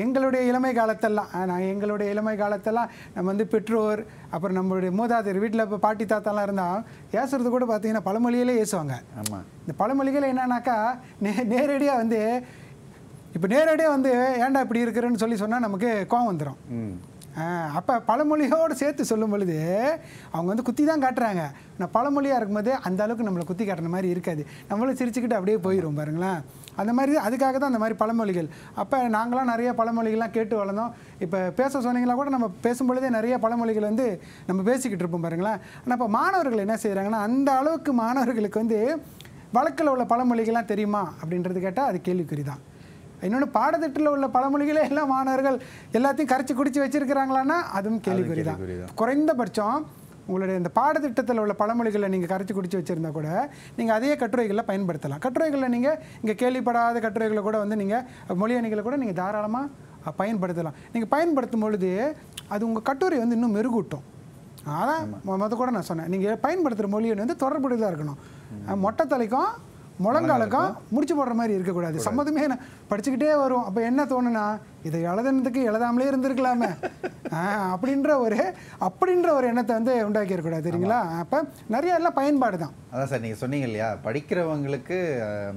எங்களுடைய இளமை காலத்தெல்லாம் நான் எங்களுடைய இளமை காலத்தெல்லாம் நம்ம வந்து பெற்றோர் அப்புறம் நம்மளுடைய மூதாதையர் வீட்டில் இப்போ பாட்டி தாத்தாலாம் இருந்தால் ஏசுறது கூட பார்த்தீங்கன்னா பழமொழியிலே ஏசுவாங்க ஆமாம் இந்த பழமொழிகளை என்னன்னாக்கா நே நேரடியாக வந்து இப்போ நேரடியாக வந்து ஏன்டா இப்படி இருக்கிறேன்னு சொல்லி சொன்னால் நமக்கு கோவம் வந்துடும் அப்போ பழமொழியோடு சேர்த்து சொல்லும் பொழுது அவங்க வந்து குத்தி தான் காட்டுறாங்க நான் பழமொழியாக இருக்கும்போது அந்த அளவுக்கு நம்மளை குத்தி காட்டுற மாதிரி இருக்காது நம்மளும் சிரிச்சுக்கிட்டு அப்படியே போயிடும் பாருங்களேன் அந்த மாதிரி அதுக்காக தான் அந்த மாதிரி பழமொழிகள் அப்போ நாங்களாம் நிறைய பழமொழிகள்லாம் கேட்டு வளர்ந்தோம் இப்போ பேச சொன்னீங்களா கூட நம்ம பேசும்பொழுதே நிறைய பழமொழிகள் வந்து நம்ம பேசிக்கிட்டு இருப்போம் பாருங்களேன் ஆனால் இப்போ மாணவர்கள் என்ன செய்கிறாங்கன்னா அந்த அளவுக்கு மாணவர்களுக்கு வந்து வழக்கில் உள்ள பழமொழிகள்லாம் தெரியுமா அப்படின்றது கேட்டால் அது கேள்விக்குறி தான் இன்னொன்று பாடத்திட்டத்தில் உள்ள பழமொழிகளே எல்லாம் மாணவர்கள் எல்லாத்தையும் கரைச்சி குடிச்சு வச்சிருக்கிறாங்களான்னா அதுவும் கேள்விக்குறி தான் குறைந்தபட்சம் உங்களுடைய இந்த பாடத்திட்டத்தில் உள்ள பழமொழிகளை நீங்கள் கரைச்சி குடிச்சு வச்சுருந்தா கூட நீங்கள் அதே கட்டுரைகளில் பயன்படுத்தலாம் கட்டுரைகளில் நீங்கள் இங்கே கேள்விப்படாத கட்டுரைகளை கூட வந்து நீங்கள் மொழி அணிகளை கூட நீங்கள் தாராளமாக பயன்படுத்தலாம் நீங்கள் பயன்படுத்தும் பொழுது அது உங்கள் கட்டுரை வந்து இன்னும் மெருகூட்டும் அதான் மொதல் கூட நான் சொன்னேன் நீங்கள் பயன்படுத்துகிற மொழியை வந்து தொடர்புடையதாக இருக்கணும் மொட்டை தலைக்கும் முழங்காலுக்கும் முடிச்சு போடுற மாதிரி இருக்கக்கூடாது சம்மதமே படிச்சுக்கிட்டே வரும் அப்போ என்ன தோணுனா இதை எழுதுனதுக்கு எழுதாமலே இருந்திருக்கலாமே அப்படின்ற ஒரு அப்படின்ற ஒரு எண்ணத்தை வந்து உண்டாக்கியிருக்கூடாது சரிங்களா அப்போ நிறைய எல்லாம் பயன்பாடு தான்
அதான் சார் நீங்கள் சொன்னீங்க இல்லையா படிக்கிறவங்களுக்கு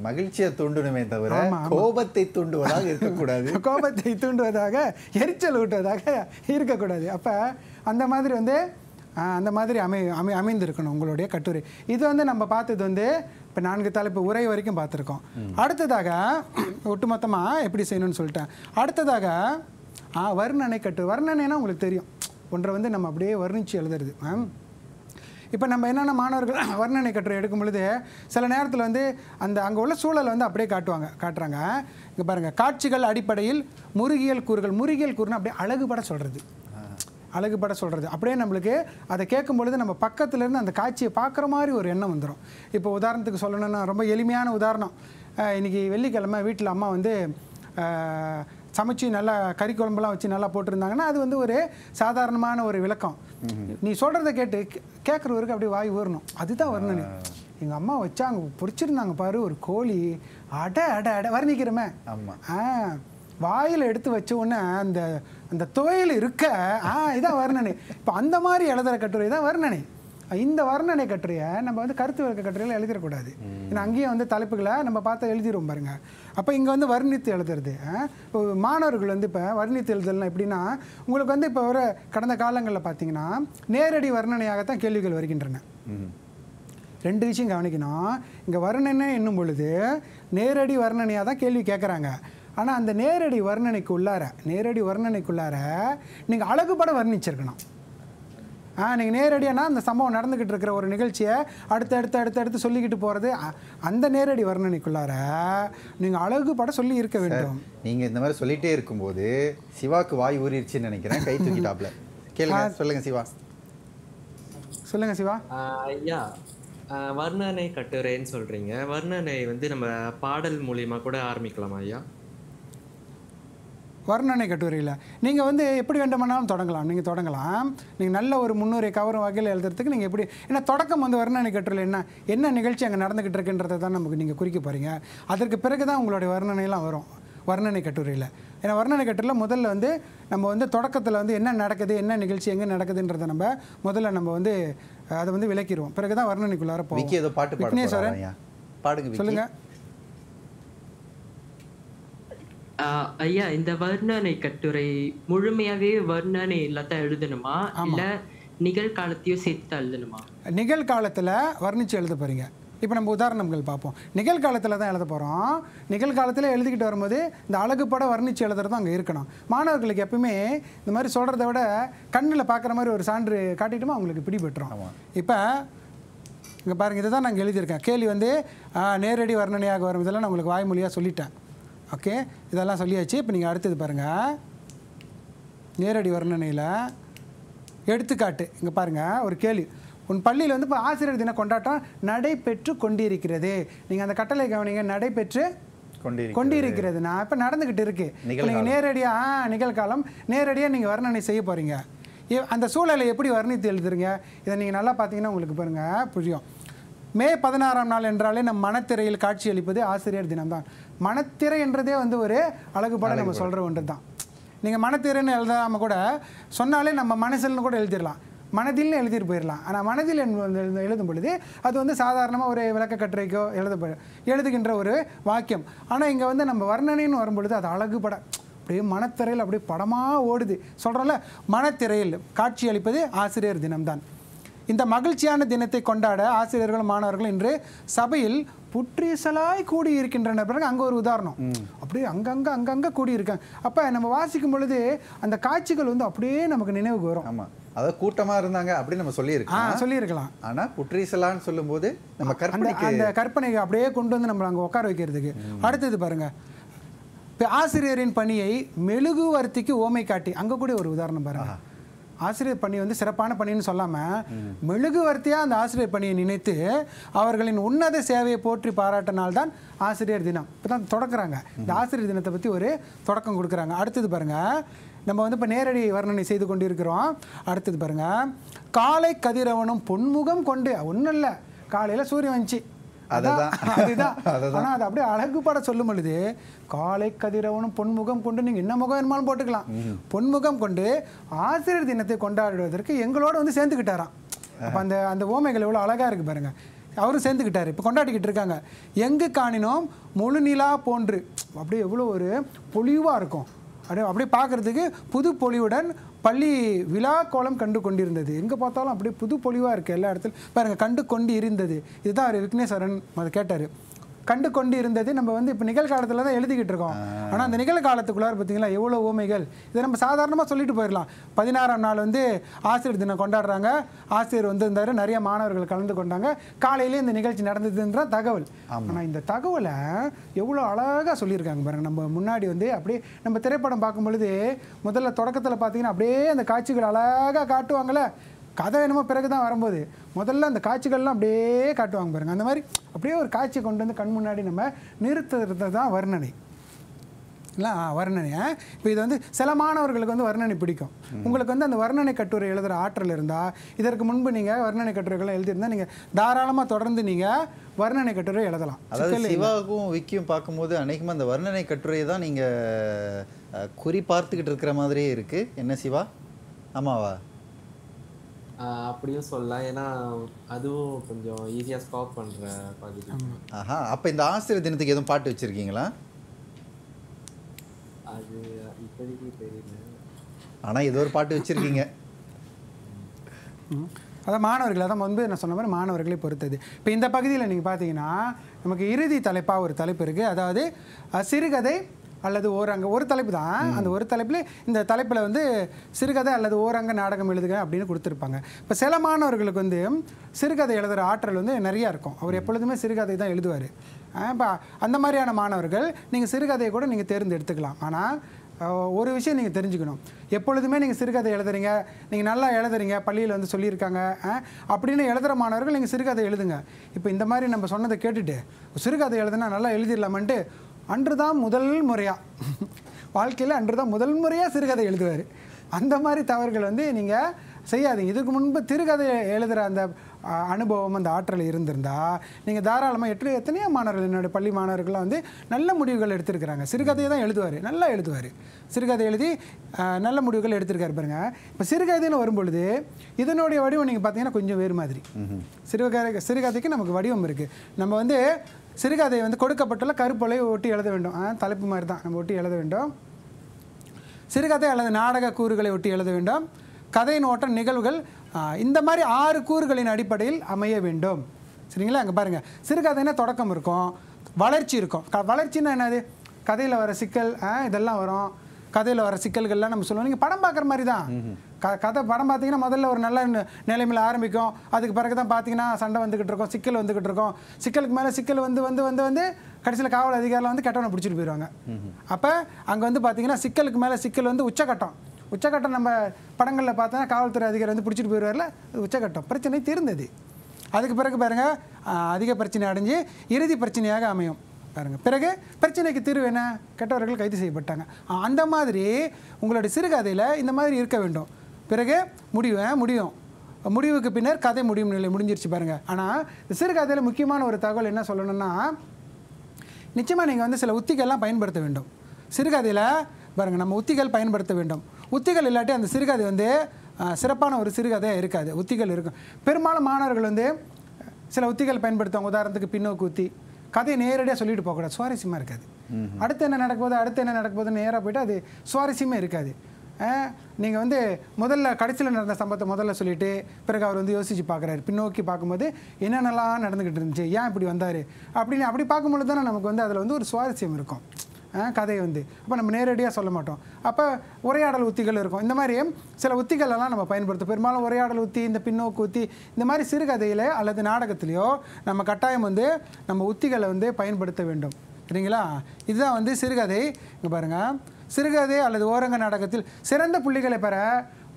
மகிழ்ச்சியை தூண்டணுமே தவிர கோபத்தை தூண்டுவதாக இருக்கக்கூடாது
கோபத்தை தூண்டுவதாக எரிச்சல் ஊட்டுவதாக இருக்கக்கூடாது அப்போ அந்த மாதிரி வந்து அந்த மாதிரி அமை அமை அமைந்திருக்கணும் உங்களுடைய கட்டுரை இது வந்து நம்ம பார்த்தது வந்து இப்போ நான்கு தலைப்பு உரை வரைக்கும் பார்த்துருக்கோம் அடுத்ததாக ஒட்டுமொத்தமாக எப்படி செய்யணும்னு சொல்லிட்டேன் அடுத்ததாக வர்ணனை கட்டு வர்ணனைனா உங்களுக்கு தெரியும் ஒன்றை வந்து நம்ம அப்படியே வர்ணித்து எழுதுறது இப்போ நம்ம என்னென்ன மாணவர்கள் வர்ணனை கட்டுரை எடுக்கும் பொழுது சில நேரத்தில் வந்து அந்த அங்கே உள்ள சூழலை வந்து அப்படியே காட்டுவாங்க காட்டுறாங்க இங்கே பாருங்கள் காட்சிகள் அடிப்படையில் முருகியல் கூறுகள் முருகியல் கூறுனா அப்படியே அழகுபட சொல்கிறது அழகுபட சொல்கிறது அப்படியே நம்மளுக்கு அதை கேட்கும் பொழுது நம்ம பக்கத்துலேருந்து அந்த காட்சியை பார்க்குற மாதிரி ஒரு எண்ணம் வந்துடும் இப்போ உதாரணத்துக்கு சொல்லணும்னா ரொம்ப எளிமையான உதாரணம் இன்றைக்கி வெள்ளிக்கிழமை வீட்டில் அம்மா வந்து சமைச்சு நல்லா கறி குழம்புலாம் வச்சு நல்லா போட்டிருந்தாங்கன்னா அது வந்து ஒரு சாதாரணமான ஒரு விளக்கம் நீ சொல்கிறத கேட்டு கேட்குறவருக்கு அப்படியே வாய் ஊறணும் அதுதான் வரணும் எங்கள் அம்மா வச்சா அங்கே பிடிச்சிருந்தாங்க பாரு ஒரு கோழி அடை அடை அடை வர்ணிக்கிறோமே ஆமாம் ஆ வாயில் எடுத்து வச்ச உடனே அந்த அந்த துவையில் இருக்க ஆ இதான் வர்ணனை இப்போ அந்த மாதிரி எழுதுகிற கட்டுரை தான் வர்ணனை இந்த வர்ணனை கட்டுரையை நம்ம வந்து கருத்து வர்க்க கட்டுரையில் எழுதிடக்கூடாது ஏன்னா அங்கேயே வந்து தலைப்புகளை நம்ம பார்த்து எழுதிடுவோம் பாருங்க அப்போ இங்கே வந்து வர்ணித்து எழுதுறது இப்போ மாணவர்கள் வந்து இப்போ வர்ணித்து எழுதலாம் எப்படின்னா உங்களுக்கு வந்து இப்போ ஒரு கடந்த காலங்களில் பார்த்தீங்கன்னா நேரடி வர்ணனையாகத்தான் கேள்விகள் வருகின்றன ரெண்டு விஷயம் கவனிக்கணும் இங்கே வர்ணனை என்னும் பொழுது நேரடி வர்ணனையாக தான் கேள்வி கேட்குறாங்க ஆனால் அந்த நேரடி வர்ணனைக்கு உள்ளார நேரடி வர்ணனைக்குள்ளார நீங்கள் அழகுபட வர்ணிச்சிருக்கணும் ஆ நீங்கள் நேரடியானா அந்த சம்பவம் நடந்துக்கிட்டு இருக்கிற ஒரு நிகழ்ச்சியை அடுத்து அடுத்து அடுத்து அடுத்து சொல்லிக்கிட்டு போகிறது அந்த நேரடி வர்ணனைக்குள்ளார நீங்கள் அழகு பட சொல்லி இருக்க வேண்டும்
நீங்கள் இந்த மாதிரி சொல்லிகிட்டே இருக்கும்போது சிவாக்கு வாய் ஊறிடுச்சுன்னு நினைக்கிறேன் கை தூக்கிட்டாப்ல கேளுங்க சொல்லுங்கள் சிவா சொல்லுங்கள் சிவா
ஐயா வர்ணனை கட்டுரைன்னு சொல்கிறீங்க வர்ணனை வந்து நம்ம பாடல் மூலியமாக கூட ஆரம்பிக்கலாமா ஐயா
வர்ணனை கட்டுரையில் நீங்கள் வந்து எப்படி வேண்டுமானாலும் தொடங்கலாம் நீங்கள் தொடங்கலாம் நீங்கள் நல்ல ஒரு முன்னுரை கவரும் வகையில் எழுதுறதுக்கு நீங்கள் எப்படி ஏன்னா தொடக்கம் வந்து வர்ணனை கட்டுரையில் என்ன என்ன நிகழ்ச்சி அங்கே நடந்துகிட்டு இருக்குன்றதை தான் நமக்கு நீங்கள் குறிக்க போகிறீங்க அதற்கு பிறகு தான் உங்களுடைய வர்ணனைலாம் வரும் வர்ணனை கட்டுரையில் ஏன்னா வர்ணனை கட்டுரையில் முதல்ல வந்து நம்ம வந்து தொடக்கத்தில் வந்து என்ன நடக்குது என்ன நிகழ்ச்சி எங்கே நடக்குதுன்றதை நம்ம முதல்ல நம்ம வந்து அதை வந்து விளக்கிடுவோம் பிறகு தான் வர்ணனைக்குள்ளார போகும் பாட்டு விக்னேஸ்வரன்
பாடுங்க சொல்லுங்கள்
ஐயா இந்த வர்ணனை கட்டுரை முழுமையாவே வர்ணனை இல்லாதான் எழுதணுமா இல்ல நிகழ்காலத்தையும் சேர்த்து எழுதணுமா
நிகழ்காலத்துல வர்ணிச்சு எழுத போறீங்க இப்போ நம்ம உதாரணங்கள் பார்ப்போம் நிகழ்காலத்தில் தான் எழுத போகிறோம் நிகழ்காலத்தில் எழுதிக்கிட்டு வரும்போது இந்த அழகுப்பட வர்ணித்து எழுதுறது அங்கே இருக்கணும் மாணவர்களுக்கு எப்பவுமே இந்த மாதிரி சொல்கிறத விட கண்ணில் பார்க்குற மாதிரி ஒரு சான்று காட்டிட்டுமா அவங்களுக்கு பிடிபட்டுரும் இப்போ இங்கே பாருங்கள் இதுதான் நாங்கள் எழுதியிருக்கேன் கேள்வி வந்து நேரடி வர்ணனையாக வரும் இதெல்லாம் நான் உங்களுக்கு வாய்மொழியாக சொல்லிட்டேன் ஓகே இதெல்லாம் சொல்லியாச்சு இப்போ நீங்கள் அடுத்தது பாருங்கள் நேரடி வர்ணனையில் எடுத்துக்காட்டு இங்கே பாருங்கள் ஒரு கேள்வி உன் பள்ளியில் வந்து இப்போ ஆசிரியர் தின கொண்டாட்டம் நடைபெற்று கொண்டிருக்கிறது நீங்கள் அந்த கட்டளை கவனிங்க நடைபெற்று
கொண்டிருக்கிறதுனா
இப்போ நடந்துக்கிட்டு இருக்கு நீங்கள் நேரடியாக நிகழ்காலம் நேரடியாக நீங்கள் வர்ணனை செய்ய போகிறீங்க அந்த சூழலை எப்படி வர்ணித்து எழுதுறீங்க இதை நீங்கள் நல்லா பார்த்தீங்கன்னா உங்களுக்கு பாருங்கள் புரியும் மே பதினாறாம் நாள் என்றாலே நம் மனத்திரையில் காட்சியளிப்பது ஆசிரியர் தினம்தான் மனத்திரை என்றதே வந்து ஒரு அழகுபாட நம்ம சொல்கிற ஒன்று தான் நீங்கள் மனத்திறைன்னு எழுதாமல் கூட சொன்னாலே நம்ம மனசில்னு கூட எழுதிடலாம் மனதில்னு எழுதிட்டு போயிடலாம் ஆனால் மனதில் எழுதும் பொழுது அது வந்து சாதாரணமாக ஒரு விளக்க கட்டுரைக்கோ எழுத எழுதுகின்ற ஒரு வாக்கியம் ஆனால் இங்கே வந்து நம்ம வர்ணனைன்னு வரும்பொழுது அது அழகுபட அப்படியே மனத்திரையில் அப்படியே படமாக ஓடுது சொல்கிறோம்ல மனத்திரையில் காட்சி அளிப்பது ஆசிரியர் தினம்தான் இந்த மகிழ்ச்சியான தினத்தை கொண்டாட ஆசிரியர்கள் மாணவர்கள் இன்று சபையில் புற்றீசலாய் கூடி இருக்கின்றன பிறகு அங்கே ஒரு உதாரணம் அப்படியே அங்கங்கே அங்கங்கே கூடி இருக்காங்க அப்போ நம்ம வாசிக்கும் பொழுது அந்த காட்சிகள் வந்து அப்படியே நமக்கு நினைவுக்கு வரும் ஆமாம்
அதாவது கூட்டமாக இருந்தாங்க அப்படின்னு நம்ம சொல்லியிருக்கலாம் சொல்லியிருக்கலாம் ஆனால் புற்றீசலான்னு
சொல்லும்போது நம்ம கற்பனைக்கு அந்த கற்பனையை அப்படியே கொண்டு வந்து நம்மளை அங்கே உட்கார வைக்கிறதுக்கு அடுத்தது பாருங்கள் இப்போ ஆசிரியரின் பணியை மெழுகுவர்த்திக்கு ஓமை காட்டி அங்கே கூட ஒரு உதாரணம் பாருங்க ஆசிரியர் பணி வந்து சிறப்பான பணின்னு சொல்லாமல் மெழுகுவர்த்தியாக அந்த ஆசிரியர் பணியை நினைத்து அவர்களின் உன்னத சேவையை போற்றி பாராட்டினால்தான் ஆசிரியர் தினம் இப்போ தான் தொடக்கிறாங்க இந்த ஆசிரியர் தினத்தை பற்றி ஒரு தொடக்கம் கொடுக்குறாங்க அடுத்தது பாருங்கள் நம்ம வந்து இப்போ நேரடி வர்ணனை செய்து கொண்டிருக்கிறோம் அடுத்தது பாருங்கள் காலை கதிரவனும் பொன்முகம் கொண்டு ஒன்றும் இல்லை காலையில் சூரியன் வந்துச்சு அதுதான் அதுதான் ஆனால் அது அப்படியே அழகு பாட சொல்லும் பொழுது காலை கதிரவனும் பொன்முகம் கொண்டு நீங்கள் என்ன முகம் வேணுமாலும் போட்டுக்கலாம் பொன்முகம் கொண்டு ஆசிரியர் தினத்தை கொண்டாடுவதற்கு எங்களோட வந்து சேர்ந்துக்கிட்டாராம் அப்போ அந்த அந்த ஓமைகள் எவ்வளோ அழகாக இருக்குது பாருங்கள் அவரும் சேர்ந்துக்கிட்டாரு இப்போ கொண்டாடிக்கிட்டு இருக்காங்க எங்கு காணினோம் முழு நிலா போன்று அப்படியே எவ்வளோ ஒரு பொலிவாக இருக்கும் அப்படி அப்படியே பார்க்குறதுக்கு புது பொலிவுடன் பள்ளி விழா கோலம் கண்டு கொண்டிருந்தது எங்கே பார்த்தாலும் அப்படியே புது பொலிவாக இருக்குது எல்லா இடத்துல பாருங்கள் கண்டு கொண்டு இருந்தது இதுதான் அவர் விக்னேஸ்வரன் அதை கேட்டார் கண்டு கொண்டு இருந்தது நம்ம வந்து இப்போ நிகழ்காலத்தில் தான் எழுதிக்கிட்டு இருக்கோம் ஆனால் அந்த நிகழ்காலத்துக்குள்ளார் பார்த்தீங்களா எவ்வளோ ஓமைகள் இதை நம்ம சாதாரணமாக சொல்லிட்டு போயிடலாம் பதினாறாம் நாள் வந்து ஆசிரியர் தினம் கொண்டாடுறாங்க ஆசிரியர் வந்திருந்தார் நிறைய மாணவர்கள் கலந்து கொண்டாங்க காலையிலே இந்த நிகழ்ச்சி நடந்ததுன்ற தகவல் ஆனால் இந்த தகவலை எவ்வளோ அழகாக சொல்லியிருக்காங்க பாருங்க நம்ம முன்னாடி வந்து அப்படியே நம்ம திரைப்படம் பார்க்கும் பொழுது முதல்ல தொடக்கத்தில் பார்த்தீங்கன்னா அப்படியே அந்த காட்சிகள் அழகாக காட்டுவாங்கள்ல கதை என்னமோ பிறகு தான் வரும்போது முதல்ல அந்த காட்சிகள்லாம் அப்படியே காட்டுவாங்க பாருங்கள் அந்த மாதிரி அப்படியே ஒரு காட்சியை கொண்டு வந்து கண் முன்னாடி நம்ம நிறுத்துறது தான் வர்ணனை இல்லை வர்ணனை இப்போ இது வந்து சில மாணவர்களுக்கு வந்து வர்ணனை பிடிக்கும் உங்களுக்கு வந்து அந்த வர்ணனை கட்டுரை எழுதுகிற ஆற்றல் இருந்தால் இதற்கு முன்பு நீங்கள் வர்ணனை கட்டுரைகள்லாம் எழுதியிருந்தால் நீங்கள் தாராளமாக தொடர்ந்து நீங்கள் வர்ணனை கட்டுரை எழுதலாம் அதாவது
சிவாவுக்கும் விக்கியும் பார்க்கும்போது அனைக்குமே அந்த வர்ணனை கட்டுரையை தான் நீங்கள் குறி பார்த்துக்கிட்டு இருக்கிற மாதிரியே இருக்குது என்ன சிவா ஆமாவா அப்படியும் சொல்லலாம் ஏன்னா அதுவும்
கொஞ்சம் ஈஸியாக ஸ்டாப் பண்ணுற பகுதி
ஆஹா அப்போ இந்த ஆசிரியர் தினத்துக்கு எதுவும் பாட்டு வச்சுருக்கீங்களா அது இப்போதைக்கு தெரியல ஆனால் ஏதோ ஒரு பாட்டு
வச்சுருக்கீங்க அதான் மாணவர்கள் அதான் முன்பு நான் சொன்ன மாதிரி மாணவர்களை பொறுத்தது இப்போ இந்த பகுதியில் நீங்கள் பார்த்தீங்கன்னா நமக்கு இறுதி தலைப்பாக ஒரு தலைப்பு இருக்குது அதாவது சிறுகதை அல்லது ஓரங்க ஒரு தலைப்பு தான் அந்த ஒரு தலைப்பில் இந்த தலைப்பில் வந்து சிறுகதை அல்லது ஓரங்க நாடகம் எழுதுக அப்படின்னு கொடுத்துருப்பாங்க இப்போ சில மாணவர்களுக்கு வந்து சிறுகதை எழுதுகிற ஆற்றல் வந்து நிறையா இருக்கும் அவர் எப்பொழுதுமே சிறுகதை தான் எழுதுவார் இப்போ அந்த மாதிரியான மாணவர்கள் நீங்கள் சிறுகதையை கூட நீங்கள் தேர்ந்தெடுத்துக்கலாம் ஆனால் ஒரு விஷயம் நீங்கள் தெரிஞ்சுக்கணும் எப்பொழுதுமே நீங்கள் சிறுகதை எழுதுறீங்க நீங்கள் நல்லா எழுதுறீங்க பள்ளியில் வந்து சொல்லியிருக்காங்க அப்படின்னு எழுதுகிற மாணவர்கள் நீங்கள் சிறுகதை எழுதுங்க இப்போ இந்த மாதிரி நம்ம சொன்னதை கேட்டுட்டு சிறுகதை எழுதுனா நல்லா எழுதிடலாமன்ட்டு அன்று தான் முதல் முறையாக வாழ்க்கையில் அன்று தான் முதல் முறையாக சிறுகதை எழுதுவார் அந்த மாதிரி தவறுகள் வந்து நீங்கள் செய்யாதீங்க இதுக்கு முன்பு திருகதை எழுதுகிற அந்த அனுபவம் அந்த ஆற்றல் இருந்திருந்தா நீங்கள் தாராளமாக எட்டு எத்தனையோ மாணவர்கள் என்னுடைய பள்ளி மாணவர்கள்லாம் வந்து நல்ல முடிவுகள் எடுத்திருக்கிறாங்க சிறுகதையை தான் எழுதுவார் நல்லா எழுதுவார் சிறுகதை எழுதி நல்ல முடிவுகள் எடுத்திருக்காரு பாருங்கள் இப்போ சிறுகதைன்னு வரும்பொழுது இதனுடைய வடிவம் நீங்கள் பார்த்தீங்கன்னா கொஞ்சம் வேறு மாதிரி சிறுகதை சிறுகதைக்கு நமக்கு வடிவம் இருக்குது நம்ம வந்து சிறுகதை வந்து கொடுக்கப்பட்டுள்ள கருப்பொலை ஒட்டி எழுத வேண்டும் தலைப்பு மாதிரி தான் நம்ம ஒட்டி எழுத வேண்டும் சிறுகதை அல்லது நாடக கூறுகளை ஒட்டி எழுத வேண்டும் கதையின் ஓட்டம் நிகழ்வுகள் இந்த மாதிரி ஆறு கூறுகளின் அடிப்படையில் அமைய வேண்டும் சரிங்களா அங்கே பாருங்கள் சிறுகதைன்னா தொடக்கம் இருக்கும் வளர்ச்சி இருக்கும் க வளர்ச்சின்னா என்னது கதையில் வர சிக்கல் இதெல்லாம் வரும் கதையில் வர சிக்கல்கள்லாம் நம்ம சொல்லுவோம் நீங்கள் படம் பார்க்குற மாதிரி தான் க கதை படம் பார்த்தீங்கன்னா முதல்ல ஒரு நல்ல நிலைமையில் ஆரம்பிக்கும் அதுக்கு பிறகு தான் பார்த்தீங்கன்னா சண்டை வந்துக்கிட்டு இருக்கோம் சிக்கல் வந்துக்கிட்டு இருக்கோம் சிக்கலுக்கு மேலே சிக்கல் வந்து வந்து வந்து வந்து கடைசியில் காவல் அதிகாரியில் வந்து கெட்டவனை பிடிச்சிட்டு போயிடுவாங்க அப்போ அங்கே வந்து பார்த்தீங்கன்னா சிக்கலுக்கு மேலே சிக்கல் வந்து உச்சக்கட்டம் உச்சக்கட்டம் நம்ம படங்களில் பார்த்தோன்னா காவல்துறை அதிகாரி வந்து பிடிச்சிட்டு போயிடுவார்ல அது உச்சக்கட்டம் பிரச்சனை தீர்ந்தது அதுக்கு பிறகு பாருங்கள் அதிக பிரச்சனை அடைஞ்சு இறுதி பிரச்சனையாக அமையும் பாருங்கள் பிறகு பிரச்சனைக்கு தீர்வு என்ன கெட்டவர்கள் கைது செய்யப்பட்டாங்க அந்த மாதிரி உங்களுடைய சிறுகதையில் இந்த மாதிரி இருக்க வேண்டும் பிறகு முடிவு முடியும் முடிவுக்கு பின்னர் கதை முடியும் நிலை முடிஞ்சிருச்சு பாருங்கள் ஆனால் சிறுகதையில் முக்கியமான ஒரு தகவல் என்ன சொல்லணும்னா நிச்சயமாக நீங்கள் வந்து சில உத்திகள்லாம் பயன்படுத்த வேண்டும் சிறுகதையில் பாருங்கள் நம்ம உத்திகள் பயன்படுத்த வேண்டும் உத்திகள் இல்லாட்டி அந்த சிறுகதை வந்து சிறப்பான ஒரு சிறுகதையாக இருக்காது உத்திகள் இருக்கும் பெரும்பாலும் மாணவர்கள் வந்து சில உத்திகள் பயன்படுத்துவாங்க உதாரணத்துக்கு பின்னோக்கு உத்தி கதையை நேரடியாக சொல்லிட்டு போகக்கூடாது சுவாரஸ்யமாக இருக்காது அடுத்து என்ன நடக்கும்போது அடுத்து என்ன நடக்கும்போது நேராக போயிட்டு அது சுவாரஸ்யமே இருக்காது நீங்கள் வந்து முதல்ல கடைசியில் நடந்த சம்பவத்தை முதல்ல சொல்லிவிட்டு பிறகு அவர் வந்து யோசித்து பார்க்குறாரு பின்னோக்கி பார்க்கும்போது என்னென்னலாம் நடந்துக்கிட்டு இருந்துச்சு ஏன் இப்படி வந்தார் அப்படின்னு அப்படி பார்க்கும்போது தானே நமக்கு வந்து அதில் வந்து ஒரு சுவாரஸ்யம் இருக்கும் கதையை வந்து அப்போ நம்ம நேரடியாக சொல்ல மாட்டோம் அப்போ உரையாடல் உத்திகள் இருக்கும் இந்த மாதிரி சில உத்திகள் எல்லாம் நம்ம பயன்படுத்தும் பெரும்பாலும் உரையாடல் உத்தி இந்த பின்னோக்கு உத்தி இந்த மாதிரி சிறுகதையில அல்லது நாடகத்திலையோ நம்ம கட்டாயம் வந்து நம்ம உத்திகளை வந்து பயன்படுத்த வேண்டும் சரிங்களா இதுதான் வந்து சிறுகதை இங்கே பாருங்கள் சிறுகதை அல்லது ஓரங்க நாடகத்தில் சிறந்த புள்ளிகளை பெற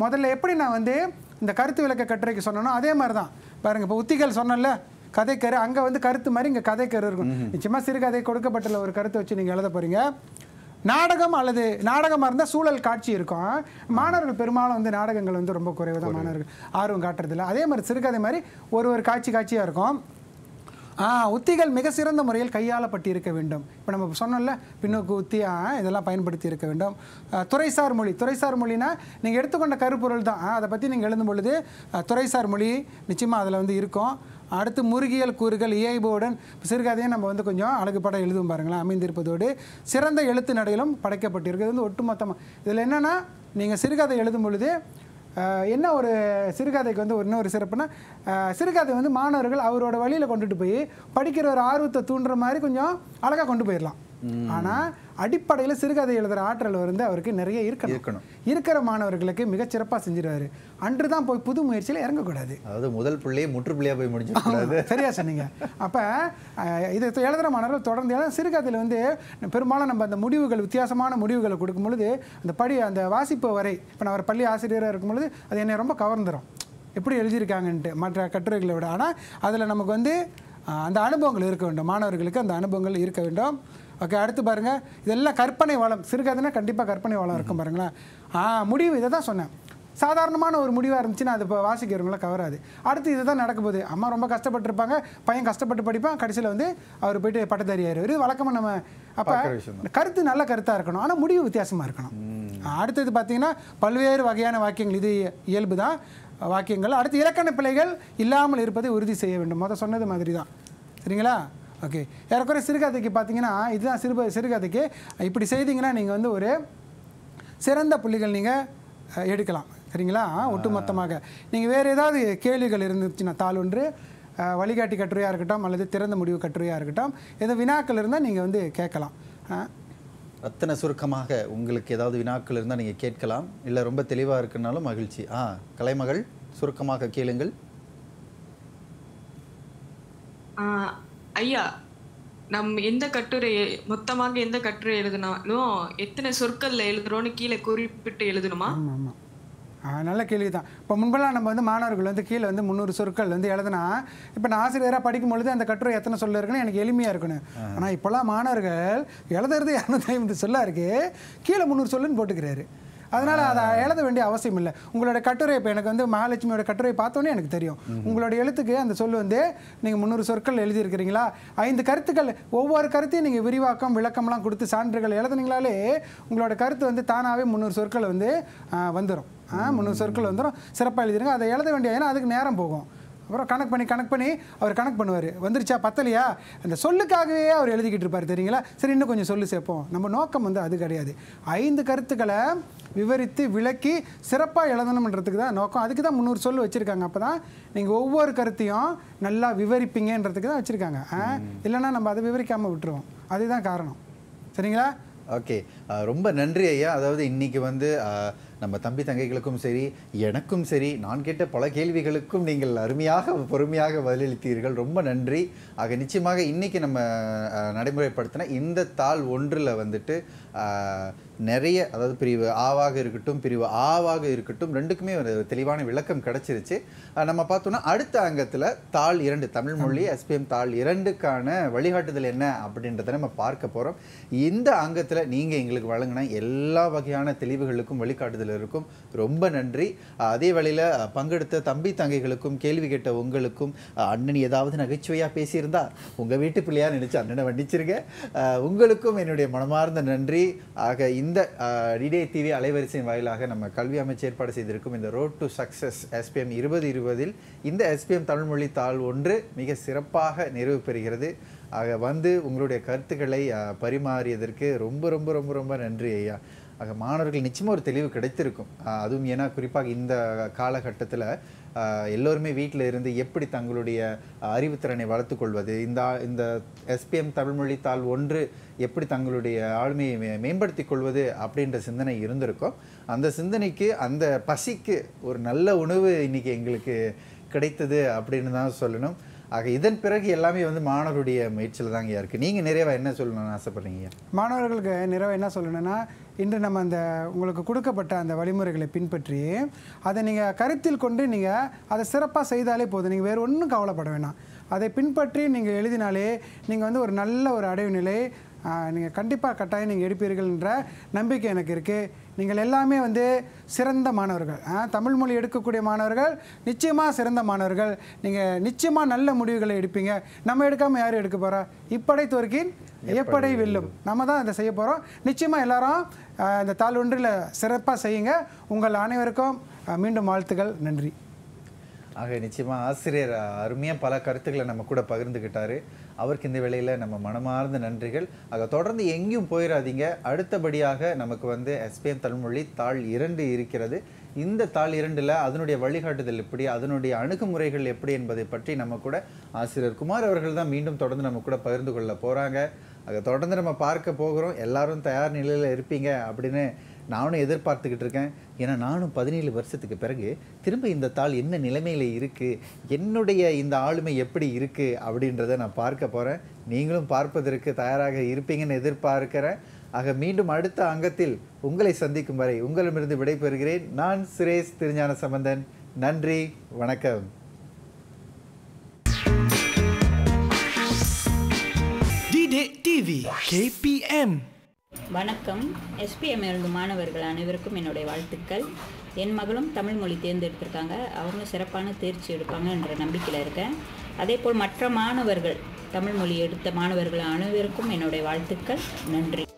முதல்ல எப்படி நான் வந்து இந்த கருத்து விளக்க கட்டுரைக்கு சொன்னோம் அதே மாதிரி தான் பாருங்கள் இப்போ உத்திகள் சொன்னல கதைக்கரு அங்கே வந்து கருத்து மாதிரி இங்கே கதைக்கரு இருக்கும் நிச்சயமாக சிறுகதை கொடுக்கப்பட்டுள்ள ஒரு கருத்தை வச்சு நீங்கள் எழுத போறீங்க நாடகம் அல்லது நாடகமாக இருந்தால் சூழல் காட்சி இருக்கும் மாணவர்கள் பெரும்பாலும் வந்து நாடகங்கள் வந்து ரொம்ப குறைவு தான் மாணவர்கள் ஆர்வம் காட்டுறதில்ல அதே மாதிரி சிறுகதை மாதிரி ஒரு ஒரு காட்சி காட்சியாக இருக்கும் உத்திகள் மிக சிறந்த முறையில் கையாளப்பட்டிருக்க வேண்டும் இப்போ நம்ம சொன்னோம்ல பின்னோக்கு உத்தியாக இதெல்லாம் பயன்படுத்தி இருக்க வேண்டும் துறைசார் மொழி துறைசார் மொழினா நீங்கள் எடுத்துக்கொண்ட கருப்பொருள் தான் அதை பற்றி நீங்கள் எழுதும் பொழுது துறைசார் மொழி நிச்சயமாக அதில் வந்து இருக்கும் அடுத்து முருகியல் கூறுகள் இயைபுடன் சிறுகதையை நம்ம வந்து கொஞ்சம் அழகு படம் எழுதும் பாருங்களேன் அமைந்திருப்பதோடு சிறந்த எழுத்து நடையிலும் படைக்கப்பட்டிருக்கு இது வந்து ஒட்டுமொத்தமாக இதில் என்னென்னா நீங்கள் சிறுகதை எழுதும் பொழுது என்ன ஒரு சிறுகதைக்கு வந்து இன்னொரு சிறப்புனா சிறுகதை வந்து மாணவர்கள் அவரோட வழியில் கொண்டுட்டு போய் படிக்கிற ஒரு ஆர்வத்தை தூண்டுற மாதிரி கொஞ்சம் அழகாக கொண்டு போயிடலாம் ஆனால் அடிப்படையில் சிறுகதை எழுதுகிற ஆற்றல் வந்து அவருக்கு நிறைய இருக்கணும் இருக்கணும் இருக்கிற மாணவர்களுக்கு மிகச்சிறப்பாக செஞ்சிருவாரு அன்று தான் போய் புது முயற்சியில் இறங்கக்கூடாது
அதாவது முதல் பிள்ளையே முற்றுப்புள்ளியாக போய் முடிஞ்சு
சரியா சொன்னீங்க அப்போ இது எழுதுகிற மாணவர்கள் தொடர்ந்து சிறுகதையில் வந்து பெரும்பாலும் நம்ம அந்த முடிவுகள் வித்தியாசமான முடிவுகளை கொடுக்கும் பொழுது அந்த படி அந்த வாசிப்பு வரை இப்போ நான் பள்ளி ஆசிரியராக இருக்கும் பொழுது அது என்னை ரொம்ப கவர்ந்துடும் எப்படி எழுதியிருக்காங்கன்ட்டு மற்ற கட்டுரைகளை விட ஆனால் அதில் நமக்கு வந்து அந்த அனுபவங்கள் இருக்க வேண்டும் மாணவர்களுக்கு அந்த அனுபவங்கள் இருக்க வேண்டும் ஓகே அடுத்து பாருங்கள் இதெல்லாம் கற்பனை வளம் சிறுகதைனா கண்டிப்பாக கற்பனை வளம் இருக்கும் பாருங்களேன் முடிவு இதை தான் சொன்னேன் சாதாரணமான ஒரு முடிவாக இருந்துச்சுன்னா அது இப்போ வாசிக்கிறவங்களாம் கவராது அடுத்து இது தான் நடக்க போகுது அம்மா ரொம்ப கஷ்டப்பட்டுருப்பாங்க பையன் கஷ்டப்பட்டு படிப்பான் கடைசியில் வந்து அவர் போயிட்டு பட்டதாரி ஆயிடுவார் வழக்கமாக நம்ம அப்போ கருத்து நல்ல கருத்தாக இருக்கணும் ஆனால் முடிவு வித்தியாசமாக இருக்கணும் அடுத்தது பார்த்தீங்கன்னா பல்வேறு வகையான வாக்கியங்கள் இது இயல்பு தான் வாக்கியங்கள் அடுத்து இலக்கண பிழைகள் இல்லாமல் இருப்பதை உறுதி செய்ய வேண்டும் மொதல் சொன்னது மாதிரி தான் சரிங்களா ஓகே ஏறக்குறைய சிறுகதைக்கு பார்த்தீங்கன்னா இதுதான் சிறு சிறுகதைக்கு இப்படி செய்தீங்கன்னா நீங்கள் வந்து ஒரு சிறந்த புள்ளிகள் நீங்கள் எடுக்கலாம் சரிங்களா ஒட்டுமொத்தமாக நீங்கள் வேறு ஏதாவது கேள்விகள் இருந்துச்சுன்னா ஒன்று வழிகாட்டி கட்டுரையாக இருக்கட்டும் அல்லது திறந்த முடிவு கட்டுரையாக இருக்கட்டும் எதுவும் வினாக்கள் இருந்தால் நீங்கள் வந்து கேட்கலாம்
அத்தனை சுருக்கமாக உங்களுக்கு ஏதாவது வினாக்கள் இருந்தால் நீங்கள் கேட்கலாம் இல்லை ரொம்ப தெளிவாக இருக்குனாலும் மகிழ்ச்சி ஆ கலைமகள் சுருக்கமாக கேளுங்கள்
ஐயா நம் எந்த கட்டுரை மொத்தமாக எந்த கட்டுரை எழுதினாலும் எத்தனை சொற்கள்ல எழுதுறோம்னு கீழே குறிப்பிட்டு எழுதணுமா
நல்ல கேள்வி தான் இப்போ முன்பெல்லாம் நம்ம வந்து மாணவர்கள் வந்து கீழே வந்து முந்நூறு சொற்கள் வந்து எழுதுனா இப்போ நான் ஆசிரியராக படிக்கும்பொழுது அந்த கட்டுரை எத்தனை சொல்ல இருக்குன்னு எனக்கு எளிமையாக இருக்கணும் ஆனால் இப்போல்லாம் மாணவர்கள் எழுதுறது இரநூத்தி ஐம்பது சொல்லாக இருக்குது கீழே முந்நூறு சொல்லுன்னு போட்டுக்கிறாரு அதனால் அதை எழுத வேண்டிய அவசியம் இல்லை உங்களோட கட்டுரை இப்போ எனக்கு வந்து மகாலட்சுமியோட கட்டுரை பார்த்தோன்னே எனக்கு தெரியும் உங்களோட எழுத்துக்கு அந்த சொல் வந்து நீங்கள் முந்நூறு சொற்கள் எழுதியிருக்கிறீங்களா ஐந்து கருத்துக்கள் ஒவ்வொரு கருத்தையும் நீங்கள் விரிவாக்கம் விளக்கம்லாம் கொடுத்து சான்றுகள் எழுதுனீங்களாலே உங்களோட கருத்து வந்து தானாகவே முந்நூறு சொற்கள் வந்து வந்துடும் முந்நூறு சொற்கள் வந்துடும் சிறப்பாக எழுதிருங்க அதை எழுத வேண்டிய ஏன்னா அதுக்கு நேரம் போகும் அப்புறம் கணக்கு பண்ணி கணக்கு பண்ணி அவர் கணக்கு பண்ணுவார் வந்துருச்சா பத்தலையா அந்த சொல்லுக்காகவே அவர் எழுதிக்கிட்டு இருப்பார் தெரியுங்களா சரி இன்னும் கொஞ்சம் சொல்லு சேர்ப்போம் நம்ம நோக்கம் வந்து அது கிடையாது ஐந்து கருத்துக்களை விவரித்து விளக்கி சிறப்பாக எழுதணுன்றதுக்கு தான் நோக்கம் அதுக்கு தான் முந்நூறு சொல் வச்சுருக்காங்க அப்போ தான் நீங்கள் ஒவ்வொரு கருத்தையும் நல்லா விவரிப்பீங்கன்றதுக்கு தான் வச்சுருக்காங்க இல்லைன்னா நம்ம அதை விவரிக்காமல் விட்டுருவோம் அதுதான் காரணம் சரிங்களா
ஓகே ரொம்ப நன்றி ஐயா அதாவது இன்றைக்கி வந்து நம்ம தம்பி தங்கைகளுக்கும் சரி எனக்கும் சரி நான் கேட்ட பல கேள்விகளுக்கும் நீங்கள் அருமையாக பொறுமையாக பதிலளித்தீர்கள் ரொம்ப நன்றி ஆக நிச்சயமாக இன்றைக்கி நம்ம நடைமுறைப்படுத்தின இந்த தாள் ஒன்றில் வந்துட்டு நிறைய அதாவது பிரிவு ஆவாக இருக்கட்டும் பிரிவு ஆவாக இருக்கட்டும் ரெண்டுக்குமே ஒரு தெளிவான விளக்கம் கிடச்சிருச்சு நம்ம பார்த்தோம்னா அடுத்த அங்கத்தில் தாள் இரண்டு தமிழ் மொழி எஸ்பிஎம் தாள் இரண்டுக்கான வழிகாட்டுதல் என்ன அப்படின்றத நம்ம பார்க்க போகிறோம் இந்த அங்கத்தில் நீங்கள் எங்களுக்கு வழங்கின எல்லா வகையான தெளிவுகளுக்கும் வழிகாட்டுதல் இருக்கும் ரொம்ப நன்றி அதே வழியில் பங்கெடுத்த தம்பி தங்கைகளுக்கும் கேள்வி கேட்ட உங்களுக்கும் அண்ணன் ஏதாவது நகைச்சுவையாக பேசியிருந்தா உங்கள் வீட்டு பிள்ளையாக நினச்சி அண்ணனை வண்டிச்சிருங்க உங்களுக்கும் என்னுடைய மனமார்ந்த நன்றி ஆக இந்த இந்த டிடே டிவி அலைவரிசையின் வாயிலாக நம்ம கல்வி அமைச்சு ஏற்பாடு செய்திருக்கும் இந்த ரோட் டு சக்ஸஸ் எஸ்பிஎம் இருபது இருபதில் இந்த எஸ்பிஎம் தமிழ்மொழி தாள் ஒன்று மிக சிறப்பாக நிறைவு பெறுகிறது ஆக வந்து உங்களுடைய கருத்துக்களை பரிமாறியதற்கு ரொம்ப ரொம்ப ரொம்ப ரொம்ப நன்றி ஐயா ஆக மாணவர்கள் நிச்சயமாக ஒரு தெளிவு கிடைத்திருக்கும் அதுவும் ஏன்னா குறிப்பாக இந்த காலகட்டத்தில் எல்லோருமே வீட்டில் இருந்து எப்படி தங்களுடைய அறிவுத்திறனை வளர்த்துக்கொள்வது இந்த இந்த எஸ்பிஎம் தமிழ்மொழி தாள் ஒன்று எப்படி தங்களுடைய ஆளுமையை மேம்படுத்திக் கொள்வது அப்படின்ற சிந்தனை இருந்திருக்கும் அந்த சிந்தனைக்கு அந்த பசிக்கு ஒரு நல்ல உணவு இன்றைக்கி எங்களுக்கு கிடைத்தது அப்படின்னு தான் சொல்லணும் ஆக இதன் பிறகு எல்லாமே வந்து மாணவருடைய முயற்சியில் தாங்க இருக்குது நீங்கள் நிறைவாக என்ன சொல்லணும்னு ஆசைப்படுறீங்க
மாணவர்களுக்கு நிறைவாக என்ன சொல்லணும்னா இன்று நம்ம அந்த உங்களுக்கு கொடுக்கப்பட்ட அந்த வழிமுறைகளை பின்பற்றி அதை நீங்கள் கருத்தில் கொண்டு நீங்கள் அதை சிறப்பாக செய்தாலே போதும் நீங்கள் வேறு ஒன்றும் கவலைப்பட வேணாம் அதை பின்பற்றி நீங்கள் எழுதினாலே நீங்கள் வந்து ஒரு நல்ல ஒரு அடைவு நிலை நீங்கள் கண்டிப்பாக கட்டாயம் நீங்கள் எடுப்பீர்கள்ன்ற நம்பிக்கை எனக்கு இருக்குது நீங்கள் எல்லாமே வந்து சிறந்த மாணவர்கள் தமிழ் மொழி எடுக்கக்கூடிய மாணவர்கள் நிச்சயமாக சிறந்த மாணவர்கள் நீங்கள் நிச்சயமாக நல்ல முடிவுகளை எடுப்பீங்க நம்ம எடுக்காமல் யார் எடுக்க போகிறா இப்படை துருக்கின் எப்படை வெல்லும் நம்ம தான் இதை செய்ய போகிறோம் நிச்சயமாக எல்லாரும் இந்த தாழ் ஒன்றில் சிறப்பாக செய்யுங்க உங்கள் அனைவருக்கும் மீண்டும் வாழ்த்துக்கள் நன்றி
ஆக நிச்சயமாக ஆசிரியர் அருமையாக பல கருத்துக்களை நம்ம கூட பகிர்ந்துக்கிட்டாரு அவருக்கு இந்த வேளையில் நம்ம மனமார்ந்த நன்றிகள் ஆக தொடர்ந்து எங்கேயும் போயிடாதீங்க அடுத்தபடியாக நமக்கு வந்து எஸ்பிஎம் தமிழ்மொழி தாள் இரண்டு இருக்கிறது இந்த தாள் இரண்டில் அதனுடைய வழிகாட்டுதல் எப்படி அதனுடைய அணுகுமுறைகள் எப்படி என்பதை பற்றி நம்ம கூட ஆசிரியர் குமார் அவர்கள் தான் மீண்டும் தொடர்ந்து நம்ம கூட பகிர்ந்து கொள்ள போகிறாங்க அதை தொடர்ந்து நம்ம பார்க்க போகிறோம் எல்லாரும் தயார் நிலையில் இருப்பீங்க அப்படின்னு நானும் எதிர்பார்த்துக்கிட்டு இருக்கேன் ஏன்னா நானும் பதினேழு வருஷத்துக்கு பிறகு திரும்ப இந்த தாள் என்ன நிலைமையில் இருக்குது என்னுடைய இந்த ஆளுமை எப்படி இருக்குது அப்படின்றத நான் பார்க்க போகிறேன் நீங்களும் பார்ப்பதற்கு தயாராக இருப்பீங்கன்னு எதிர்பார்க்கிறேன் ஆக மீண்டும் அடுத்த அங்கத்தில் உங்களை சந்திக்கும் வரை உங்களிடமிருந்து விடைபெறுகிறேன் நான் சுரேஷ் திருஞான சம்பந்தன் நன்றி வணக்கம்
டிடே டிவி கேபிஎம்
வணக்கம் எஸ்பிஎம் எழுந்த மாணவர்கள் அனைவருக்கும் என்னுடைய வாழ்த்துக்கள் என் மகளும் தமிழ் மொழி தேர்ந்தெடுத்திருக்காங்க அவங்களும் சிறப்பான தேர்ச்சி எடுப்பாங்கன்ற நம்பிக்கையில் இருக்கேன் அதே போல் மற்ற மாணவர்கள் தமிழ் மொழி எடுத்த மாணவர்கள் அனைவருக்கும் என்னுடைய வாழ்த்துக்கள் நன்றி